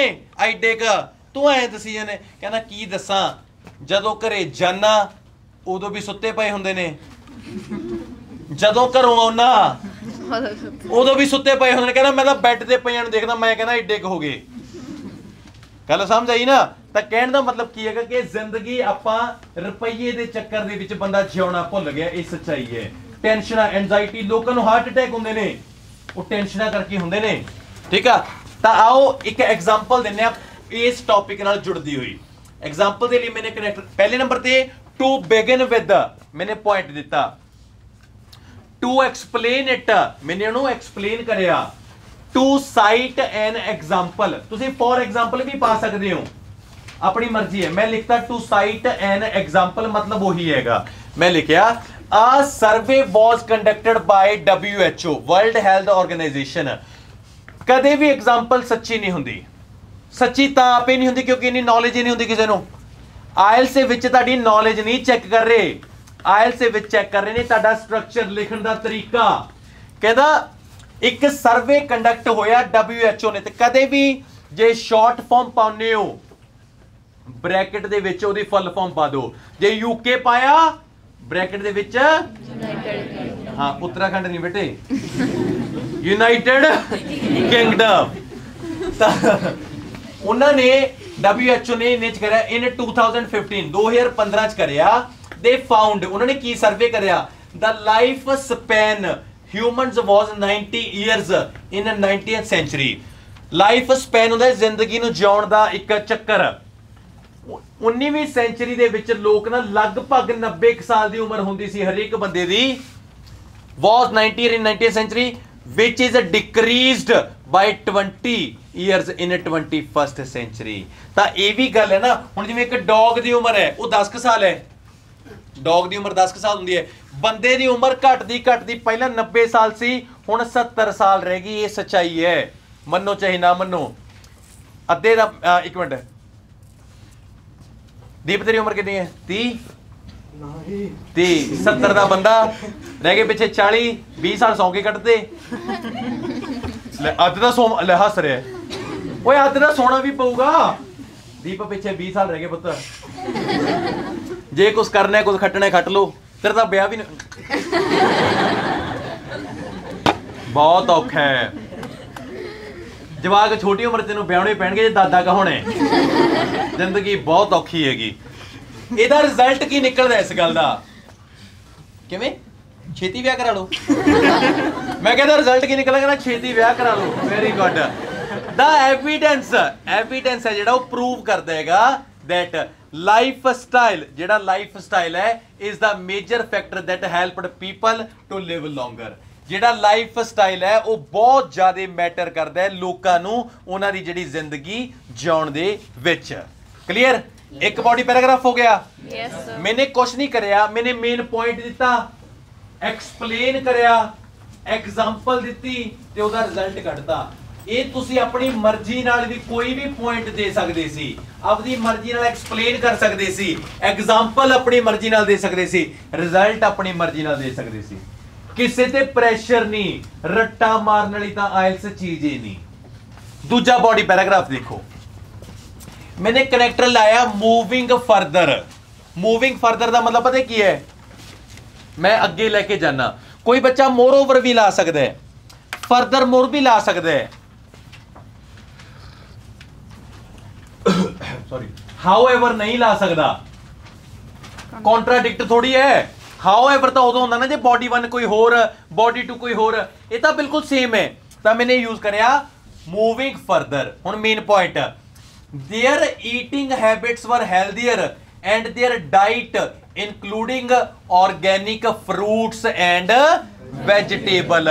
ਐਡੇ ਕ ਤੂੰ ਐ ਦੱਸੀ ਜਾਂਦੇ ਕਹਿੰਦਾ ਕੀ ਦੱਸਾਂ ਜਦੋਂ ਘਰੇ ਜਾਣਾ ਉਦੋਂ ਵੀ ਸੁੱਤੇ ਪਏ ਹੁੰਦੇ ਨੇ ਜਦੋਂ ਘਰੋਂ ਆਉਣਾ ਉਦੋਂ ਵੀ ਸੁੱਤੇ ਪਏ ਹੁੰਦੇ ਨੇ ਕਹਿੰਦਾ ਮੈਂ ਤਾਂ ਬੈੱਡ ਤੇ ਪਿਆ ਨੂੰ ਦੇਖਦਾ ਮੈਂ ਕਹਿੰਦਾ ਐਡੇ ਕ ਹੋ ਗਏ ਗੱਲ ਸਮਝ ਆਈ ਨਾ ਤਾਂ ਕਹਿਣ ਦਾ ਮਤਲਬ ਕੀ ਹੈਗਾ ਕਿ ਜ਼ਿੰਦਗੀ ਆਪਾਂ ਰੁਪਈਏ ਦੇ ਚੱਕਰ ਦੇ ਵਿੱਚ ਬੰਦਾ ਜਿਉਣਾ ਭੁੱਲ ਗਿਆ ਇਹ ਸੱਚਾਈ ਹੈ ਟੈਨਸ਼ਨਾਂ ਐਂਜ਼ਾਈਟੀ ਲੋਕਾਂ ਨੂੰ ਹਾਰਟ ਅਟੈਕ ਹੁੰਦੇ ਨੇ ਉਹ ਟੈਨਸ਼ਨਾਂ ਕਰਕੇ ਹੁੰਦੇ ਨੇ ਠੀਕ ਆ ਤਾਂ ਆਓ ਇੱਕ ਐਗਜ਼ਾਮਪਲ ਦਿੰਨੇ ਆ ਇਸ ਟੌਪਿਕ ਨਾਲ ਜੁੜਦੀ ਹੋਈ ਐਗਜ਼ਾਮਪਲ ਦੇ ਲਈ ਮੈਨੇ ਕਨੈਕਟ ਪਹਿਲੇ ਨੰਬਰ ਤੇ to begin with main point ਦਿੱਤਾ ਟੂ ਐਕਸਪਲੇਨ ਇਟ ਮੈਨੇ ਉਹਨੂੰ ਐਕਸਪਲੇਨ ਕਰਿਆ ਟੂ ਸਾਈਟ ਐਨ ਐਗਜ਼ਾਮਪਲ ਤੁਸੀਂ ਫੋਰ ਐਗਜ਼ਾਮਪਲ ਵੀ ਪਾ ਸਕਦੇ ਹੋ ਆਪਣੀ ਮਰਜ਼ੀ ਹੈ ਮੈਂ ਲਿਖਤਾ ਟੂ ਸਾਈਟ ਐਨ ਐਗਜ਼ਾਮਪਲ ਮਤਲਬ ਉਹੀ ਹੈਗਾ ਮੈਂ ਲਿਖਿਆ a survey was conducted by WHO World Health Organization ਕਦੇ ਵੀ ਐਗਜ਼ਾਮਪਲ ਸੱਚੀ ਨਹੀਂ ਹੁੰਦੀ ਸੱਚੀ ਤਾਂ ਆਪੇ ਨਹੀਂ ਹੁੰਦੀ ਕਿਉਂਕਿ ਇਨੀ ਨੌਲੇਜ ਹੀ ਨਹੀਂ ਹੁੰਦੀ ਕਿਸੇ ਨੂੰ ਆਇਲਸ ਦੇ ਵਿੱਚ ਤੁਹਾਡੀ ਨੌਲੇਜ ਨਹੀਂ ਚੈੱਕ ਕਰ ਰਹੇ ਆਇਲਸ ਦੇ ਵਿੱਚ ਚੈੱਕ ਕਰ ਰਹੇ ਨੇ ਤੁਹਾਡਾ ਸਟਰਕਚਰ ਲਿਖਣ ਦਾ ਤਰੀਕਾ ਕਹਿੰਦਾ ਇੱਕ ਸਰਵੇ ਕੰਡਕਟ ਹੋਇਆ WHO ਨੇ ਤੇ ਕਦੇ ਵੀ ਜੇ ਸ਼ਾਰਟ ਫਾਰਮ ਪਾਉਨੇ ਹੋ ਬ੍ਰੈਕਟ ਦੇ ਵਿੱਚ ਉਹਦੀ ਫੁੱਲ ਫਾਰਮ ਪਾ ਦਿਓ ਜੇ ਯੂਕੇ ਪਾਇਆ ਬ੍ਰੈਕਟ ਦੇ ਵਿੱਚ ਯੂਨਾਈਟਿਡ ਹਾਂ ਉੱਤਰਾਖੰਡ ਨਹੀਂ ਬੇਟੇ ਯੂਨਾਈਟਿਡ ਕਿੰਗਡਮ ਉਹਨਾਂ ਨੇ WHO ਨੇ ਨੇ ਕਰਿਆ ਇਨ 2015 2015 ਚ ਕਰਿਆ ਦੇ ਫਾਊਂਡ ਉਹਨਾਂ ਨੇ ਕੀ ਸਰਵੇ ਕਰਿਆ the life span humans was 90 years in 19th century life span ਹੁੰਦਾ ਜ਼ਿੰਦਗੀ ਨੂੰ ਜਿਉਣ ਦਾ ਇੱਕ ਚੱਕਰ 19ਵੀਂ ਸੈਂਚਰੀ ਦੇ ਵਿੱਚ ਲੋਕ ਨਾ ਲਗਭਗ 90 ਸਾਲ ਦੀ ਉਮਰ ਹੁੰਦੀ ਸੀ ਹਰੇਕ ਬੰਦੇ ਦੀ was 90 in 90th century which is decreased by 20 years in 21st century ਤਾਂ ਇਹ ਵੀ ਗੱਲ ਹੈ ਨਾ ਹੁਣ ਜਿਵੇਂ ਇੱਕ ਡੌਗ ਦੀ ਉਮਰ ਹੈ ਉਹ 10 ਸਾਲ ਹੈ ਡੌਗ ਦੀ ਉਮਰ 10 ਸਾਲ ਹੁੰਦੀ ਹੈ ਬੰਦੇ ਦੀ ਉਮਰ ਘਟਦੀ ਘਟਦੀ ਪਹਿਲਾਂ 90 ਸਾਲ ਸੀ ਹੁਣ 70 ਸਾਲ ਰਹਿ ਗਈ ਇਹ ਸਚਾਈ ਹੈ ਮੰਨੋ ਚਾਹੇ ਨਾ ਮੰਨੋ ਅੱਧੇ ਦਾ ਇੱਕ ਮਿੰਟ ਦੀਪ ਤੇਰੀ ਉਮਰ ਕਿੰਨੀ ਹੈ 30 ਨਹੀਂ ਤੇ 70 ਦਾ ਬੰਦਾ ਰਹਿ ਗਏ ਪਿੱਛੇ 40 20 ਸਾਲ ਸੌਂ ਕੇ ਕੱਟਦੇ ਲੈ ਅੱਜ ਦਾ ਸੌਂ ਲੈ ਹੱਸ ਰਿਹਾ ਓਏ ਅੱਜ ਦਾ ਸੋਣਾ ਵੀ ਪਊਗਾ ਦੀਪ ਪਿੱਛੇ 20 ਸਾਲ ਰਹਿ ਗਏ ਪੁੱਤ ਜੇ ਕੁਝ ਕਰਨਾ ਹੈ ਕੁਝ ਖੱਟਣਾ ਖੱਟ ਲੋ ਤੇਰਾ ਤਾਂ ਵਿਆਹ ਵੀ ਬਹੁਤ ਔਖਾ ਹੈ ਜਵਾਕ ਛੋਟੀ ਉਮਰ ਤੈਨੂੰ ਵਿਆਹਣੇ ਪੈਣਗੇ ਜੇ ਦਾਦਾ ਕਹਾਉਣੇ ਜ਼ਿੰਦਗੀ ਬਹੁਤ ਔਖੀ ਹੈਗੀ ਇਹਦਾ ਰਿਜ਼ਲਟ ਕੀ ਨਿਕਲਦਾ ਇਸ ਗੱਲ ਦਾ ਕਿਵੇਂ ਛੇਤੀ ਵਿਆਹ ਕਰਾ ਲਓ ਮੈਂ ਕਹਿੰਦਾ ਰਿਜ਼ਲਟ ਕੀ ਨਿਕਲਦਾ ਕਹਿੰਦਾ ਛੇਤੀ ਵਿਆਹ ਕਰਾ ਲਓ ਵੈਰੀ ਗੁੱਡ ਦਾ ਐਵੀਡੈਂਸ ਐਵੀਡੈਂਸ ਹੈ ਜਿਹੜਾ ਉਹ ਪ੍ਰੂਵ ਕਰਦਾ ਹੈਗਾ ਲਾਈਫ ਸਟਾਈਲ ਜਿਹੜਾ ਲਾਈਫ ਸਟਾਈਲ ਹੈ ਇਸ ਦਾ major factor that helped people to live longer ਜਿਹੜਾ ਲਾਈਫ ਸਟਾਈਲ ਹੈ ਉਹ ਬਹੁਤ ਜ਼ਿਆਦਾ ਮੈਟਰ ਕਰਦਾ ਹੈ ਲੋਕਾਂ ਨੂੰ ਉਹਨਾਂ ਦੀ ਜਿਹੜੀ ਜ਼ਿੰਦਗੀ ਜਿਉਣ ਦੇ ਵਿੱਚ ਕਲੀਅਰ ਇੱਕ ਬਾਡੀ ਪੈਰਾਗ੍ਰਾਫ ਹੋ ਗਿਆ ਯੈਸ ਸਰ ਮੈਨੇ ਕੁਝ ਨਹੀਂ ਕਰਿਆ ਮੈਨੇ ਮੇਨ ਪੁਆਇੰਟ ਦਿੱਤਾ ਐਕਸਪਲੇਨ ਕਰਿਆ ਐਗਜ਼ਾਮਪਲ ਦਿੱਤੀ ਤੇ ਉਹਦਾ ਰਿਜ਼ਲਟ ਕੱਢਤਾ ਇਹ ਤੁਸੀਂ ਆਪਣੀ ਮਰਜ਼ੀ ਨਾਲ ਵੀ ਕੋਈ ਵੀ ਪੁਆਇੰਟ ਦੇ ਸਕਦੇ ਸੀ ਆਪਣੀ ਮਰਜ਼ੀ ਨਾਲ ਐਕਸਪਲੇਨ ਕਰ ਸਕਦੇ ਸੀ ਐਗਜ਼ਾਮਪਲ ਆਪਣੀ ਮਰਜ਼ੀ ਨਾਲ ਦੇ ਸਕਦੇ ਸੀ ਰਿਜ਼ਲਟ ਆਪਣੀ ਮਰਜ਼ੀ ਨਾਲ ਦੇ ਸਕਦੇ ਸੀ ਕਿਸੇ ਤੇ ਪ੍ਰੈਸ਼ਰ ਨਹੀਂ ਰੱਟਾ ਮਾਰਨ ਵਾਲੀ ਤਾਂ ਆਇਲਸ ਚੀਜ਼ ਹੀ ਨਹੀਂ ਦੂਜਾ ਬਾਡੀ ਪੈਰਾਗ੍ਰਾਫ ਦੇਖੋ ਮੈਨੇ ਕਨੈਕਟਰ ਲਾਇਆ ਮੂਵਿੰਗ ਫਰਦਰ ਮੂਵਿੰਗ ਫਰਦਰ ਦਾ ਮਤਲਬ ਪਤਾ ਕੀ ਹੈ मैं अगे लेके जाना कोई बच्चा मोर ओवर भी ला सकता है फर्दर मोर भी ला सकता है सॉरी हाउ एवर नहीं ला सकता कॉन्ट्राडिक्ट थोड़ी है ਹਾਊਐਵਰ ਤਾਂ ਉਦੋਂ ਹੁੰਦਾ ਨਾ ਜੇ ਬਾਡੀ 1 ਕੋਈ ਹੋਰ ਬਾਡੀ 2 ਕੋਈ ਹੋਰ ਇਹ ਤਾਂ ਬਿਲਕੁਲ ਸੇਮ ਹੈ ਤਾਂ ਮੈਨੇ ਯੂਜ਼ ਕਰਿਆ ਮੂਵਿੰਗ ਫਰਦਰ ਹੁਣ main point their eating habits were healthier and their diet including organic fruits and vegetable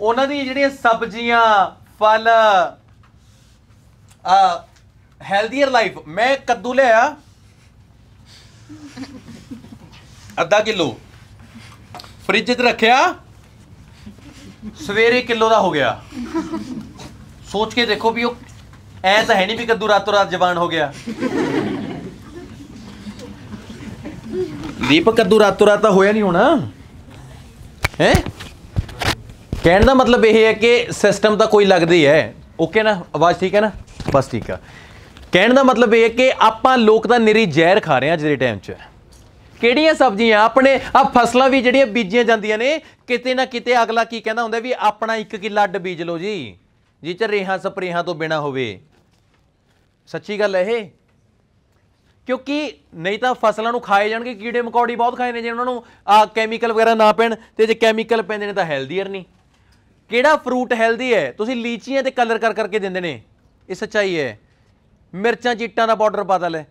ਉਹਨਾਂ ਦੀ ਜਿਹੜੀਆਂ ਸਬਜ਼ੀਆਂ ਫਲ ਅ ਹੈਲਦੀਅਰ ਲਾਈਫ ਮੈਂ ਕੱਦੂ ਲਿਆ ਅੱਧਾ ਕਿਲੋ ਫ੍ਰਿਜ 'ਚ ਰੱਖਿਆ ਸਵੇਰੇ ਕਿਲੋ ਦਾ ਹੋ ਗਿਆ ਸੋਚ ਕੇ ਦੇਖੋ ਵੀ ਉਹ ਐ ਤਾਂ ਹੈ ਨਹੀਂ ਵੀ ਕੱਦੂ ਰਾਤੋਂ ਰਾਤ ਜਵਾਨ ਹੋ ਗਿਆ ਦੀਪਕ ਕੱਦੂ ਰਾਤੋਂ ਰਾਤ ਤਾਂ ਹੋਇਆ ਨਹੀਂ ਹੋਣਾ ਹੈ ਕਹਿਣ ਦਾ ਮਤਲਬ ਇਹ ਹੈ ਕਿ ਸਿਸਟਮ ਤਾਂ ਕੋਈ ਲੱਗਦੀ ਹੈ ਓਕੇ ਨਾ ਆਵਾਜ਼ ਠੀਕ ਹੈ ਨਾ ਬਸ ਠੀਕ ਆ ਕਹਿਣ ਦਾ ਮਤਲਬ ਇਹ ਹੈ ਕਿ ਆਪਾਂ ਲੋਕ ਤਾਂ ਨਿਰੀ ਜ਼ਹਿਰ ਖਾ ਰਹੇ ਆ ਅੱਜ ਦੇ ਟਾਈਮ 'ਚ ਕਿਹੜੀਆਂ ਸਬਜ਼ੀਆਂ ਆਪਣੇ ਆ ਫਸਲਾਂ ਵੀ ਜਿਹੜੀਆਂ ਬੀਜੀਆਂ ਜਾਂਦੀਆਂ ਨੇ ਕਿਤੇ ਨਾ ਕਿਤੇ ਅਗਲਾ ਕੀ ਕਹਿੰਦਾ ਹੁੰਦਾ ਵੀ ਆਪਣਾ 1 ਕਿੱਲਾ ਅੱਡ ਬੀਜ ਲਓ ਜੀ ਜਿਹ ਰੇਹਾਂ ਸਪਰੇਹਾਂ ਤੋਂ ਬਿਨਾ ਹੋਵੇ ਸੱਚੀ ਗੱਲ ਇਹ ਕਿਉਂਕਿ ਨਹੀਂ ਤਾਂ ਫਸਲਾਂ ਨੂੰ ਖਾਏ ਜਾਣਗੇ ਕੀੜੇ ਮਕੌੜੀ ਬਹੁਤ ਖਾਏ ਨੇ ਜੇ ਉਹਨਾਂ ਨੂੰ ਆ ਕੈਮੀਕਲ ਵਗੈਰਾ ਨਾ ਪੈਣ ਤੇ ਜੇ ਕੈਮੀਕਲ ਪੈਂਦੇ ਨੇ ਤਾਂ ਹੈਲਦੀਅਰ ਨਹੀਂ ਕਿਹੜਾ ਫਰੂਟ ਹੈਲਦੀ ਹੈ ਤੁਸੀਂ ਲੀਚੀਆਂ ਤੇ ਕਲਰ ਕਰ ਕਰਕੇ ਦਿੰਦੇ ਨੇ ਇਹ ਸੱਚਾਈ ਹੈ ਮਿਰਚਾਂ ਚੀਟਾਂ ਦਾ ਬਾਰਡਰ ਬਦਲ ਹੈ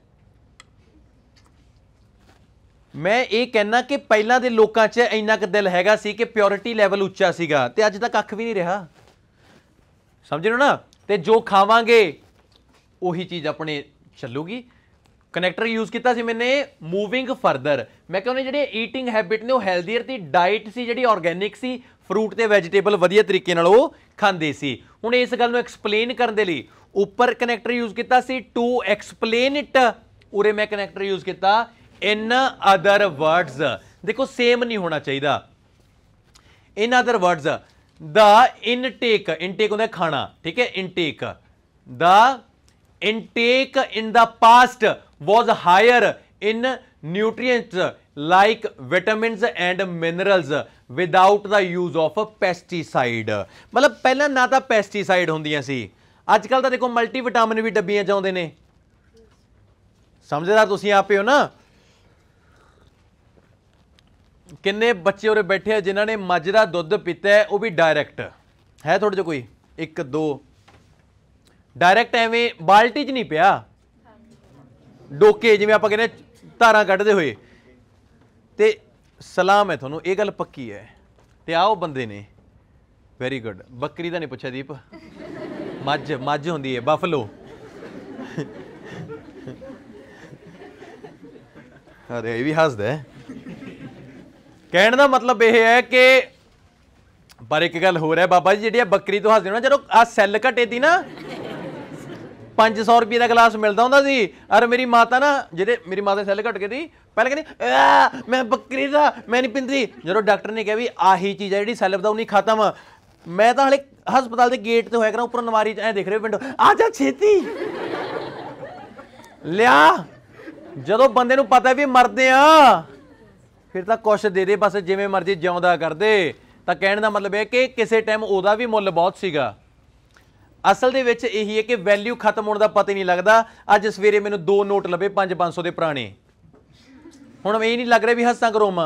ਮੈਂ ਇਹ ਕਹਿਣਾ ਕਿ ਪਹਿਲਾਂ ਦੇ ਲੋਕਾਂ 'ਚ ਇੰਨਾ ਕੁ ਦਿਲ ਹੈਗਾ ਸੀ ਕਿ ਪਿਓਰਿਟੀ ਲੈਵਲ ਉੱਚਾ ਸੀਗਾ ਤੇ ਅੱਜ ਤੱਕ ਕੱਖ ਵੀ ਨਹੀਂ ਰਿਹਾ ਸਮਝ ਰਹੇ ਹੋ ਨਾ ਤੇ ਜੋ ਖਾਵਾਂਗੇ ਉਹੀ ਚੀਜ਼ ਆਪਣੇ ਚੱਲੂਗੀ ਕਨੈਕਟਰ ਯੂਜ਼ ਕੀਤਾ ਸੀ ਮੈਨੇ ਮੂਵਿੰਗ ਫਰਦਰ ਮੈਂ ਕਹਿੰਦਾ ਜਿਹੜੇ ਈਟਿੰਗ ਹੈਬਿਟ ਨੇ ਉਹ ਹੈਲਦੀਅਰ ਤੇ ਡਾਈਟ ਸੀ ਜਿਹੜੀ ਆਰਗੈਨਿਕ ਸੀ ਫਰੂਟ ਤੇ ਵੈਜੀਟੇਬਲ ਵਧੀਆ ਤਰੀਕੇ ਨਾਲ ਉਹ ਖਾਂਦੇ ਸੀ ਹੁਣ ਇਸ ਗੱਲ ਨੂੰ ਐਕਸਪਲੇਨ ਕਰਨ ਦੇ ਲਈ ਉੱਪਰ ਕਨੈਕਟਰ ਯੂਜ਼ ਕੀਤਾ ਸੀ ਟੂ ਐਕਸਪਲੇਨ ਇਟ ਉਰੇ ਮੈਂ ਕਨੈਕਟਰ ਯੂਜ਼ ਕੀਤਾ ਇਨ ਅਦਰ ਵਰਡਸ ਦੇਖੋ ਸੇਮ ਨਹੀਂ ਹੋਣਾ ਚਾਹੀਦਾ in other words the intake intake ਹੁੰਦਾ ਖਾਣਾ ਠੀਕ ਹੈ intake the intake in the past was higher in nutrients like vitamins and minerals without the use of pesticide ਮਤਲਬ ਪਹਿਲਾਂ ਨਾ ਤਾਂ ਪੈਸਟੀਸਾਈਡ ਹੁੰਦੀਆਂ ਸੀ ਅੱਜ ਕੱਲ ਤਾਂ ਦੇਖੋ ਮਲਟੀਵਿਟਾਮਿਨ ਵੀ ਡੱਬੀਆਂ ਚ ਨੇ ਸਮਝਦਾ ਤੁਸੀਂ ਆਪੇ ਹੋ ਨਾ ਕਿੰਨੇ ਬੱਚੇ ਉਰੇ ਬੈਠੇ ਆ ਜਿਨ੍ਹਾਂ ਨੇ ਮੱਝ ਦਾ ਦੁੱਧ ਪੀਤਾ ਉਹ ਵੀ ਡਾਇਰੈਕਟ ਹੈ ਤੁਹਾਡੇ ਚ ਕੋਈ 1 2 ਡਾਇਰੈਕਟ ਐਵੇਂ ਬਾਲਟੀ 'ਚ ਨਹੀਂ ਪਿਆ ਡੋਕੇ ਜਿਵੇਂ ਆਪਾਂ ਕਹਿੰਦੇ ਧਾਰਾਂ ਕੱਢਦੇ ਹੋਏ ਤੇ ਸਲਾਮ ਹੈ ਤੁਹਾਨੂੰ ਇਹ ਗੱਲ ਪੱਕੀ ਹੈ ਤੇ ਆ ਉਹ ਬੰਦੇ ਨੇ ਵੈਰੀ ਗੁੱਡ ਬੱਕਰੀ ਦਾ ਨਹੀਂ ਪੁੱਛਿਆ ਦੀਪ ਮੱਝ ਮੱਝ ਹੁੰਦੀ ਹੈ ਬਫਲੋ ਅਰੇ ਇਹ ਵੀ ਹੱਸਦਾ ਹੈ ਕਹਿਣ ਦਾ ਮਤਲਬ ਇਹ ਹੈ ਕਿ ਪਰ ਇੱਕ ਗੱਲ ਹੋਰ ਹੈ ਬਾਬਾ ਜੀ ਜਿਹੜੀ ਆ ਬੱਕਰੀ ਤੋਂ ਹੱਸਦੇ ਹੋ ਨਾ ਜਦੋਂ ਆ ਸੈੱਲ ਘਟੇ ਦੀ ਨਾ 500 ਰੁਪਏ ਦਾ ਗਲਾਸ ਮਿਲਦਾ ਹੁੰਦਾ ਸੀ ਅਰ ਮੇਰੀ ਮਾਤਾ ਨਾ ਜਿਹੜੇ ਮੇਰੀ ਮਾਤਾ ਸੈੱਲ ਘਟ ਗਈ ਦੀ ਪਹਿਲਾਂ ਕਹਿੰਦੀ ਮੈਂ ਬੱਕਰੀ ਦਾ ਮੈਂ ਨਹੀਂ ਪਿੰਦੀ ਜਦੋਂ ਡਾਕਟਰ ਨੇ ਕਿਹਾ ਵੀ ਆਹੀ ਚੀਜ਼ ਹੈ ਜਿਹੜੀ ਸੈੱਲ ਨਹੀਂ ਖਤਮ ਮੈਂ ਤਾਂ ਹਲੇ ਹਸਪਤਾਲ ਦੇ ਗੇਟ ਤੇ ਹੋਇਆ ਕਰਾਂ ਉੱਪਰ ਨਵਾਰੀ ਚ ਐ ਦੇਖ ਰਹੇ ਵਿੰਡੋ ਆ ਜਾ ਛੇਤੀ ਲਿਆ ਜਦੋਂ ਬੰਦੇ ਨੂੰ ਪਤਾ ਵੀ ਮਰਦੇ ਆ ਫਿਰ ਤਾਂ ਕੁਛ ਦੇ ਦੇ ਬਸ ਜਿਵੇਂ ਮਰਜ਼ੀ ਜਿਉਂਦਾ ਕਰਦੇ ਤਾਂ ਕਹਿਣ ਦਾ ਮਤਲਬ ਇਹ ਕਿ ਕਿਸੇ ਟਾਈਮ ਉਹਦਾ ਵੀ ਮੁੱਲ ਬਹੁਤ ਸੀਗਾ ਅਸਲ ਦੇ ਵਿੱਚ ਇਹੀ ਹੈ ਕਿ ਵੈਲਿਊ ਖਤਮ ਹੋਣ ਦਾ ਪਤਾ ਹੀ ਨਹੀਂ ਲੱਗਦਾ ਅੱਜ ਸਵੇਰੇ ਮੈਨੂੰ ਦੋ ਨੋਟ ਲਵੇ 5-500 ਦੇ ਪੁਰਾਣੇ ਹੁਣ ਮੈਨੂੰ ਇਹ ਨਹੀਂ ਲੱਗ ਰਿਹਾ ਵੀ ਹੱਸਾਂ ਕਰੋਮਾ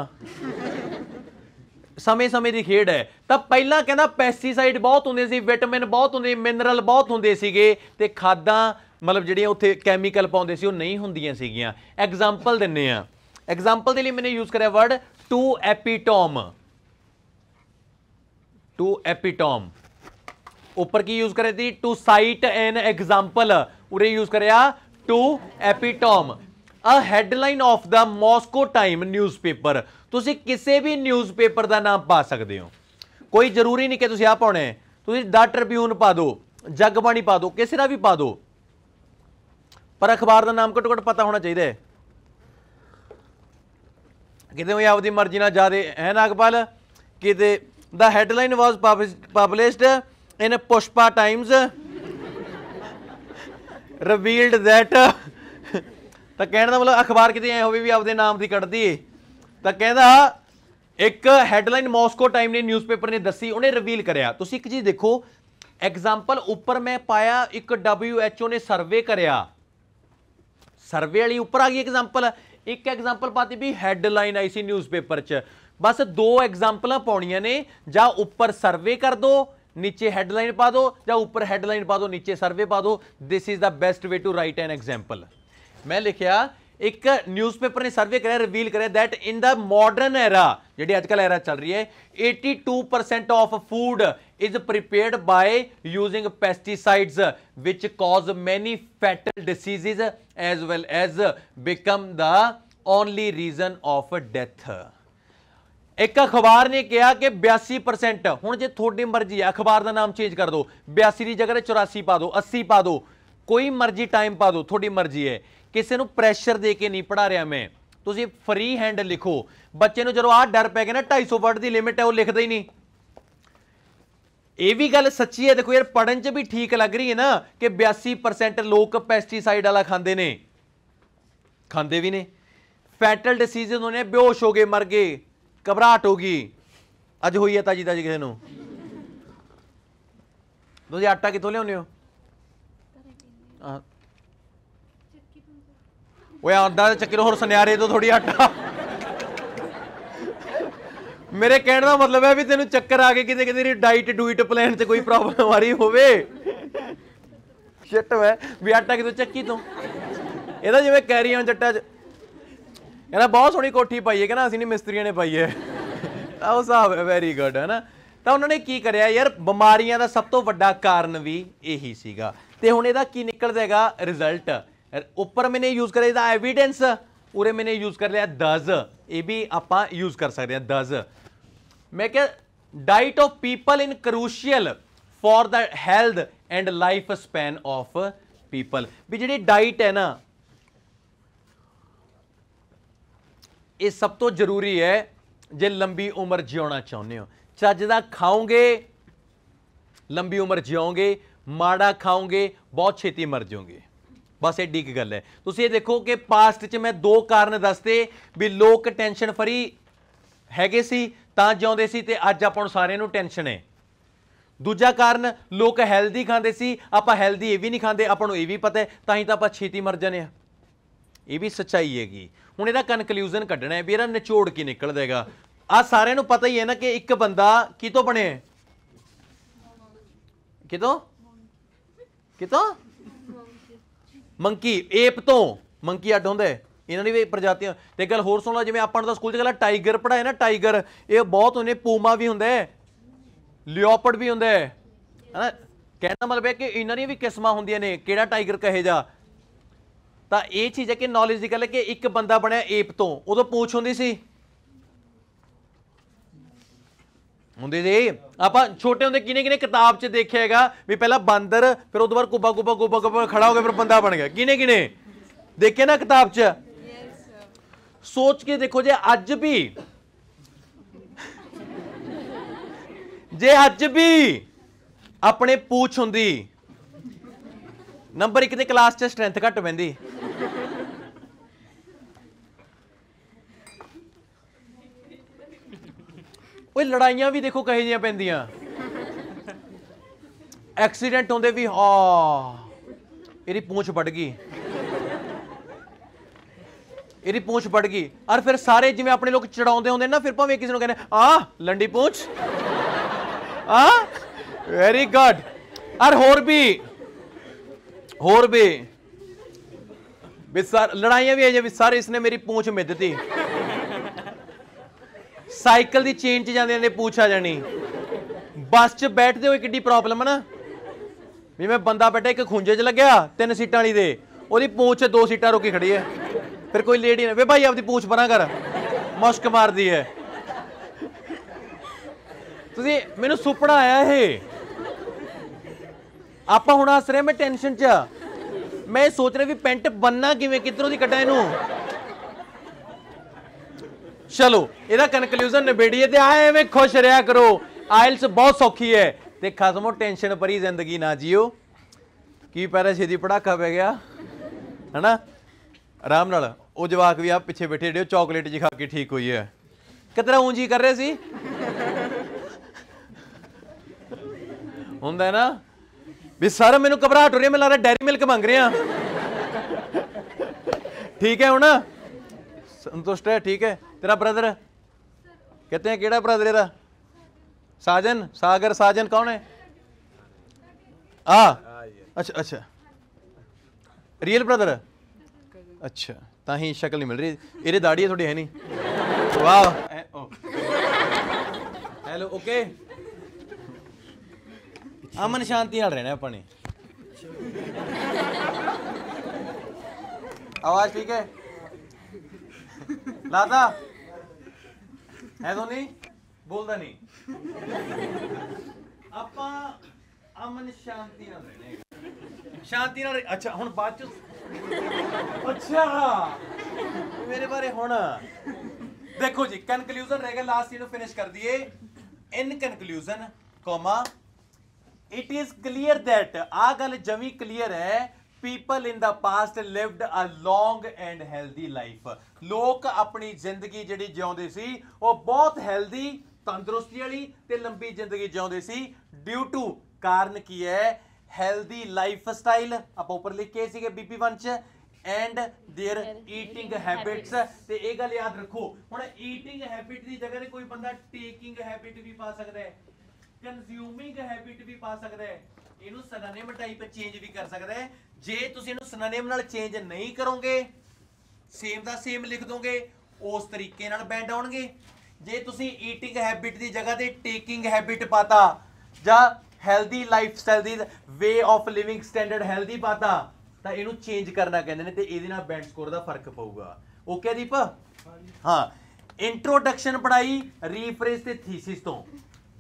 ਸਮੇਂ-ਸਮੇਂ ਦੀ ਖੇਡ ਹੈ ਤਾਂ ਪਹਿਲਾਂ ਕਹਿੰਦਾ ਪੈਸਟੀਸਾਈਡ ਬਹੁਤ ਹੁੰਦੇ ਸੀ ਵਿਟਾਮਿਨ ਬਹੁਤ ਹੁੰਦੇ ਮਿਨਰਲ ਬਹੁਤ ਹੁੰਦੇ ਸੀਗੇ ਤੇ ਖਾਦਾਂ ਮਤਲਬ ਜਿਹੜੀਆਂ ਉੱਥੇ ਕੈਮੀਕਲ ਪਾਉਂਦੇ ਸੀ ਉਹ ਨਹੀਂ ਹੁੰਦੀਆਂ ਸੀਗੀਆਂ ਐਗਜ਼ਾਮਪਲ ਦਿੰਨੇ ਆ ਐਗਜ਼ਾਮਪਲ ਦੇ ਲਈ ਮੈਨੇ ਯੂਜ਼ ਕਰਿਆ word to epitome to epitome ਉੱਪਰ ਕੀ ਯੂਜ਼ ਕਰਿਆ ਸੀ ਟੂ ਸਾਈਟ ਐਨ ਐਗਜ਼ਾਮਪਲ ਉਰੇ ਯੂਜ਼ ਕਰਿਆ to epitome a headline of the Moscow time newspaper ਤੁਸੀਂ ਕਿਸੇ ਵੀ ਨਿਊਜ਼ਪੇਪਰ ਦਾ ਨਾਮ ਪਾ ਸਕਦੇ ਹੋ ਕੋਈ ਜ਼ਰੂਰੀ ਨਹੀਂ ਕਿ ਤੁਸੀਂ ਆ ਪਾਉਣਾ ਤੁਸੀਂ ਦਾ ਟ੍ਰਿਬਿਊਨ ਪਾ ਦਿਓ ਜਗਬਾਣੀ ਪਾ ਦਿਓ ਕਿਸੇ ਦਾ ਵੀ ਪਾ ਦਿਓ ਪਰ ਅਖਬਾਰ ਦਾ ਨਾਮ ਘੱਟੋ ਘੱਟ ਪਤਾ ਹੋਣਾ ਚਾਹੀਦਾ ਹੈ ਕਿਤੇ ਉਹ ਆਪਦੀ ਮਰਜ਼ੀ ਨਾਲ ਜਾ ਰਹੇ ਹੈ ਨਾਗਪਾਲ ਕਿਤੇ the headline was published in Pushpa times revealed that ਤਾਂ ਕਹਿਣ ਦਾ ਮਤਲਬ ਅਖਬਾਰ ਕਿਤੇ ਐ ਹੋਵੇ ਵੀ ਆਪਦੇ ਨਾਮ ਦੀ ਕੱਢਦੀ ਏ ਤਾਂ ਕਹਿੰਦਾ ਇੱਕ ਹੈਡਲਾਈਨ ਮਾਸਕੋ ਟਾਈਮ ਨੇ ਨਿਊਜ਼ਪੇਪਰ ਨੇ ਦੱਸੀ ਉਹਨੇ ਰਿਵੀਲ ਕਰਿਆ ਤੁਸੀਂ ਇੱਕ ਚੀਜ਼ ਦੇਖੋ ਐਗਜ਼ਾਮਪਲ ਉੱਪਰ ਮੈਂ ਪਾਇਆ ਇੱਕ WHO ਨੇ ਸਰਵੇ ਕਰਿਆ ਸਰਵੇ ਵਾਲੀ ਉੱਪਰ ਆ ਗਈ ਐਗਜ਼ਾਮਪਲ ਇੱਕ ਐਗਜ਼ਾਮਪਲ ਪਾਤੀ ਵੀ ਹੈਡਲਾਈਨ ਆਈ ਸੀ ਨਿਊਜ਼ਪੇਪਰ 'ਚ ਬਸ ਦੋ ਐਗਜ਼ਾਮਪਲਾਂ ਪਾਉਣੀਆਂ ਨੇ ਜਾਂ ਉੱਪਰ ਸਰਵੇ ਕਰ ਦਿਓ ਨੀਚੇ ਹੈਡਲਾਈਨ ਪਾ ਦਿਓ ਜਾਂ ਉੱਪਰ ਹੈਡਲਾਈਨ ਪਾ ਦਿਓ ਨੀਚੇ ਸਰਵੇ ਪਾ ਦਿਓ this is the best way to write an example ਮੈਂ ਲਿਖਿਆ एक न्यूज़पेपर ने सर्वे कर रिवील कराया that in the modern era जी अजक एरा चल रही है eighty two percent of food is prepare by using pesticides which cause many fatal diseases as well as become the only reason of death एक अखबार ने कहा कि बयासी प्रसेंट हूँ जो थोड़ी मर्जी है अखबार का नाम चेंज कर दो बयासी की जगह चौरासी पा दो अस्सी पा दो कोई मर्जी टाइम पा दो थोड़ी मर्जी है ਕਿਸੇ ਨੂੰ ਪ੍ਰੈਸ਼ਰ ਦੇ ਕੇ ਨਹੀਂ ਪੜਾ ਰਿਹਾ ਮੈਂ ਤੁਸੀਂ ਫ੍ਰੀ ਹੈਂਡ ਲਿਖੋ ਬੱਚੇ ਨੂੰ ਜਦੋਂ ਆਹ ਡਰ ਪੈ ਗਿਆ ਨਾ 250 ਵਰਡ ਦੀ ਲਿਮਿਟ ਹੈ ਉਹ ਲਿਖਦਾ ਹੀ ਨਹੀਂ ਇਹ ਵੀ ਗੱਲ ਸੱਚੀ ਹੈ ਦੇਖੋ ਯਾਰ ਪੜਨ 'ਚ ਵੀ ਠੀਕ ਲੱਗ ਰਹੀ ਹੈ ਨਾ ਕਿ 82% ਲੋਕ ਪੈਸਟੀਸਾਈਡ ਵਾਲਾ ਖਾਂਦੇ ਨੇ ਖਾਂਦੇ ਵੀ ਨੇ ਫੈਟਲ ਡਿਸੀਜ਼ ਉਹਨੇ ਬੇਹੋਸ਼ ਹੋ ਗਏ ਮਰ ਗਏ ਘਬਰਾਟ ਹੋ ਗਈ ਅੱਜ ਹੋਈ ਹੈ ਤਾਜੀ ਤਾਜੀ ਕਿਸੇ ਨੂੰ ਤੁਸੀਂ ਆਟਾ ਕਿੱਥੋਂ ਲਿਆਉਂਦੇ ਹੋ ਓਏ ਆਂਦਾ ਚੱਕਰ ਹੋਰ ਸੁਨਿਆਰੇ ਤੋਂ ਥੋੜੀ ਹਟਾ ਮੇਰੇ ਕਹਿਣ ਦਾ ਮਤਲਬ ਹੈ ਵੀ ਤੈਨੂੰ ਚੱਕਰ ਆ ਕੇ ਕਿਤੇ ਕਿਤੇ ਤੇਰੀ ਡਾਈਟ ਡੂਇਟ ਪਲਾਨ ਤੇ ਕੋਈ ਪ੍ਰੋਬਲਮ ਆ ਰਹੀ ਹੋਵੇ ਸ਼ਿਟ ਵੇ ਵੀ ਆਟਾ ਕਿਤੋਂ ਚੱਕੀ ਤੋਂ ਇਹਦਾ ਜਿਵੇਂ ਆਨ ਜੱਟਾ 'ਚ ਕਹਿੰਦਾ ਬਹੁਤ ਸੋਹਣੀ ਕੋਠੀ ਪਾਈ ਹੈ ਕਹਿੰਦਾ ਅਸੀਂ ਨਹੀਂ ਮਿਸਤਰੀਆਂ ਨੇ ਪਾਈ ਹੈ ਤਾਂ ਉਹ ਸਾਹਿਬ ਹੈ ਵੈਰੀ ਗੁੱਡ ਹੈ ਨਾ ਤਾਂ ਉਹਨਾਂ ਨੇ ਕੀ ਕਰਿਆ ਯਾਰ ਬਿਮਾਰੀਆਂ ਦਾ ਸਭ ਤੋਂ ਵੱਡਾ ਕਾਰਨ ਵੀ ਇਹੀ ਸੀਗਾ ਤੇ ਹੁਣ ਇਹਦਾ ਕੀ ਨਿਕਲਦਾ ਹੈਗਾ ਰਿਜ਼ਲਟ ਉੱਪਰ ਮੈਨੇ ਯੂਜ਼ ਕਰਿਆ ਦਾ ਐਵੀਡੈਂਸ ਉਰੇ ਮੈਨੇ ਯੂਜ਼ ਕਰ ਲਿਆ ਦਜ਼ ਇਹ ਵੀ ਆਪਾਂ ਯੂਜ਼ ਕਰ ਸਕਦੇ ਆ ਦਜ਼ ਮੈਂ ਕਿਹਾ diet of people in crucial for the health and lifespan of people ਵੀ ਜਿਹੜੀ ਡਾਈਟ ਹੈ ਨਾ ਇਹ ਸਭ ਤੋਂ ਜ਼ਰੂਰੀ ਹੈ ਜੇ ਲੰਬੀ ਉਮਰ ਜਿਉਣਾ ਚਾਹੁੰਦੇ ਹੋ ਚੱਜ ਦਾ ਖਾਓਗੇ ਲੰਬੀ ਉਮਰ ਜਿਉਂਗੇ ਮਾੜਾ ਖਾਓਗੇ ਬਹੁਤ ਛੇਤੀ ਮਰ ਜਾਓਗੇ ਬਸ ਐਡੀ ਕੀ ਗੱਲ ਹੈ ਤੁਸੀਂ ਇਹ ਦੇਖੋ ਕਿ ਪਾਸਟ 'ਚ ਮੈਂ ਦੋ ਕਾਰਨ ਦੱਸਤੇ ਵੀ ਲੋਕ ਟੈਨਸ਼ਨ ਫਰੀ ਹੈਗੇ ਸੀ ਤਾਂ ਜਿਉਂਦੇ ਸੀ ਤੇ ਅੱਜ ਆਪਾਂ ਨੂੰ ਸਾਰਿਆਂ ਨੂੰ ਟੈਨਸ਼ਨ ਹੈ ਦੂਜਾ ਕਾਰਨ ਲੋਕ ਹੈਲਦੀ ਖਾਂਦੇ ਸੀ ਆਪਾਂ ਹੈਲਦੀ ਇਹ ਵੀ ਨਹੀਂ ਖਾਂਦੇ ਆਪਾਂ ਨੂੰ ਇਹ ਵੀ ਪਤਾ ਤਾਂ ਹੀ ਤਾਂ ਆਪਾਂ ਛੇਤੀ ਮਰ ਜਾਂਦੇ ਆ ਇਹ ਵੀ ਸੱਚਾਈ ਹੈਗੀ ਹੁਣ ਇਹਦਾ ਕਨਕਲੂਜਨ ਕੱਢਣਾ ਹੈ ਵੀ ਇਹਦਾ ਨਿਚੋੜ ਕੀ ਨਿਕਲ ਦੇਗਾ ਆ ਸਾਰਿਆਂ ਨੂੰ ਪਤਾ ਹੀ ਹੈ ਨਾ ਕਿ ਇੱਕ ਬੰਦਾ ਕਿਤੋਂ ਬਣਿਆ ਕਿਤੋਂ ਕਿਤੋਂ ਮੰਕੀ ਏਪ ਤੋਂ ਮੰਕੀ ਅੱਡ ਹੁੰਦੇ ਇਹਨਾਂ ਦੀ ਵੀ ਪ੍ਰਜਾਤੀਆਂ ਤੇ ਗੱਲ ਹੋਰ ਸੁਣ ਲਾ ਜਿਵੇਂ ਆਪਾਂ ਨੂੰ ਤਾਂ ਸਕੂਲ 'ਚ ਕਹਿੰਦਾ ਟਾਈਗਰ ਪੜਾਇਆ ਨਾ ਟਾਈਗਰ ਇਹ ਬਹੁਤ ਉਹਨੇ ਪੂਮਾ ਵੀ ਹੁੰਦਾ ਹੈ ਲਿਓਪਰਡ ਵੀ ਹੁੰਦਾ ਹੈ ਹਨਾ ਕਹਿਣਾ ਮਤਲਬ ਹੈ ਕਿ ਇਹਨਾਂ ਦੀਆਂ ਵੀ ਕਿਸਮਾਂ ਹੁੰਦੀਆਂ ਨੇ ਕਿਹੜਾ ਟਾਈਗਰ ਕਹੇ ਜਾ ਤਾਂ ਇਹ ਚੀਜ਼ ਹੈ ਕਿ ਨੌਲੇਜ ਦੀ ਗੱਲ ਹੈ ਕਿ ਇੱਕ ਬੰਦਾ ਬਣਿਆ ਏਪ ਤੋਂ ਉਦੋਂ ਪੂਛ ਹੁੰਦੀ ਸੀ ਹੁੰਦੇ ਜੀ ਆਪਾਂ ਛੋਟੇ ਹੁੰਦੇ ਕਿਨੇ ਕਿਨੇ ਕਿਤਾਬ 'ਚ ਦੇਖਿਆ ਹੈਗਾ ਵੀ ਪਹਿਲਾਂ ਬਾਂਦਰ ਫਿਰ ਉਸ ਬਾਅਦ ਕੁੱਬਾ ਕੁੱਬਾ ਕੁੱਬਾ ਕੁੱਬਾ ਖੜਾ ਹੋ ਗਿਆ ਫਿਰ ਬੰਦਾ ਬਣ ਗਿਆ ਕਿਨੇ ਕਿਨੇ ਦੇਖਿਆ ਨਾ ਕਿਤਾਬ 'ਚ ਸੋਚ ਕੇ ਦੇਖੋ ਜੇ ਅੱਜ ਵੀ ਜੇ ਅੱਜ ਵੀ ਆਪਣੇ ਪੂਛ ਹੁੰਦੀ ਨੰਬਰ 1 ਦੇ ਕਲਾਸ 'ਚ ਸਟਰੈਂਥ ਘੱਟ ਪੈਂਦੀ ਓਏ ਲੜਾਈਆਂ ਵੀ ਦੇਖੋ ਕਹੇ ਜੀਆਂ ਪੈਂਦੀਆਂ ਐਕਸੀਡੈਂਟ ਹੁੰਦੇ ਵੀ ਆ ਇਹਦੀ ਪੂੰਛ ਵੱਢ ਗਈ ਇਹਦੀ ਪੂੰਛ ਵੱਢ ਗਈ ਔਰ ਫਿਰ ਸਾਰੇ ਜਿਵੇਂ ਆਪਣੇ ਲੋਕ ਚੜਾਉਂਦੇ ਹੁੰਦੇ ਨਾ ਫਿਰ ਭਾਵੇਂ ਕਿਸੇ ਨੂੰ ਕਹਿੰਦੇ ਆ ਲੰਡੀ ਪੂੰਛ ਆ ਵੈਰੀ ਗੁੱਡ ਔਰ ਹੋਰ ਵੀ ਹੋਰ ਵੀ ਵੀ ਲੜਾਈਆਂ ਵੀ ਇਹ ਜੇ ਵੀ ਸਾਰੇ ਇਸਨੇ ਮੇਰੀ ਪੂੰਛ ਮਿੱਧ ਦਿੱਤੀ ਸਾਈਕਲ ਦੀ ਚੇਨ 'ਚ ਜਾਂਦੇ ਜਾਂਦੇ ਪੁੱਛ ਆ ਜਾਣੀ ਬੱਸ 'ਚ ਬੈਠਦੇ ਹੋਏ ਕਿੱਡੀ ਪ੍ਰੋਬਲਮ ਹੈ ਨਾ ਵੀ ਮੈਂ ਬੰਦਾ ਬੈਠਾ ਇੱਕ ਖੁੰਝੇ 'ਚ ਲੱਗਿਆ ਤਿੰਨ ਸੀਟਾਂ ਵਾਲੀ ਦੇ ਉਹਦੀ ਪੂਛ ਦੋ ਸੀਟਾਂ ਰੋਕੀ ਖੜੀ ਹੈ ਫਿਰ ਕੋਈ ਲੇਡੀ ਨੇ ਵੇ ਭਾਈ ਆਪਦੀ ਪੂਛ ਬਣਾ ਕਰ ਮਸ਼ਕ ਮਾਰਦੀ ਹੈ ਤੁਸੀਂ ਮੈਨੂੰ ਸੁਪਨਾ ਆਇਆ ਇਹ ਆਪਾਂ ਹੁਣ ਆਸਰੇ ਮੈਂ ਟੈਨਸ਼ਨ 'ਚ ਮੈਂ ਸੋਚ ਰਿਹਾ ਵੀ ਪੈਂਟ ਬੰਨਾ ਕਿਵੇਂ ਕਿੱਧਰੋਂ ਦੀ ਕੱਟਾਂ ਇਹਨੂੰ ਚਲੋ ਇਹਦਾ ਕਨਕਲੂਜਨ ਨਿਬੇੜੀਏ ਤੇ ਆਏ ਐਵੇਂ ਖੁਸ਼ ਰਿਹਾ ਕਰੋ ਆਇਲਸ ਬਹੁਤ ਸੌਖੀ ਹੈ ਤੇ ਖਸਮੋ ਟੈਨਸ਼ਨ ਭਰੀ ਜ਼ਿੰਦਗੀ ਨਾ ਜਿਓ ਕੀ ਪੈਰਾ ਛੇਦੀ ਪੜਾਕਾ ਪੈ ਗਿਆ ਹਨਾ ਆਰਾਮ ਨਾਲ ਉਹ ਜਵਾਕ ਵੀ ਆ ਪਿੱਛੇ ਬੈਠੇ ਜਿਹੜੇ ਚਾਕਲੇਟ ਜੀ ਖਾ ਕੇ ਠੀਕ ਹੋਈ ਹੈ ਕਿਤਰਾ ਉਂਝ ਕਰ ਰਹੇ ਸੀ ਹੁੰਦਾ ਨਾ ਵੀ ਸਰ ਮੈਨੂੰ ਘਬਰਾਹਟ ਹੋ ਰਹੀ ਹੈ ਮੈਨੂੰ ਡੈਰੀ ਮਿਲਕ ਮੰਗ ਰਿਹਾ ਠੀਕ ਹੈ ਹੁਣ ਸੰਤੁਸ਼ਟ ਹੈ ਠੀਕ ਹੈ ਤੇਰਾ ਬ੍ਰਦਰ ਕਹਤੇ हैं ਕਿਹੜਾ ਬ੍ਰਦਰ ਇਹਦਾ ਸਾਜਨ ਸਾਗਰ ਸਾਜਨ ਕੌਣ ਹੈ ਆ ਅੱਛਾ ਅੱਛਾ ਰੀਅਲ ਬ੍ਰਦਰ ਅੱਛਾ ਤਾਂ ਹੀ ਸ਼ਕਲ ਨਹੀਂ ਮਿਲ ਰਹੀ ਇਹਦੇ ਦਾੜੀ ਹੈ ਤੁਹਾਡੀ ਹੈ ਨਹੀਂ ਵਾਓ ਹੈਲੋ ਓਕੇ ਅਮਨ ਸ਼ਾਂਤੀ ਨਾਲ ਰਹਿਣਾ ਆਪਾਂ ਨੇ ਆਵਾਜ਼ ਠੀਕ ਹੈ ਲਾਦਾ ਹੈ ਨਹੀਂ ਬੋਲਦਾ ਨਹੀਂ ਆਪਾਂ ਅਮਨ ਸ਼ਾਂਤੀ ਨਾਲ ਰਹਿਣੇ ਸ਼ਾਂਤੀ ਨਾਲ ਅੱਛਾ ਹੁਣ ਬਾਅਦ ਚ ਅੱਛਾ ਮੇਰੇ ਬਾਰੇ ਹੁਣ ਦੇਖੋ ਜੀ ਕਨਕਲੂਜਨ ਰਹਿ ਗਿਆ ਲਾਸਟ ਇਹਨੂੰ ਫਿਨਿਸ਼ ਕਰ ਦਈਏ in conclusion comma it is clear that ਆ ਗੱਲ ਜਮੀ ਕਲੀਅਰ ਹੈ people in the past lived a long and healthy life ਲੋਕ ਆਪਣੀ ਜ਼ਿੰਦਗੀ ਜਿਹੜੀ ਜਿਉਂਦੇ ਸੀ ਉਹ ਬਹੁਤ ਹੈਲਦੀ ਤੰਦਰੁਸਤੀ ਵਾਲੀ ਤੇ ਲੰਬੀ ਜ਼ਿੰਦਗੀ ਜਿਉਂਦੇ ਸੀ ਡਿਊ ਟੂ ਕਾਰਨ ਕੀ ਹੈ ਹੈਲਦੀ ਲਾਈਫ ਸਟਾਈਲ ਆਪਾਂ ਉੱਪਰ ਲਿਖੇ ਸੀਗੇ ਬੀਪੀ 1 ਚ ਐਂਡ देयर ਈਟਿੰਗ ਹੈਬਿਟਸ ਤੇ ਇਹ ਗੱਲ ਯਾਦ ਰੱਖੋ ਹੁਣ ਈਟਿੰਗ ਹੈਬਿਟ ਦੀ ਜਗ੍ਹਾ ਤੇ ਕੋਈ ਬੰਦਾ ਟੇਕਿੰਗ ਹੈਬਿਟ ਵੀ ਪਾ ਸਕਦਾ ਹੈ ਕੰਜ਼ਿਊਮਿੰਗ ਹੈਬਿਟ ਵੀ ਪਾ ਸਕਦਾ ਹੈ ਇਹਨੂੰ ਸਨਨੇਮ ਟਾਈਪ ਚੇਂਜ ਵੀ ਕਰ ਸਕਦਾ ਹੈ ਜੇ ਤੁਸੀਂ ਇਹਨੂੰ ਸਨਨੇਮ ਨਾਲ ਚੇਂਜ ਨਹੀਂ ਕਰੋਗੇ ਸੇਮ ਦਾ ਸੇਮ ਲਿਖ ਦੋਗੇ ਉਸ ਤਰੀਕੇ ਨਾਲ ਬੈਂਡ ਆਉਣਗੇ ਜੇ ਤੁਸੀਂ ਈਟਿੰਗ ਹੈਬਿਟ ਦੀ ਜਗ੍ਹਾ ਤੇ ਟੇਕਿੰਗ ਹੈਬਿਟ ਪਾਤਾ ਜਾਂ ਹੈਲਦੀ ਲਾਈਫ ਸਟਾਈਲ ਦੀ way of living standard healthy ਪਾਤਾ ਤਾਂ ਇਹਨੂੰ ਚੇਂਜ ਕਰਨਾ ਕਹਿੰਦੇ ਨੇ ਤੇ ਇਹਦੇ ਨਾਲ ਬੈਂਡ ਸਕੋਰ ਦਾ ਫਰਕ ਪਊਗਾ ਓਕੇ ਦੀਪ ਹਾਂ ਇੰਟਰੋਡਕਸ਼ਨ ਪੜਾਈ ਰੀਫਰੇਸ ਤੇ ਥੀਸਿਸ ਤੋਂ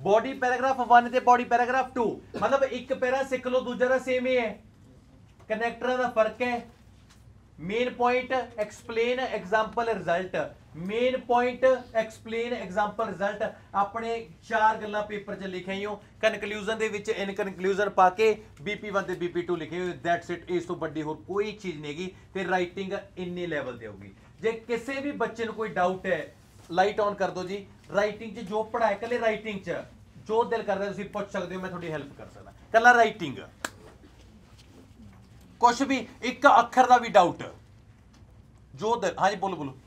ਬਾਡੀ ਪੈਰਾਗ੍ਰਾਫ 1 ਤੇ ਬਾਡੀ ਪੈਰਾਗ੍ਰਾਫ 2 ਮਤਲਬ ਇੱਕ ਪੈਰਾ ਸਿੱਖ ਲੋ ਦੂਜਾ ਦਾ ਸੇਮ ਹੀ ਹੈ ਕਨੈਕਟਰਾਂ ਦਾ ਫਰਕ ਹੈ main point explain example result main point explain example result ਆਪਣੇ ਚਾਰ ਗੱਲਾਂ ਪੇਪਰ 'ਚ ਲਿਖਿਆ ਹੋ ਕਨਕਲੂਜਨ ਦੇ ਵਿੱਚ ਇਨ ਕਨਕਲੂਜਨ ਪਾ ਕੇ ਬੀਪੀ 1 ਤੇ 2 ਲਿਖੇ ਹੋਏ ਦੈਟਸ ਇਟ ਇਸ ਤੋਂ ਵੱਡੀ ਹੋਰ ਕੋਈ ਚੀਜ਼ ਨਹੀਂ ਤੇ ਰਾਈਟਿੰਗ ਇੰਨੇ ਲੈਵਲ ਤੇ ਹੋਊਗੀ ਜੇ ਕਿਸੇ ਵੀ ਬੱਚੇ ਨੂੰ ਕੋਈ ਡਾਊਟ ਹੈ ਲਾਈਟ ਆਨ ਕਰ ਦਿਓ ਜੀ ਰਾਈਟਿੰਗ 'ਚ ਜੋ ਪੜਾਇਆ ਕੱਲੇ ਰਾਈਟਿੰਗ 'ਚ ਜੋ ਦਿਲ ਕਰਦਾ ਤੁਸੀਂ ਪੁੱਛ ਸਕਦੇ ਹੋ ਮੈਂ ਤੁਹਾਡੀ ਹੈਲਪ ਕਰ ਸਕਦਾ ਕੱਲਾ ਰਾਈਟਿੰਗ ਕੁਝ ਵੀ ਇੱਕ ਅੱਖਰ ਦਾ ਵੀ ਡਾਊਟ ਜੋ ਦਿਲ ਹਾਂਜੀ ਬੋਲੋ ਬੋਲੋ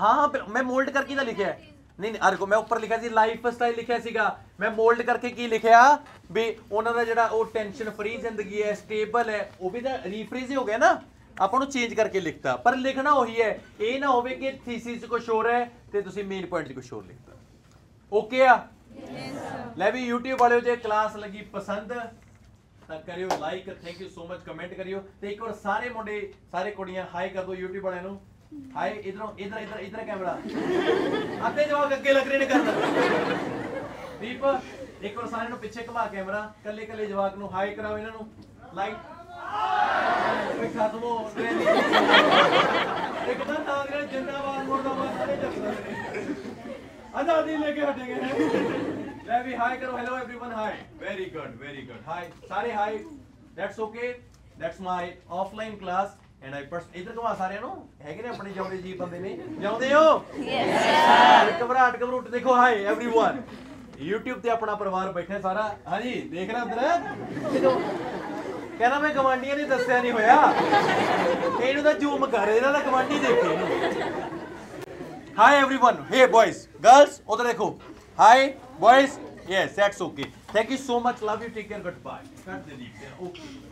ਹਾਂ ਮੈਂ ਮੋਲਡ ਕਰਕੇ ਤਾਂ ਲਿਖਿਆ ਹੈ ਨਹੀਂ ਨਹੀਂ ਅਰਗੋ ਮੈਂ ਉੱਪਰ ਲਿਖਿਆ ਸੀ ਲਾਈਫ ਸਟਾਈਲ ਲਿਖਿਆ ਸੀਗਾ ਮੈਂ ਮੋਲਡ ਕਰਕੇ ਕੀ ਲਿਖਿਆ ਵੀ ਉਹਨਾਂ ਦਾ ਜਿਹੜਾ ਉਹ ਟੈਨਸ਼ਨ ਫਰੀ ਜ਼ਿੰਦਗੀ ਹੈ ਸਟੇਬਲ ਹੈ ਉਹ ਵੀ ਤਾਂ ਰੀਫ੍ਰੀਜ਼ ਹੋ ਗਿਆ ਨਾ ਆਪਾਂ ਨੂੰ ਚੇਂਜ ਕਰਕੇ ਲਿਖਤਾ ਪਰ ਲਿਖਣਾ ਉਹੀ ਹੈ ਇਹ ਨਾ ਹੋਵੇ ਕਿ ਥੀਸਿਸ ਕੁਝ ਹੋਰ ਹੈ ਤੇ ਤੁਸੀਂ ਮੇਨ ਪੁਆਇੰਟ ਕੁਝ ਹੋਰ ਲਿਖਤਾ ਓਕੇ ਆ ਲੈ ਵੀ YouTube ਵਾਲਿਓ ਜੇ ਕਲਾਸ ਲੱਗੀ ਪਸੰਦ ਤਾਂ ਕਰਿਓ like thank you so much comment ਕਰਿਓ ਤੇ ਇੱਕ ਵਾਰ ਸਾਰੇ ਮੁੰਡੇ ਸਾਰੇ ਕੁੜੀਆਂ ਹਾਈ ਕਰ ਦਿਓ YouTube ਵਾਲਿਆਂ ਨੂੰ ਹਾਏ ਇਧਰੋਂ ਇਧਰ ਇਧਰ ਇਧਰ ਕੈਮਰਾ ਅੱਤੇ ਜਵਾਬ ਅੱਗੇ ਲੱਗ ਰਹੇ ਨੇ ਕਰਨ ਦੀਪ ਇੱਕ ਵਾਰ ਸਾਰਿਆਂ ਨੂੰ ਪਿੱਛੇ ਘੁਮਾ ਕੈਮਰਾ ਕੱਲੇ ਕੱਲੇ ਜਵਾਕ ਨੂੰ ਹਾਈ ਕਰਾਓ ਇਹਨਾਂ ਨੂੰ ਲਾਈਕ ਕੋਈ ਖਤਮ ਹੋ ਨਹੀਂ ਇੱਕ ਤਾਂ ਕਾਂਗਰਸ ਜਿੰਦਾਬਾਦ ਬਸ ਸਾਰੇ ਜੱਗਦੇ ਆਜ਼ਾਦੀ ਲੈ ਕੇ ਹਟੇਗੇ ਲੈ ਵੀ ਹਾਈ ਕਰੋ hello everyone hi very good very good hi ਸਾਰੇ hi that's okay that's my offline class ਆਈ ਪਰਸ ਇਧਰ ਆ ਸਾਰਿਆਂ ਨੂੰ ਹੈਗੇ ਨੇ ਆਪਣੇ ਜਿਉਂਦੇ ਜੀ ਬੰਦੇ ਨੇ ਜਾਉਂਦੇ ਹੋ ਯੈਸ ਸਰ ਘਬਰਾਟ ਘਬਰੂਟ ਦੇਖੋ ਹਾਏ एवरीवन YouTube ਤੇ ਆਪਣਾ ਪਰਿਵਾਰ ਬੈਠਾ ਸਾਰਾ ਹਾਂਜੀ ਦੇਖ ਰਹੇ ਅੰਦਰ ਕਹਿੰਦਾ ਮੈਂ ਗਵਾਂਡੀਆਂ ਨੇ ਦੱਸਿਆ ਨਹੀਂ ਹੋਇਆ ਇਹਨੂੰ ਤਾਂ ਜ਼ੂਮ ਕਰ ਇਹਨਾਂ ਦਾ ਗਵਾਂਡੀ ਦੇਖੇ ਨੇ hi everyone hey boys girls ਉਧਰ ਦੇਖੋ hi boys yes that's okay thank you so much love you take care goodbye ਕੱਟ ਦੇ ਨੀਚੇ ਓਕੇ